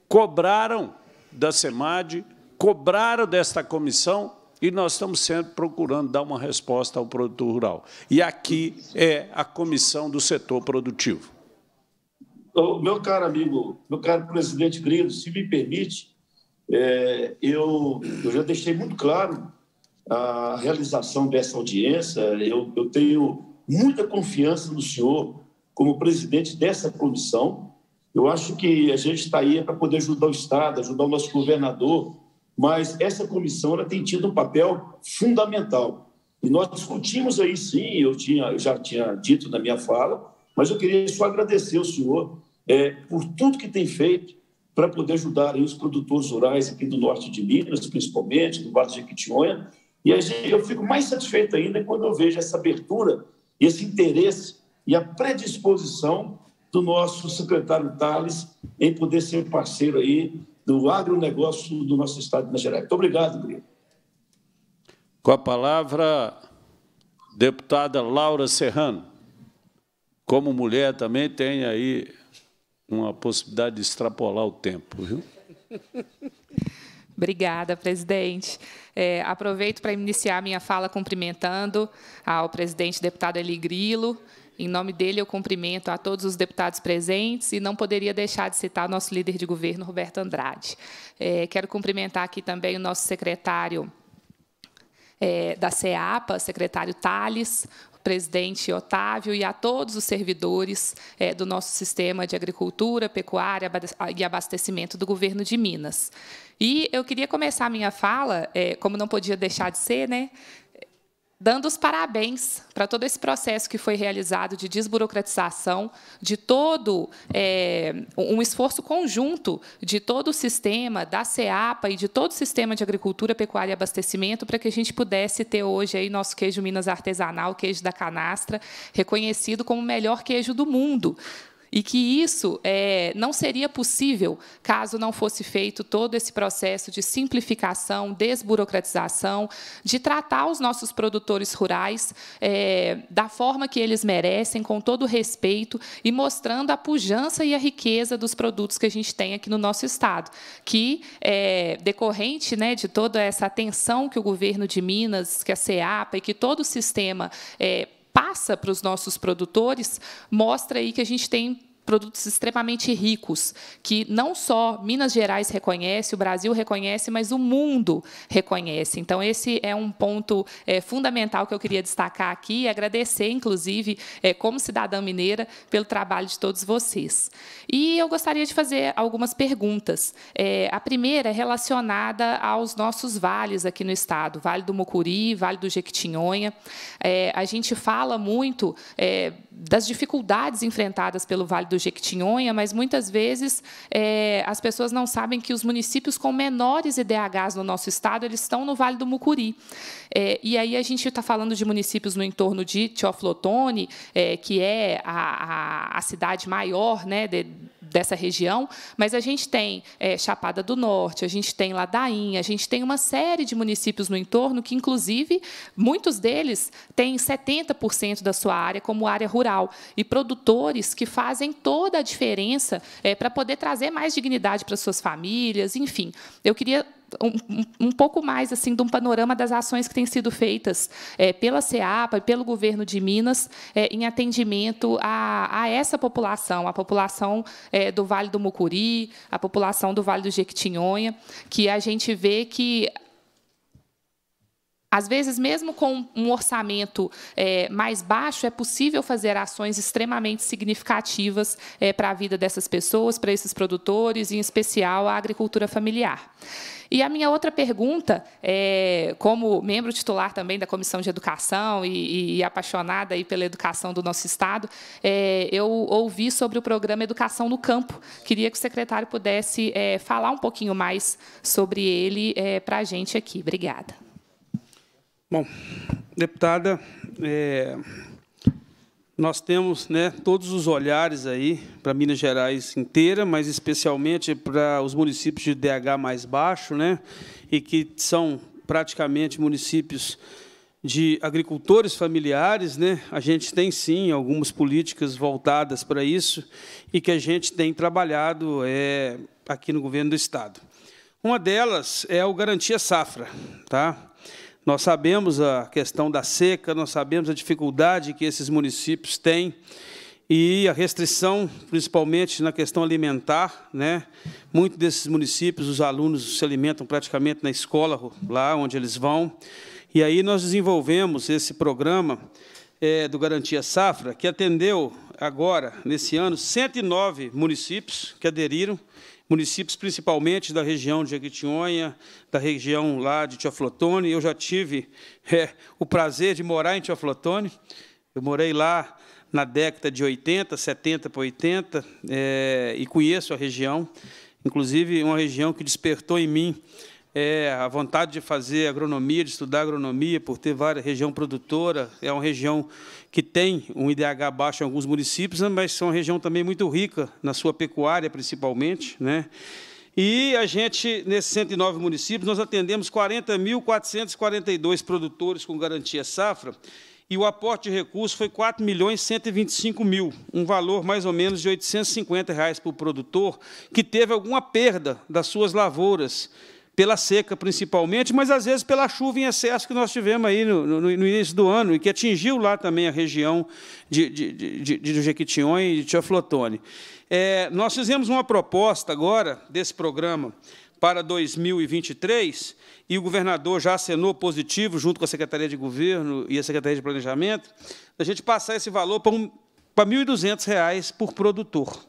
cobraram da SEMAD, cobraram desta comissão e nós estamos sempre procurando dar uma resposta ao produtor rural. E aqui é a comissão do setor produtivo. Meu caro amigo, meu caro presidente Grilo, se me permite, é, eu, eu já deixei muito claro a realização dessa audiência. Eu, eu tenho muita confiança no senhor como presidente dessa comissão. Eu acho que a gente está aí para poder ajudar o Estado, ajudar o nosso governador, mas essa comissão ela tem tido um papel fundamental. E nós discutimos aí sim, eu, tinha, eu já tinha dito na minha fala, mas eu queria só agradecer ao senhor é, por tudo que tem feito para poder ajudar os produtores rurais aqui do norte de Minas, principalmente, do Vale de Jequitinhonha. E eu fico mais satisfeito ainda quando eu vejo essa abertura, esse interesse e a predisposição do nosso secretário Tales em poder ser parceiro aí do agronegócio do nosso estado de Minas Gerais. Muito obrigado, Grilo. Com a palavra, deputada Laura Serrano. Como mulher também tem aí uma possibilidade de extrapolar o tempo. Viu? Obrigada, presidente. É, aproveito para iniciar minha fala cumprimentando ao presidente deputado Eli Grilo. Em nome dele, eu cumprimento a todos os deputados presentes e não poderia deixar de citar o nosso líder de governo, Roberto Andrade. É, quero cumprimentar aqui também o nosso secretário é, da CEAPA, secretário Tales, presidente Otávio e a todos os servidores é, do nosso sistema de agricultura, pecuária ah, e abastecimento do governo de Minas. E eu queria começar a minha fala, é, como não podia deixar de ser, né, dando os parabéns para todo esse processo que foi realizado de desburocratização, de todo é, um esforço conjunto de todo o sistema, da CEAPA e de todo o sistema de agricultura, pecuária e abastecimento, para que a gente pudesse ter hoje aí nosso queijo Minas Artesanal, queijo da canastra, reconhecido como o melhor queijo do mundo e que isso é, não seria possível caso não fosse feito todo esse processo de simplificação, desburocratização, de tratar os nossos produtores rurais é, da forma que eles merecem, com todo respeito e mostrando a pujança e a riqueza dos produtos que a gente tem aqui no nosso estado, que é, decorrente né, de toda essa atenção que o governo de Minas, que a CEAPA e que todo o sistema é, passa para os nossos produtores mostra aí que a gente tem produtos extremamente ricos, que não só Minas Gerais reconhece, o Brasil reconhece, mas o mundo reconhece. Então, esse é um ponto é, fundamental que eu queria destacar aqui e agradecer, inclusive, é, como cidadã mineira, pelo trabalho de todos vocês. E eu gostaria de fazer algumas perguntas. É, a primeira é relacionada aos nossos vales aqui no Estado, Vale do Mucuri, Vale do Jequitinhonha. É, a gente fala muito é, das dificuldades enfrentadas pelo Vale do Jequitinhonha, mas muitas vezes é, as pessoas não sabem que os municípios com menores IDHs no nosso estado eles estão no Vale do Mucuri. É, e aí a gente está falando de municípios no entorno de Teoflotone, é, que é a, a, a cidade maior né, de, dessa região, mas a gente tem é, Chapada do Norte, a gente tem Ladainha, a gente tem uma série de municípios no entorno que, inclusive, muitos deles têm 70% da sua área como área rural e produtores que fazem toda a diferença é, para poder trazer mais dignidade para suas famílias, enfim. Eu queria um, um, pouco mais assim de um panorama das ações que têm sido feitas é, pela CEAPA e pelo governo de Minas é, em atendimento a, a, essa população, a população é, do Vale do Mucuri, a população do Vale do Jequitinhonha, que a gente vê que às vezes, mesmo com um orçamento é, mais baixo, é possível fazer ações extremamente significativas é, para a vida dessas pessoas, para esses produtores, em especial a agricultura familiar. E a minha outra pergunta, é, como membro titular também da Comissão de Educação e, e apaixonada aí pela educação do nosso Estado, é, eu ouvi sobre o programa Educação no Campo. Queria que o secretário pudesse é, falar um pouquinho mais sobre ele é, para a gente aqui. Obrigada. Bom, deputada, é, nós temos né, todos os olhares aí para Minas Gerais inteira, mas especialmente para os municípios de DH mais baixo, né, e que são praticamente municípios de agricultores familiares, né? A gente tem sim algumas políticas voltadas para isso e que a gente tem trabalhado é, aqui no governo do estado. Uma delas é o Garantia Safra, tá? Nós sabemos a questão da seca, nós sabemos a dificuldade que esses municípios têm e a restrição, principalmente na questão alimentar. Né? Muitos desses municípios, os alunos se alimentam praticamente na escola, lá onde eles vão. E aí nós desenvolvemos esse programa é, do Garantia Safra, que atendeu agora, nesse ano, 109 municípios que aderiram, municípios principalmente da região de Jequitinhonha, da região lá de Tioflotone. Eu já tive é, o prazer de morar em Tioflotone. Eu morei lá na década de 80, 70 para 80, é, e conheço a região. Inclusive, uma região que despertou em mim é, a vontade de fazer agronomia, de estudar agronomia, por ter várias região produtora. É uma região que tem um IDH baixo em alguns municípios, né, mas são uma região também muito rica na sua pecuária, principalmente. Né? E a gente, nesses 109 municípios, nós atendemos 40.442 produtores com garantia safra, e o aporte de recursos foi R$ 4.125.000, um valor mais ou menos de R$ 850 reais para o produtor, que teve alguma perda das suas lavouras, pela seca principalmente, mas às vezes pela chuva em excesso que nós tivemos aí no, no, no início do ano e que atingiu lá também a região de, de, de, de Jequitinhonha e de Tioflotone. É, nós fizemos uma proposta agora desse programa para 2023 e o governador já acenou positivo, junto com a Secretaria de Governo e a Secretaria de Planejamento, da gente passar esse valor para, um, para R$ 1.200 por produtor.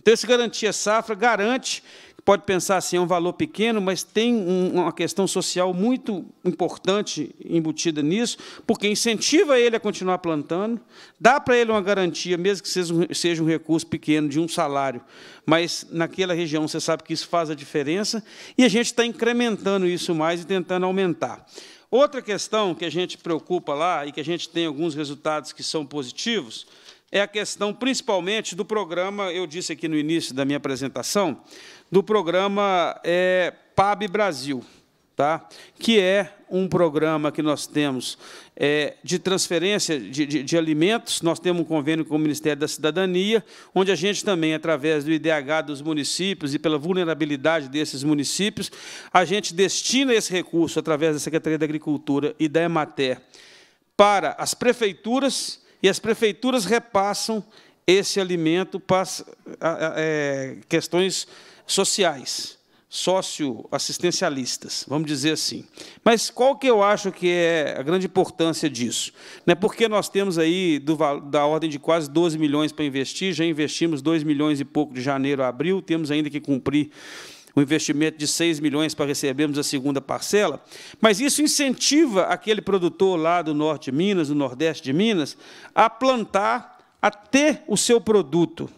Então, esse Garantia Safra garante pode pensar assim, é um valor pequeno, mas tem uma questão social muito importante embutida nisso, porque incentiva ele a continuar plantando, dá para ele uma garantia, mesmo que seja um, seja um recurso pequeno de um salário, mas naquela região você sabe que isso faz a diferença, e a gente está incrementando isso mais e tentando aumentar. Outra questão que a gente preocupa lá e que a gente tem alguns resultados que são positivos é a questão principalmente do programa, eu disse aqui no início da minha apresentação, do programa é, PAB Brasil, tá? que é um programa que nós temos é, de transferência de, de, de, alimentos, nós temos um convênio com o Ministério da Cidadania, onde a gente também, através do IDH dos municípios e pela vulnerabilidade desses municípios, a gente destina esse recurso, através da Secretaria da Agricultura e da Emater, para as prefeituras, e as prefeituras repassam esse alimento para é, questões sociais, socioassistencialistas, vamos dizer assim. Mas qual que eu acho que é a grande importância disso? Né, porque nós temos aí do, da ordem de quase 12 milhões para investir, já investimos 2 milhões e pouco de janeiro a abril, temos ainda que cumprir um investimento de 6 milhões para recebermos a segunda parcela, mas isso incentiva aquele produtor lá do norte de Minas, do nordeste de Minas, a plantar, a ter o seu produto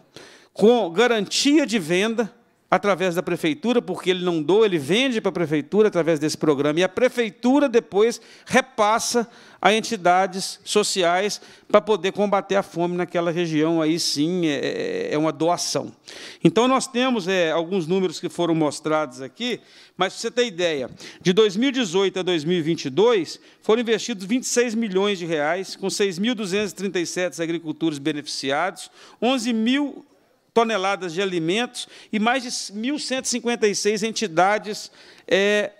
com garantia de venda, através da prefeitura, porque ele não doa, ele vende para a prefeitura através desse programa. E a prefeitura depois repassa a entidades sociais para poder combater a fome naquela região. Aí sim é, é, é uma doação. Então nós temos é, alguns números que foram mostrados aqui, mas para você ter ideia, de 2018 a 2022 foram investidos 26 milhões de reais, com 6.237 agricultores beneficiados, 11 mil toneladas de alimentos e mais de 1.156 entidades é,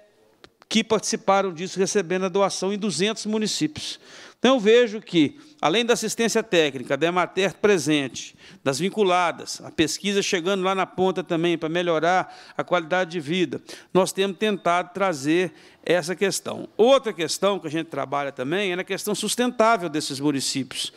que participaram disso, recebendo a doação em 200 municípios. Então, eu vejo que, além da assistência técnica, da EMATER presente, das vinculadas, a pesquisa chegando lá na ponta também para melhorar a qualidade de vida, nós temos tentado trazer essa questão. Outra questão que a gente trabalha também é na questão sustentável desses municípios.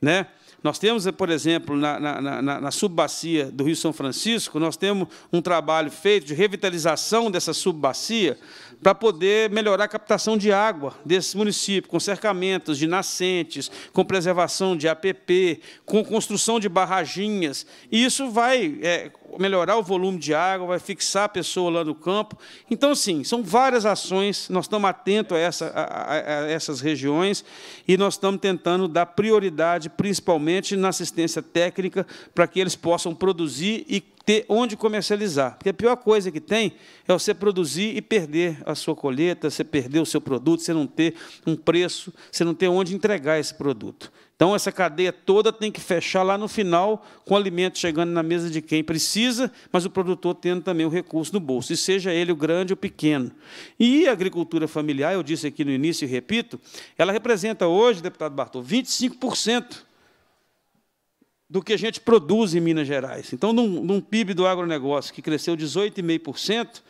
Né? Nós temos, por exemplo, na, na, na, na subbacia do Rio São Francisco, nós temos um trabalho feito de revitalização dessa subbacia, para poder melhorar a captação de água desse município, com cercamentos de nascentes, com preservação de APP, com construção de barraginhas. E isso vai é, melhorar o volume de água, vai fixar a pessoa lá no campo. Então, sim, são várias ações, nós estamos atentos a, essa, a, a essas regiões e nós estamos tentando dar prioridade, principalmente na assistência técnica, para que eles possam produzir e ter onde comercializar. Porque a pior coisa que tem é você produzir e perder a sua colheita, você perder o seu produto, você não ter um preço, você não ter onde entregar esse produto. Então, essa cadeia toda tem que fechar lá no final, com o alimento chegando na mesa de quem precisa, mas o produtor tendo também o recurso no bolso, e seja ele o grande ou o pequeno. E a agricultura familiar, eu disse aqui no início e repito, ela representa hoje, deputado Bartol, 25% do que a gente produz em Minas Gerais. Então, num, num PIB do agronegócio que cresceu 18,5%,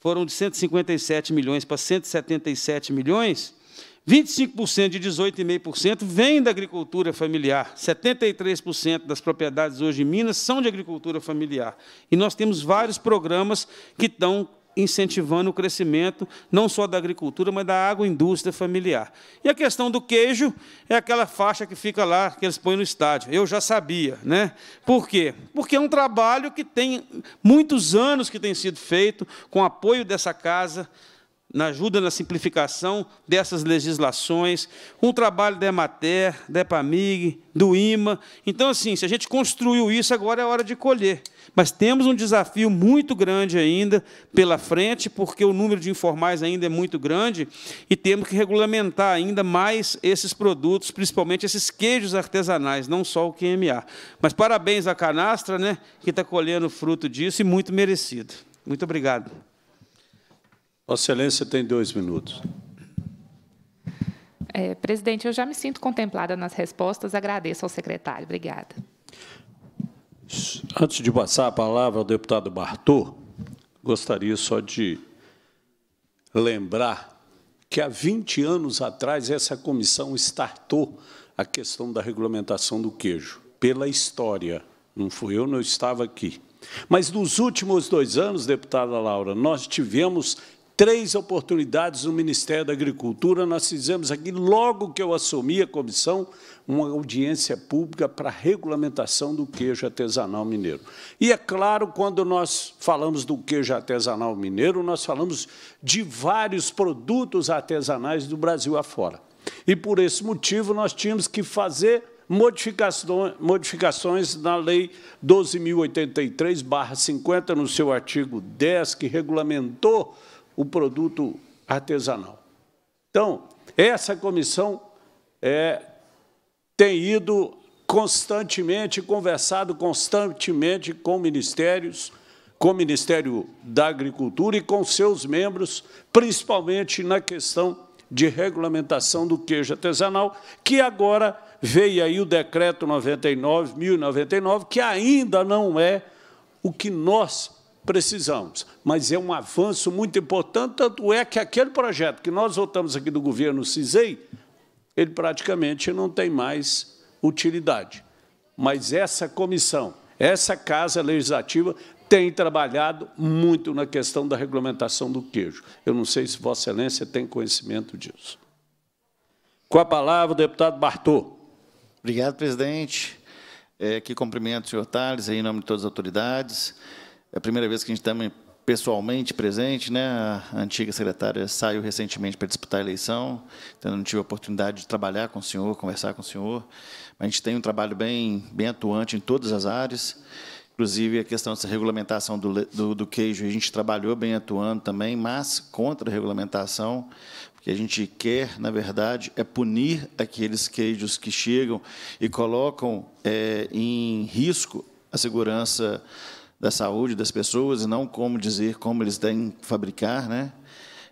foram de 157 milhões para 177 milhões, 25% de 18,5% vem da agricultura familiar. 73% das propriedades hoje em Minas são de agricultura familiar. E nós temos vários programas que estão incentivando o crescimento não só da agricultura, mas da agroindústria familiar. E a questão do queijo é aquela faixa que fica lá, que eles põem no estádio. Eu já sabia, né? Por quê? Porque é um trabalho que tem muitos anos que tem sido feito com apoio dessa casa na ajuda na simplificação dessas legislações, com o trabalho da EMATER, da EPAMIG, do IMA. Então, assim, se a gente construiu isso, agora é hora de colher. Mas temos um desafio muito grande ainda pela frente, porque o número de informais ainda é muito grande e temos que regulamentar ainda mais esses produtos, principalmente esses queijos artesanais, não só o QMA. Mas parabéns à canastra, né, que está colhendo fruto disso e muito merecido. Muito obrigado. Vossa Excelência tem dois minutos. É, presidente, eu já me sinto contemplada nas respostas. Agradeço ao secretário. Obrigada. Antes de passar a palavra ao deputado Bartô, gostaria só de lembrar que há 20 anos atrás essa comissão startou a questão da regulamentação do queijo, pela história. Não fui eu, não estava aqui. Mas nos últimos dois anos, deputada Laura, nós tivemos três oportunidades no Ministério da Agricultura. Nós fizemos aqui, logo que eu assumi a comissão, uma audiência pública para a regulamentação do queijo artesanal mineiro. E, é claro, quando nós falamos do queijo artesanal mineiro, nós falamos de vários produtos artesanais do Brasil afora. E, por esse motivo, nós tínhamos que fazer modificações na Lei 12.083-50, no seu artigo 10, que regulamentou o produto artesanal. Então, essa comissão é, tem ido constantemente, conversado constantemente com ministérios, com o Ministério da Agricultura e com seus membros, principalmente na questão de regulamentação do queijo artesanal, que agora veio aí o decreto 99, 1099, que ainda não é o que nós precisamos, mas é um avanço muito importante, tanto é que aquele projeto que nós votamos aqui do governo CISEI, ele praticamente não tem mais utilidade. Mas essa comissão, essa Casa Legislativa tem trabalhado muito na questão da regulamentação do queijo. Eu não sei se Vossa Excelência tem conhecimento disso. Com a palavra, o deputado Bartô. Obrigado, presidente. É, que cumprimento senhor Tales, em nome de todas as autoridades. É a primeira vez que a gente também pessoalmente presente, né? A antiga secretária saiu recentemente para disputar a eleição, então não tive a oportunidade de trabalhar com o senhor, conversar com o senhor. Mas a gente tem um trabalho bem, bem atuante em todas as áreas, inclusive a questão dessa regulamentação do, do, do queijo, a gente trabalhou bem atuando também, mas contra a regulamentação, porque a gente quer, na verdade, é punir aqueles queijos que chegam e colocam é, em risco a segurança da saúde das pessoas e não como dizer como eles têm que fabricar, né?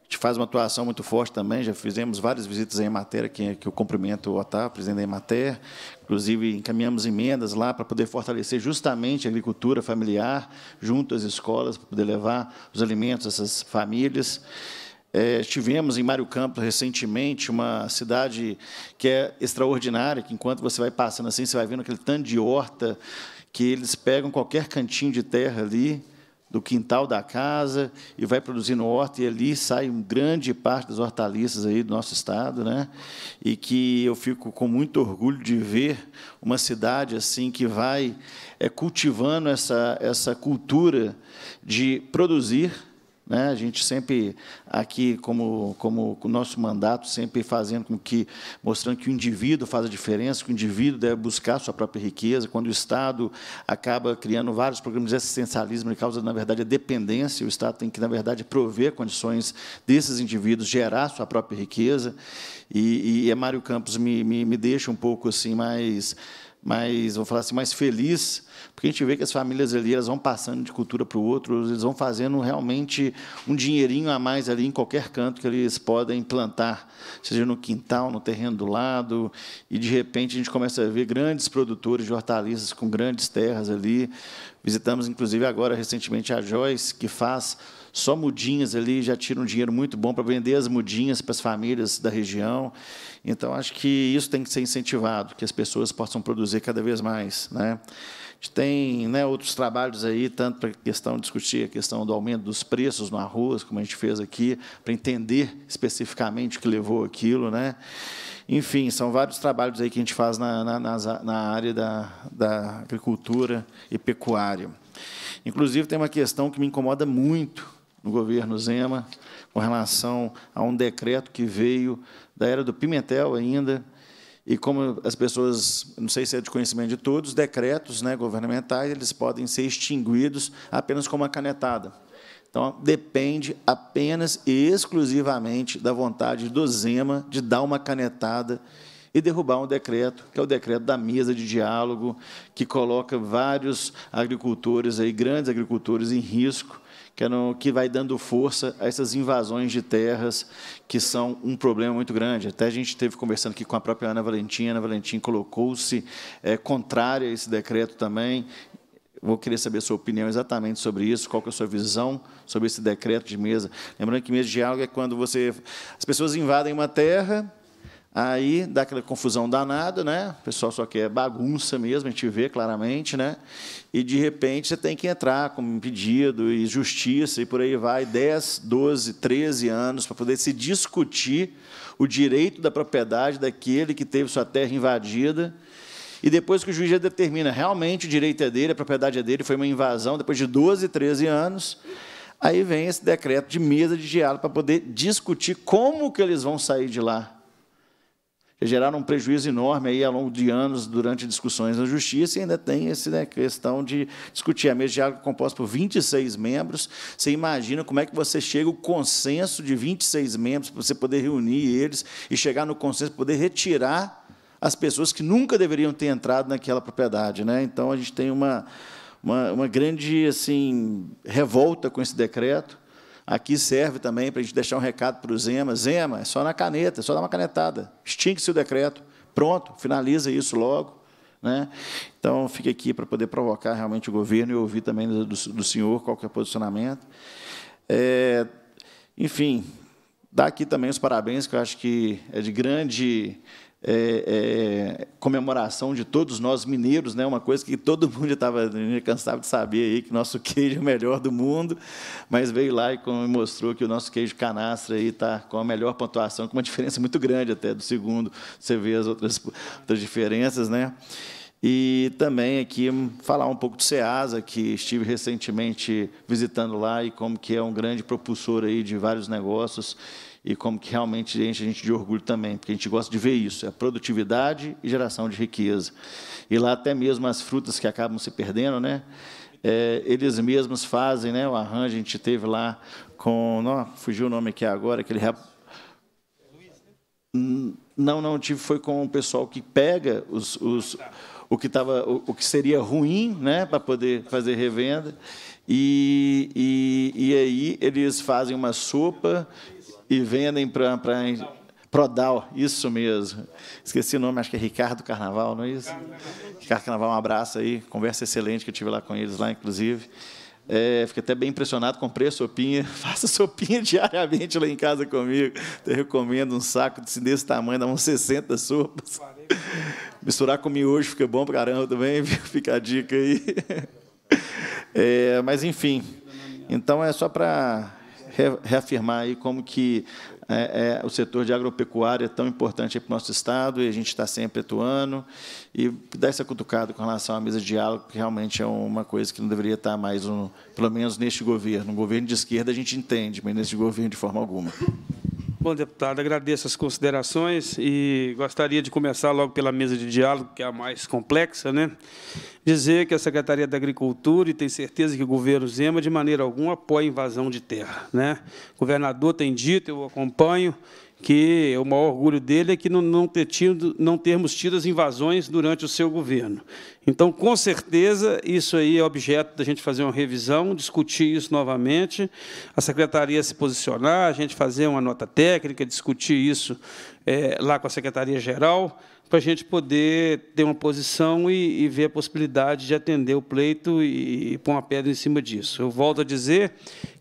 A gente faz uma atuação muito forte também, já fizemos várias visitas em Matéria, que, que eu cumprimento o Otávio, presidente da Emater, inclusive encaminhamos emendas lá para poder fortalecer justamente a agricultura familiar, junto às escolas, para poder levar os alimentos a essas famílias. É, tivemos em Mário Campos recentemente uma cidade que é extraordinária, que enquanto você vai passando assim, você vai vendo aquele tanto de horta, que eles pegam qualquer cantinho de terra ali, do quintal da casa, e vai produzindo horta, e ali sai uma grande parte das hortaliças aí do nosso estado, né? e que eu fico com muito orgulho de ver uma cidade assim que vai é, cultivando essa, essa cultura de produzir, né? A gente sempre aqui, como, como o nosso mandato, sempre fazendo com que, mostrando que o indivíduo faz a diferença, que o indivíduo deve buscar a sua própria riqueza, quando o Estado acaba criando vários programas de assistencialismo que causa, na verdade, a dependência, o Estado tem que, na verdade, prover condições desses indivíduos, gerar sua própria riqueza, e, e a Mário Campos me, me, me deixa um pouco assim mais, mais, vou falar assim, mais feliz porque a gente vê que as famílias ali elas vão passando de cultura para o outro, eles vão fazendo realmente um dinheirinho a mais ali em qualquer canto que eles podem plantar, seja no quintal, no terreno do lado, e de repente a gente começa a ver grandes produtores de hortaliças com grandes terras ali. Visitamos, inclusive, agora recentemente a Joyce, que faz só mudinhas ali, já tira um dinheiro muito bom para vender as mudinhas para as famílias da região. Então, acho que isso tem que ser incentivado, que as pessoas possam produzir cada vez mais. Né? tem né, outros trabalhos aí, tanto para a questão discutir a questão do aumento dos preços no arroz, como a gente fez aqui, para entender especificamente o que levou aquilo. Né? Enfim, são vários trabalhos aí que a gente faz na, na, na área da, da agricultura e pecuária. Inclusive, tem uma questão que me incomoda muito no governo Zema, com relação a um decreto que veio da era do Pimentel ainda, e como as pessoas, não sei se é de conhecimento de todos, decretos né, governamentais eles podem ser extinguidos apenas com uma canetada. Então, depende apenas e exclusivamente da vontade do Zema de dar uma canetada e derrubar um decreto, que é o decreto da mesa de diálogo, que coloca vários agricultores, aí, grandes agricultores, em risco que, é no, que vai dando força a essas invasões de terras, que são um problema muito grande. Até a gente esteve conversando aqui com a própria Ana Valentim, a Ana Valentim colocou-se é, contrária a esse decreto também, Vou querer saber a sua opinião exatamente sobre isso, qual que é a sua visão sobre esse decreto de mesa. Lembrando que mesa de diálogo é quando você as pessoas invadem uma terra Aí dá aquela confusão danada, né? O pessoal só quer bagunça mesmo, a gente vê claramente, né? E de repente você tem que entrar com um pedido e justiça e por aí vai, 10, 12, 13 anos para poder se discutir o direito da propriedade daquele que teve sua terra invadida. E depois que o juiz já determina realmente o direito é dele, a propriedade é dele, foi uma invasão, depois de 12, 13 anos, aí vem esse decreto de mesa de diálogo para poder discutir como que eles vão sair de lá geraram um prejuízo enorme aí ao longo de anos durante discussões na justiça e ainda tem essa né, questão de discutir a mesa de água é composta por 26 membros. Você imagina como é que você chega o consenso de 26 membros para você poder reunir eles e chegar no consenso poder retirar as pessoas que nunca deveriam ter entrado naquela propriedade, né? Então a gente tem uma uma, uma grande assim revolta com esse decreto Aqui serve também para a gente deixar um recado para o Zema. Zema, é só na caneta, é só dar uma canetada. Extingue-se o decreto. Pronto, finaliza isso logo. Né? Então, fique aqui para poder provocar realmente o governo e ouvir também do, do senhor qual é o posicionamento. É, enfim, dá aqui também os parabéns, que eu acho que é de grande é, é, comemoração de todos nós mineiros, né? Uma coisa que todo mundo estava cansado de saber aí que nosso queijo é o melhor do mundo, mas veio lá e mostrou que o nosso queijo canastra aí está com a melhor pontuação, com uma diferença muito grande até do segundo. Você vê as outras, outras diferenças, né? E também aqui hum, falar um pouco do SEASA, que estive recentemente visitando lá e como que é um grande propulsor aí de vários negócios e como que realmente enche a gente de orgulho também, porque a gente gosta de ver isso, é produtividade e geração de riqueza. E lá até mesmo as frutas que acabam se perdendo, né? É, eles mesmos fazem, né? O arranjo a gente teve lá com, não, fugiu o nome aqui agora, aquele rap... não, não tive, foi com o pessoal que pega os, os o que tava, o, o que seria ruim, né, para poder fazer revenda. E, e, e, aí eles fazem uma sopa e vendem para. Pra... Prodal, isso mesmo. Esqueci o nome, acho que é Ricardo Carnaval, não é isso? Ricardo Carnaval, um abraço aí. Conversa excelente que eu tive lá com eles, lá inclusive. É, fiquei até bem impressionado, comprei a sopinha. Faça sopinha diariamente lá em casa comigo. Eu recomendo um saco desse tamanho, dá uns 60 sopas. Misturar com miojo fica bom para caramba também, fica a dica aí. É, mas enfim, então é só para reafirmar aí como que é, é, o setor de agropecuária é tão importante para o nosso Estado e a gente está sempre atuando e dar essa cutucada com relação à mesa de diálogo, que realmente é uma coisa que não deveria estar mais, um, pelo menos neste governo. No governo de esquerda a gente entende, mas neste governo de forma alguma. Bom, deputado, agradeço as considerações e gostaria de começar logo pela mesa de diálogo, que é a mais complexa, né? Dizer que a Secretaria da Agricultura, e tenho certeza que o governo Zema, de maneira alguma, apoia a invasão de terra. Né? O governador tem dito, eu acompanho, que o maior orgulho dele é que não, não, ter tido, não termos tido as invasões durante o seu governo. Então, com certeza, isso aí é objeto da gente fazer uma revisão, discutir isso novamente, a secretaria se posicionar, a gente fazer uma nota técnica, discutir isso é, lá com a secretaria-geral, para a gente poder ter uma posição e, e, ver a possibilidade de atender o pleito e, e pôr uma pedra em cima disso. Eu volto a dizer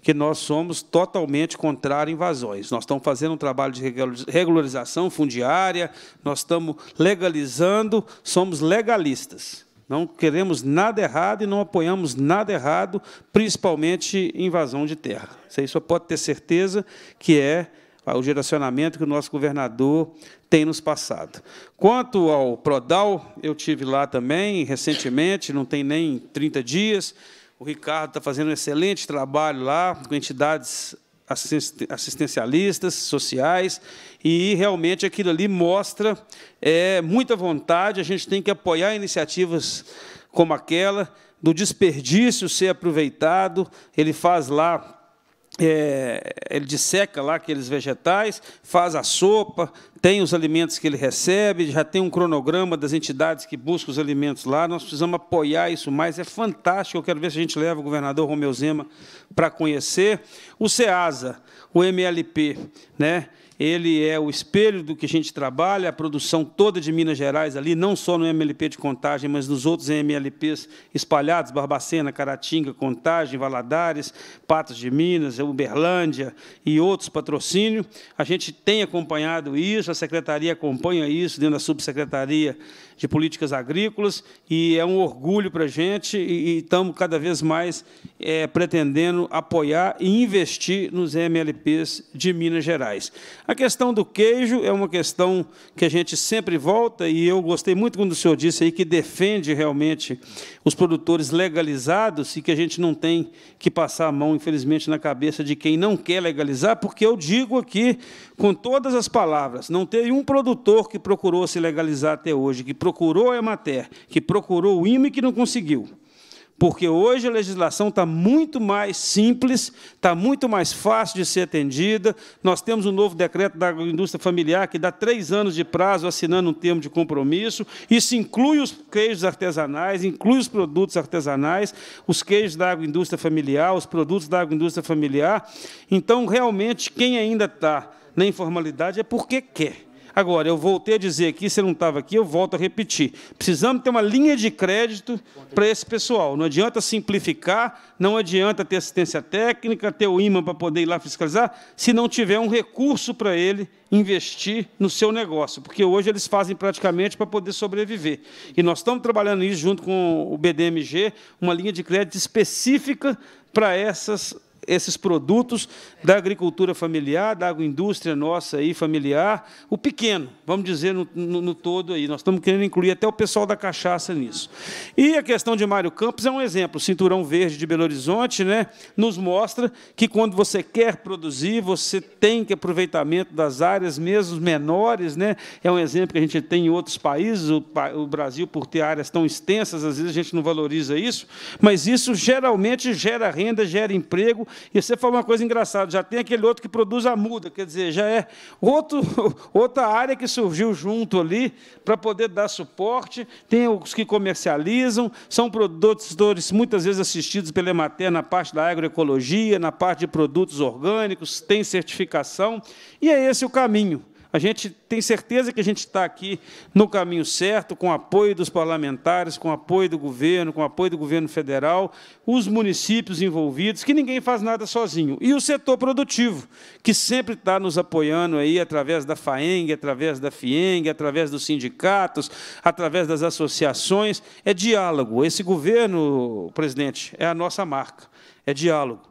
que nós somos totalmente contra invasões. Nós estamos fazendo um trabalho de regularização fundiária, nós estamos legalizando, somos legalistas. Não queremos nada errado e não apoiamos nada errado, principalmente invasão de terra. Isso só pode ter certeza que é o geracionamento que o nosso governador tem nos passado. Quanto ao Prodal, eu tive lá também recentemente, não tem nem 30 dias. O Ricardo está fazendo um excelente trabalho lá com entidades assistencialistas, sociais, e realmente aquilo ali mostra é, muita vontade. A gente tem que apoiar iniciativas como aquela, do desperdício ser aproveitado. Ele faz lá é, ele disseca lá aqueles vegetais, faz a sopa, tem os alimentos que ele recebe, já tem um cronograma das entidades que buscam os alimentos lá. Nós precisamos apoiar isso mais. É fantástico. Eu quero ver se a gente leva o governador Romeu Zema para conhecer. O SEASA, o MLP, né? ele é o espelho do que a gente trabalha, a produção toda de Minas Gerais ali, não só no MLP de Contagem, mas nos outros MLPs espalhados, Barbacena, Caratinga, Contagem, Valadares, Patos de Minas, Uberlândia e outros patrocínio. A gente tem acompanhado isso, a secretaria acompanha isso dentro da subsecretaria de políticas agrícolas e é um orgulho para a gente e, estamos cada vez mais é, pretendendo apoiar e investir nos MLPs de Minas Gerais. A questão do queijo é uma questão que a gente sempre volta e eu gostei muito quando o senhor disse aí que defende realmente os produtores legalizados e que a gente não tem que passar a mão, infelizmente, na cabeça de quem não quer legalizar, porque eu digo aqui com todas as palavras, não tem um produtor que procurou se legalizar até hoje, que procurou a Emater, que procurou o IME que não conseguiu. Porque hoje a legislação está muito mais simples, está muito mais fácil de ser atendida. Nós temos um novo decreto da indústria familiar que dá três anos de prazo assinando um termo de compromisso. Isso inclui os queijos artesanais, inclui os produtos artesanais, os queijos da agroindústria familiar, os produtos da agroindústria familiar. Então, realmente, quem ainda está na informalidade é porque quer. Agora, eu voltei a dizer aqui, você não estava aqui, eu volto a repetir. Precisamos ter uma linha de crédito para esse pessoal. Não adianta simplificar, não adianta ter assistência técnica, ter o imã para poder ir lá fiscalizar, se não tiver um recurso para ele investir no seu negócio, porque hoje eles fazem praticamente para poder sobreviver. E nós estamos trabalhando isso junto com o BDMG, uma linha de crédito específica para essas esses produtos da agricultura familiar, da agroindústria nossa aí, familiar, o pequeno, vamos dizer, no, no, no, todo aí. Nós estamos querendo incluir até o pessoal da cachaça nisso. E a questão de Mário Campos é um exemplo. O Cinturão Verde de Belo Horizonte né, nos mostra que quando você quer produzir, você tem que aproveitamento das áreas, mesmo menores. Né? É um exemplo que a gente tem em outros países. O, o Brasil, por ter áreas tão extensas, às vezes a gente não valoriza isso, mas isso geralmente gera renda, gera emprego e você falou uma coisa engraçada, já tem aquele outro que produz a muda, quer dizer, já é outro, outra área que surgiu junto ali para poder dar suporte, tem os que comercializam, são produtores muitas vezes assistidos pela Emater na parte da agroecologia, na parte de produtos orgânicos, tem certificação, e é esse o caminho. A gente tem certeza que a gente está aqui no caminho certo, com apoio dos parlamentares, com apoio do governo, com apoio do governo federal, os municípios envolvidos, que ninguém faz nada sozinho. E o setor produtivo, que sempre está nos apoiando aí através da FAENG, através da FIENG, através dos sindicatos, através das associações. É diálogo. Esse governo, presidente, é a nossa marca. É diálogo.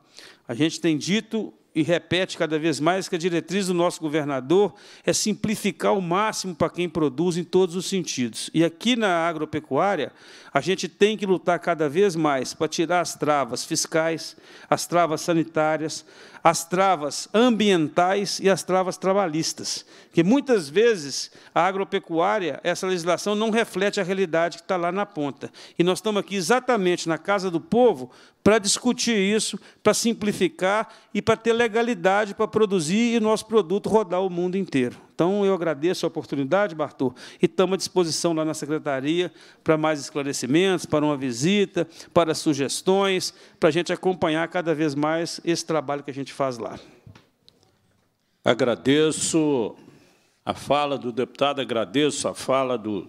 A gente tem dito e repete cada vez mais que a diretriz do nosso governador é simplificar ao máximo para quem produz em todos os sentidos. E aqui na agropecuária, a gente tem que lutar cada vez mais para tirar as travas fiscais, as travas sanitárias, as travas ambientais e as travas trabalhistas, que muitas vezes a agropecuária, essa legislação não reflete a realidade que está lá na ponta. E nós estamos aqui exatamente na Casa do Povo para discutir isso, para simplificar e para ter legalidade para produzir e nosso produto rodar o mundo inteiro. Então, eu agradeço a oportunidade, Bartô, e estamos à disposição lá na secretaria para mais esclarecimentos, para uma visita, para sugestões, para a gente acompanhar cada vez mais esse trabalho que a gente faz lá. Agradeço a fala do deputado, agradeço a fala do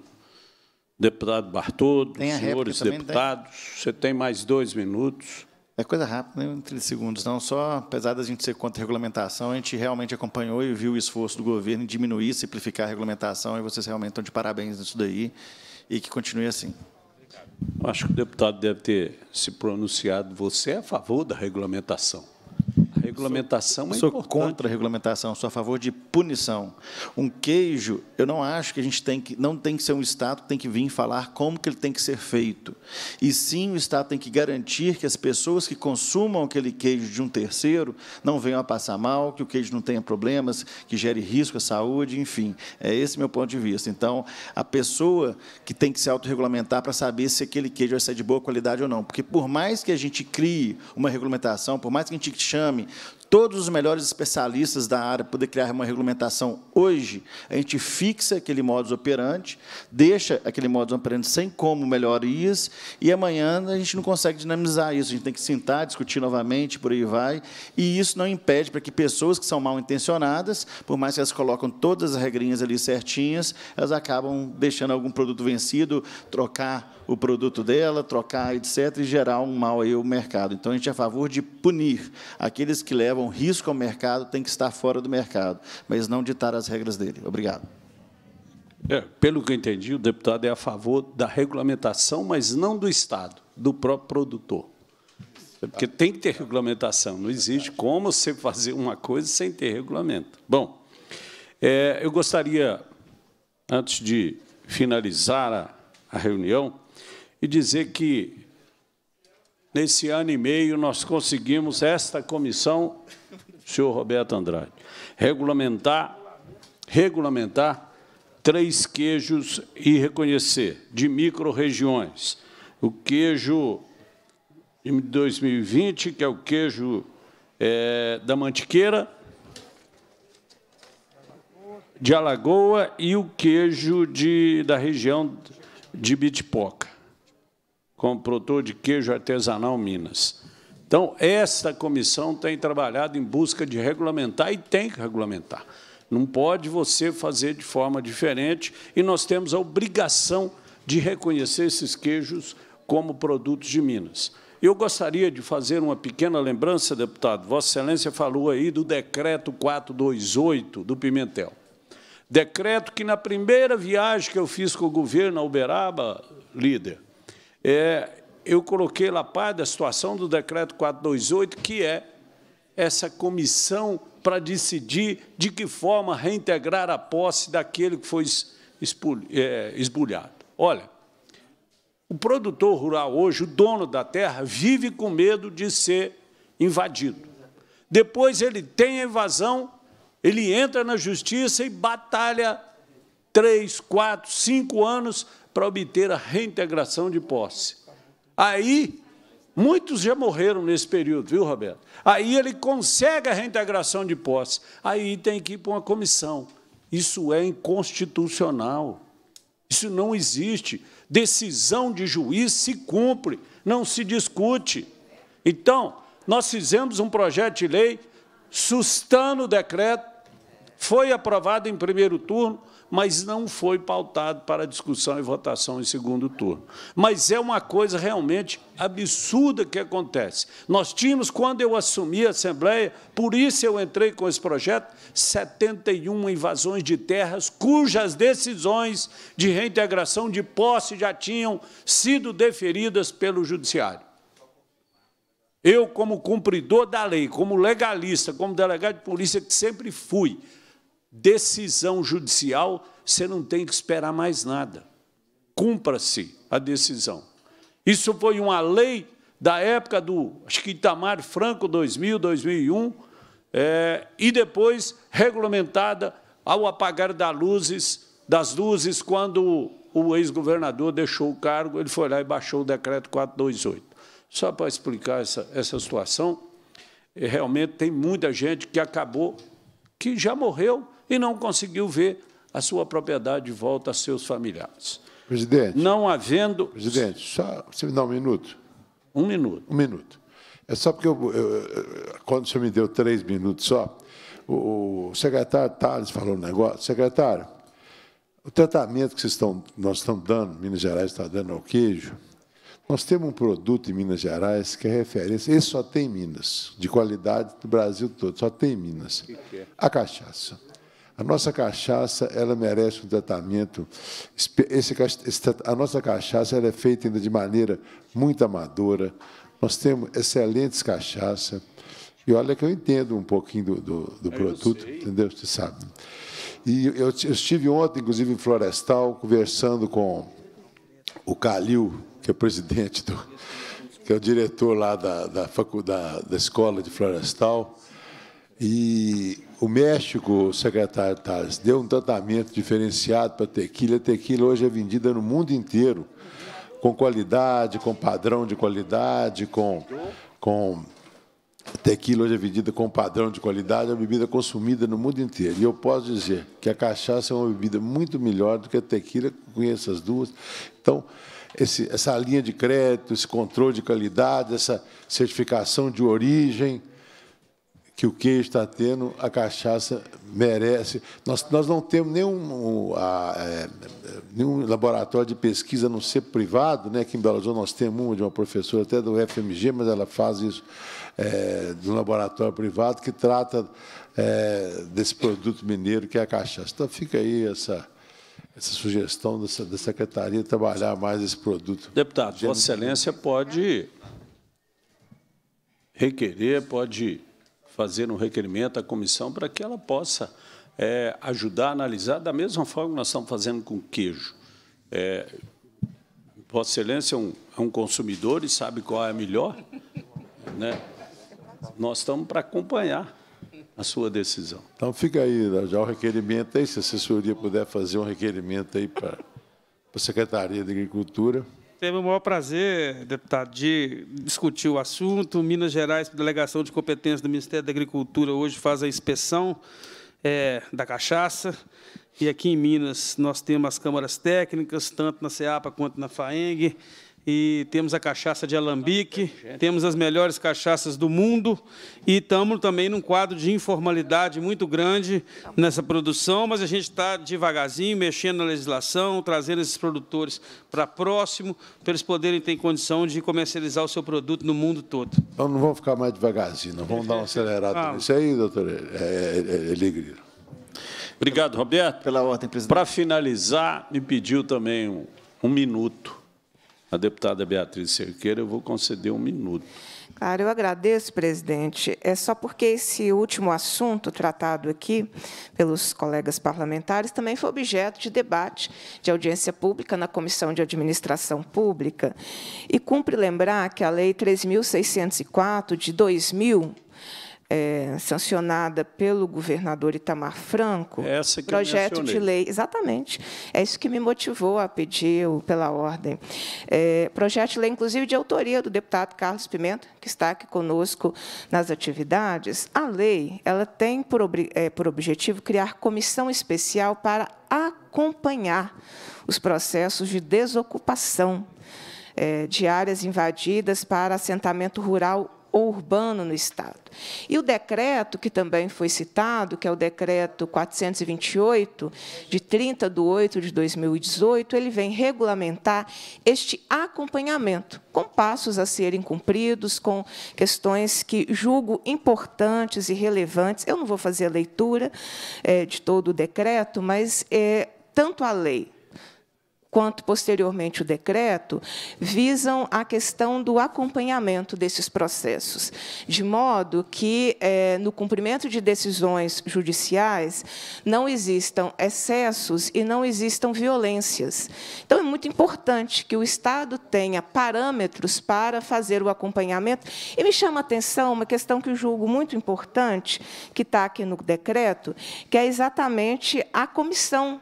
deputado Bartô, dos senhores deputados. Tem. Você tem mais dois minutos. É coisa rápida, em né? 30 segundos. Não, só apesar da gente ser contra a regulamentação, a gente realmente acompanhou e viu o esforço do governo em diminuir, simplificar a regulamentação, e vocês realmente estão de parabéns nisso daí, e que continue assim. Acho que o deputado deve ter se pronunciado. Você é a favor da regulamentação. Regulamentação sou, é sou importante. contra a regulamentação, sou a favor de punição. Um queijo, eu não acho que a gente tem que não tem que ser um estado que tem que vir falar como que ele tem que ser feito. E sim, o estado tem que garantir que as pessoas que consumam aquele queijo de um terceiro não venham a passar mal, que o queijo não tenha problemas, que gere risco à saúde, enfim. É esse meu ponto de vista. Então, a pessoa que tem que se autorregulamentar para saber se aquele queijo vai ser de boa qualidade ou não, porque por mais que a gente crie uma regulamentação, por mais que a gente chame todos os melhores especialistas da área poder criar uma regulamentação hoje, a gente fixa aquele modus operandi, deixa aquele modus operandi sem como melhorias, e amanhã a gente não consegue dinamizar isso, a gente tem que sentar, discutir novamente, por aí vai, e isso não impede para que pessoas que são mal intencionadas, por mais que elas colocam todas as regrinhas ali certinhas, elas acabam deixando algum produto vencido, trocar o produto dela, trocar, etc., e gerar um mal aí ao mercado. Então, a gente é a favor de punir. Aqueles que levam risco ao mercado têm que estar fora do mercado, mas não ditar as regras dele. Obrigado. É, pelo que eu entendi, o deputado é a favor da regulamentação, mas não do Estado, do próprio produtor. É porque tem que ter regulamentação. Não existe como você fazer uma coisa sem ter regulamento. Bom, é, eu gostaria, antes de finalizar a, a reunião, e dizer que nesse ano e meio nós conseguimos esta comissão, senhor Roberto Andrade, regulamentar, regulamentar três queijos e reconhecer de micro-regiões. O queijo de 2020, que é o queijo é, da Mantiqueira, de Alagoa e o queijo de, da região de Bitipoca como produtor de queijo artesanal Minas. Então, esta comissão tem trabalhado em busca de regulamentar e tem que regulamentar. Não pode você fazer de forma diferente e nós temos a obrigação de reconhecer esses queijos como produtos de Minas. Eu gostaria de fazer uma pequena lembrança, deputado. Vossa Excelência falou aí do decreto 428 do Pimentel. Decreto que, na primeira viagem que eu fiz com o governo a Uberaba, líder, é, eu coloquei lá parte da situação do decreto 428, que é essa comissão para decidir de que forma reintegrar a posse daquele que foi é, esbulhado. Olha, o produtor rural hoje, o dono da terra, vive com medo de ser invadido. Depois ele tem a invasão, ele entra na justiça e batalha três, quatro, cinco anos para obter a reintegração de posse. Aí, muitos já morreram nesse período, viu, Roberto? Aí ele consegue a reintegração de posse. Aí tem que ir para uma comissão. Isso é inconstitucional. Isso não existe. Decisão de juiz se cumpre, não se discute. Então, nós fizemos um projeto de lei sustando o decreto, foi aprovado em primeiro turno, mas não foi pautado para discussão e votação em segundo turno. Mas é uma coisa realmente absurda que acontece. Nós tínhamos, quando eu assumi a Assembleia, por isso eu entrei com esse projeto, 71 invasões de terras cujas decisões de reintegração de posse já tinham sido deferidas pelo Judiciário. Eu, como cumpridor da lei, como legalista, como delegado de polícia que sempre fui, decisão judicial, você não tem que esperar mais nada. Cumpra-se a decisão. Isso foi uma lei da época do, acho que Itamar Franco, 2000, 2001, é, e depois regulamentada ao apagar das luzes, das luzes quando o ex-governador deixou o cargo, ele foi lá e baixou o decreto 428. Só para explicar essa, essa situação, é, realmente tem muita gente que acabou, que já morreu, e não conseguiu ver a sua propriedade de volta a seus familiares. Presidente. Não havendo. Presidente, só você me dá um minuto. Um minuto. Um minuto. É só porque eu, eu, quando o senhor me deu três minutos só, o, o secretário Tales falou um negócio. Secretário, o tratamento que vocês estão, nós estamos dando, Minas Gerais está dando ao queijo, nós temos um produto em Minas Gerais que é referência, esse só tem em Minas, de qualidade do Brasil todo, só tem em Minas. É? A cachaça. A nossa cachaça, ela merece um tratamento. Esse, esse, a nossa cachaça ela é feita ainda de maneira muito amadora. Nós temos excelentes cachaça. E olha que eu entendo um pouquinho do, do, do é, produto, entendeu? Você sabe. E eu, eu estive ontem, inclusive, em Florestal, conversando com o Calil, que é o presidente do, que é o diretor lá da, da, da, da escola de florestal, e o México, secretário Tales, deu um tratamento diferenciado para a tequila. A tequila hoje é vendida no mundo inteiro, com qualidade, com padrão de qualidade, com, com tequila hoje é vendida com padrão de qualidade, é uma bebida consumida no mundo inteiro. E eu posso dizer que a cachaça é uma bebida muito melhor do que a tequila, conheço as duas. Então, esse, essa linha de crédito, esse controle de qualidade, essa certificação de origem, que o que está tendo, a cachaça merece. Nós, nós não temos nenhum, a, é, nenhum laboratório de pesquisa, a não ser privado, né? aqui em Belo Horizonte nós temos uma de uma professora até do FMG, mas ela faz isso é, de um laboratório privado que trata é, desse produto mineiro que é a cachaça. Então fica aí essa essa sugestão da, da secretaria trabalhar mais esse produto. Deputado, Vossa Excelência pode requerer, pode fazer um requerimento à comissão para que ela possa é, ajudar a analisar da mesma forma que nós estamos fazendo com queijo. É, Vossa Excelência é um, é um, consumidor e sabe qual é a melhor. Né? Nós estamos para acompanhar a sua decisão. Então, fica aí né, já o requerimento aí, se a assessoria puder fazer um requerimento aí para a Secretaria de Agricultura. Teve o maior prazer, deputado, de discutir o assunto. Minas Gerais, delegação de competência do Ministério da Agricultura, hoje faz a inspeção é, da cachaça. E aqui em Minas nós temos as câmaras técnicas, tanto na CEAPA quanto na FAENG, e temos a cachaça de alambique, temos as melhores cachaças do mundo e estamos também num quadro de informalidade muito grande nessa produção, mas a gente está devagarzinho mexendo na legislação, trazendo esses produtores para próximo, para eles poderem ter condição de comercializar o seu produto no mundo todo. Então não vamos ficar mais devagarzinho, não vamos dar uma acelerada ah. nisso aí, doutor é, é, é, Eligrio. Obrigado, Roberto. Pela ordem, presidente. Para finalizar, me pediu também um, um minuto a deputada Beatriz Cerqueira, eu vou conceder um minuto. Claro, eu agradeço, presidente. É só porque esse último assunto tratado aqui pelos colegas parlamentares também foi objeto de debate de audiência pública na Comissão de Administração Pública. E cumpre lembrar que a Lei 3.604, de 2000, é, sancionada pelo governador Itamar Franco, Essa que projeto de lei, exatamente, é isso que me motivou a pedir pela ordem, é, projeto de lei, inclusive de autoria do deputado Carlos Pimenta, que está aqui conosco nas atividades. A lei, ela tem por, ob, é, por objetivo criar comissão especial para acompanhar os processos de desocupação é, de áreas invadidas para assentamento rural ou urbano no Estado. E o decreto, que também foi citado, que é o decreto 428, de 30 de 8 de 2018, ele vem regulamentar este acompanhamento, com passos a serem cumpridos, com questões que julgo importantes e relevantes. Eu não vou fazer a leitura é, de todo o decreto, mas é, tanto a lei quanto posteriormente o decreto, visam a questão do acompanhamento desses processos, de modo que, é, no cumprimento de decisões judiciais, não existam excessos e não existam violências. Então, é muito importante que o Estado tenha parâmetros para fazer o acompanhamento. E me chama a atenção uma questão que eu julgo muito importante, que está aqui no decreto, que é exatamente a comissão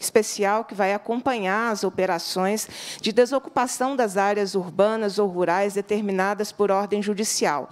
especial que vai acompanhar as operações de desocupação das áreas urbanas ou rurais determinadas por ordem judicial.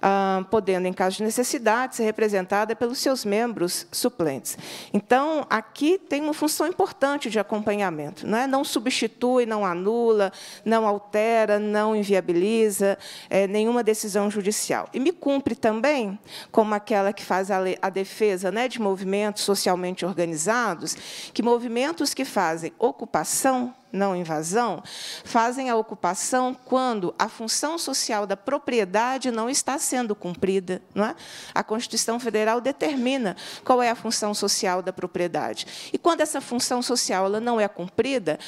Ah, podendo, em caso de necessidade, ser representada pelos seus membros suplentes. Então, aqui tem uma função importante de acompanhamento. Não, é? não substitui, não anula, não altera, não inviabiliza é, nenhuma decisão judicial. E me cumpre também, como aquela que faz a, a defesa né, de movimentos socialmente organizados, que movimentos que fazem ocupação não invasão, fazem a ocupação quando a função social da propriedade não está sendo cumprida. Não é? A Constituição Federal determina qual é a função social da propriedade. E quando essa função social ela não é cumprida,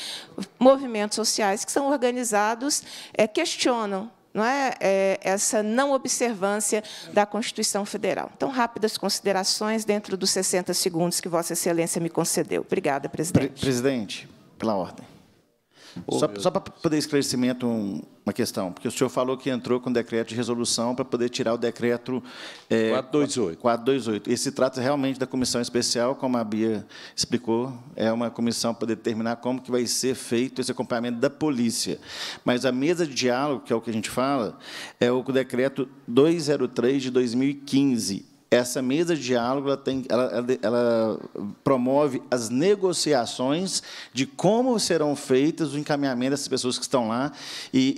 movimentos sociais que são organizados é, questionam não é, é, essa não observância da Constituição Federal. Então, rápidas considerações dentro dos 60 segundos que Vossa Excelência me concedeu. Obrigada, presidente. Pre presidente, pela ordem. Oh, só, só para poder esclarecimento um, uma questão, porque o senhor falou que entrou com decreto de resolução para poder tirar o decreto é, 428. 428. Esse trata realmente da comissão especial, como a Bia explicou, é uma comissão para determinar como que vai ser feito esse acompanhamento da polícia. Mas a mesa de diálogo, que é o que a gente fala, é o decreto 203 de 2015 essa mesa de diálogo ela, tem, ela, ela, promove as negociações de como serão feitas o encaminhamento dessas pessoas que estão lá, e,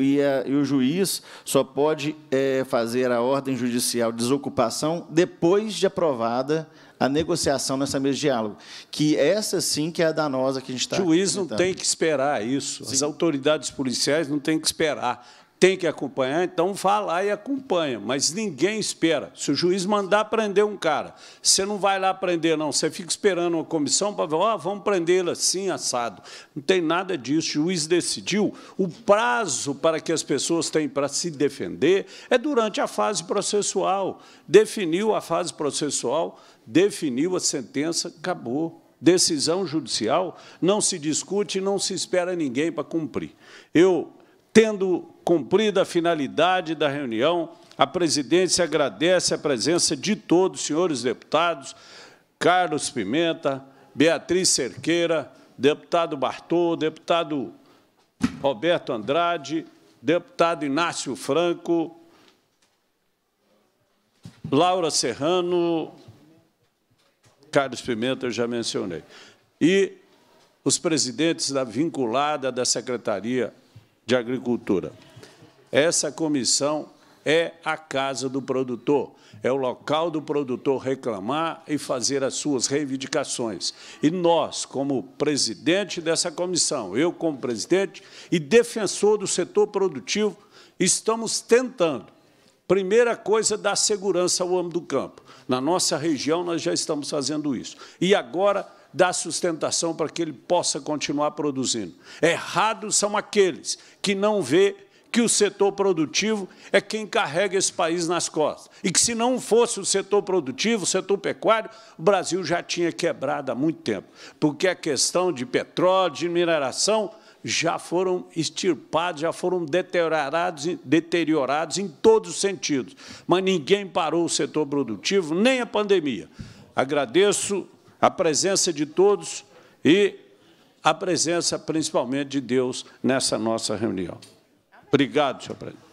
e, e, a, eh, e o juiz só pode é, fazer a ordem judicial de desocupação depois de aprovada a negociação nessa mesa de diálogo, que essa sim que é a danosa que a gente está... O juiz não tem que esperar isso, sim. as autoridades policiais não têm que esperar tem que acompanhar, então vá lá e acompanha, mas ninguém espera. Se o juiz mandar prender um cara, você não vai lá prender, não, você fica esperando uma comissão para ver, oh, vamos prendê-lo assim, assado. Não tem nada disso, o juiz decidiu. O prazo para que as pessoas têm para se defender é durante a fase processual. Definiu a fase processual, definiu a sentença, acabou decisão judicial, não se discute, não se espera ninguém para cumprir. Eu, tendo Cumprida a finalidade da reunião, a presidência agradece a presença de todos, senhores deputados, Carlos Pimenta, Beatriz Cerqueira, deputado Bartô, deputado Roberto Andrade, deputado Inácio Franco, Laura Serrano, Carlos Pimenta, eu já mencionei, e os presidentes da vinculada da Secretaria de Agricultura. Essa comissão é a casa do produtor, é o local do produtor reclamar e fazer as suas reivindicações. E nós, como presidente dessa comissão, eu como presidente e defensor do setor produtivo, estamos tentando. Primeira coisa, dar segurança ao homem do campo. Na nossa região, nós já estamos fazendo isso. E agora, dar sustentação para que ele possa continuar produzindo. Errados são aqueles que não vê que o setor produtivo é quem carrega esse país nas costas. E que, se não fosse o setor produtivo, o setor pecuário, o Brasil já tinha quebrado há muito tempo, porque a questão de petróleo, de mineração, já foram extirpados, já foram deteriorados, deteriorados em todos os sentidos. Mas ninguém parou o setor produtivo, nem a pandemia. Agradeço a presença de todos e a presença, principalmente, de Deus nessa nossa reunião. Obrigado, senhor presidente.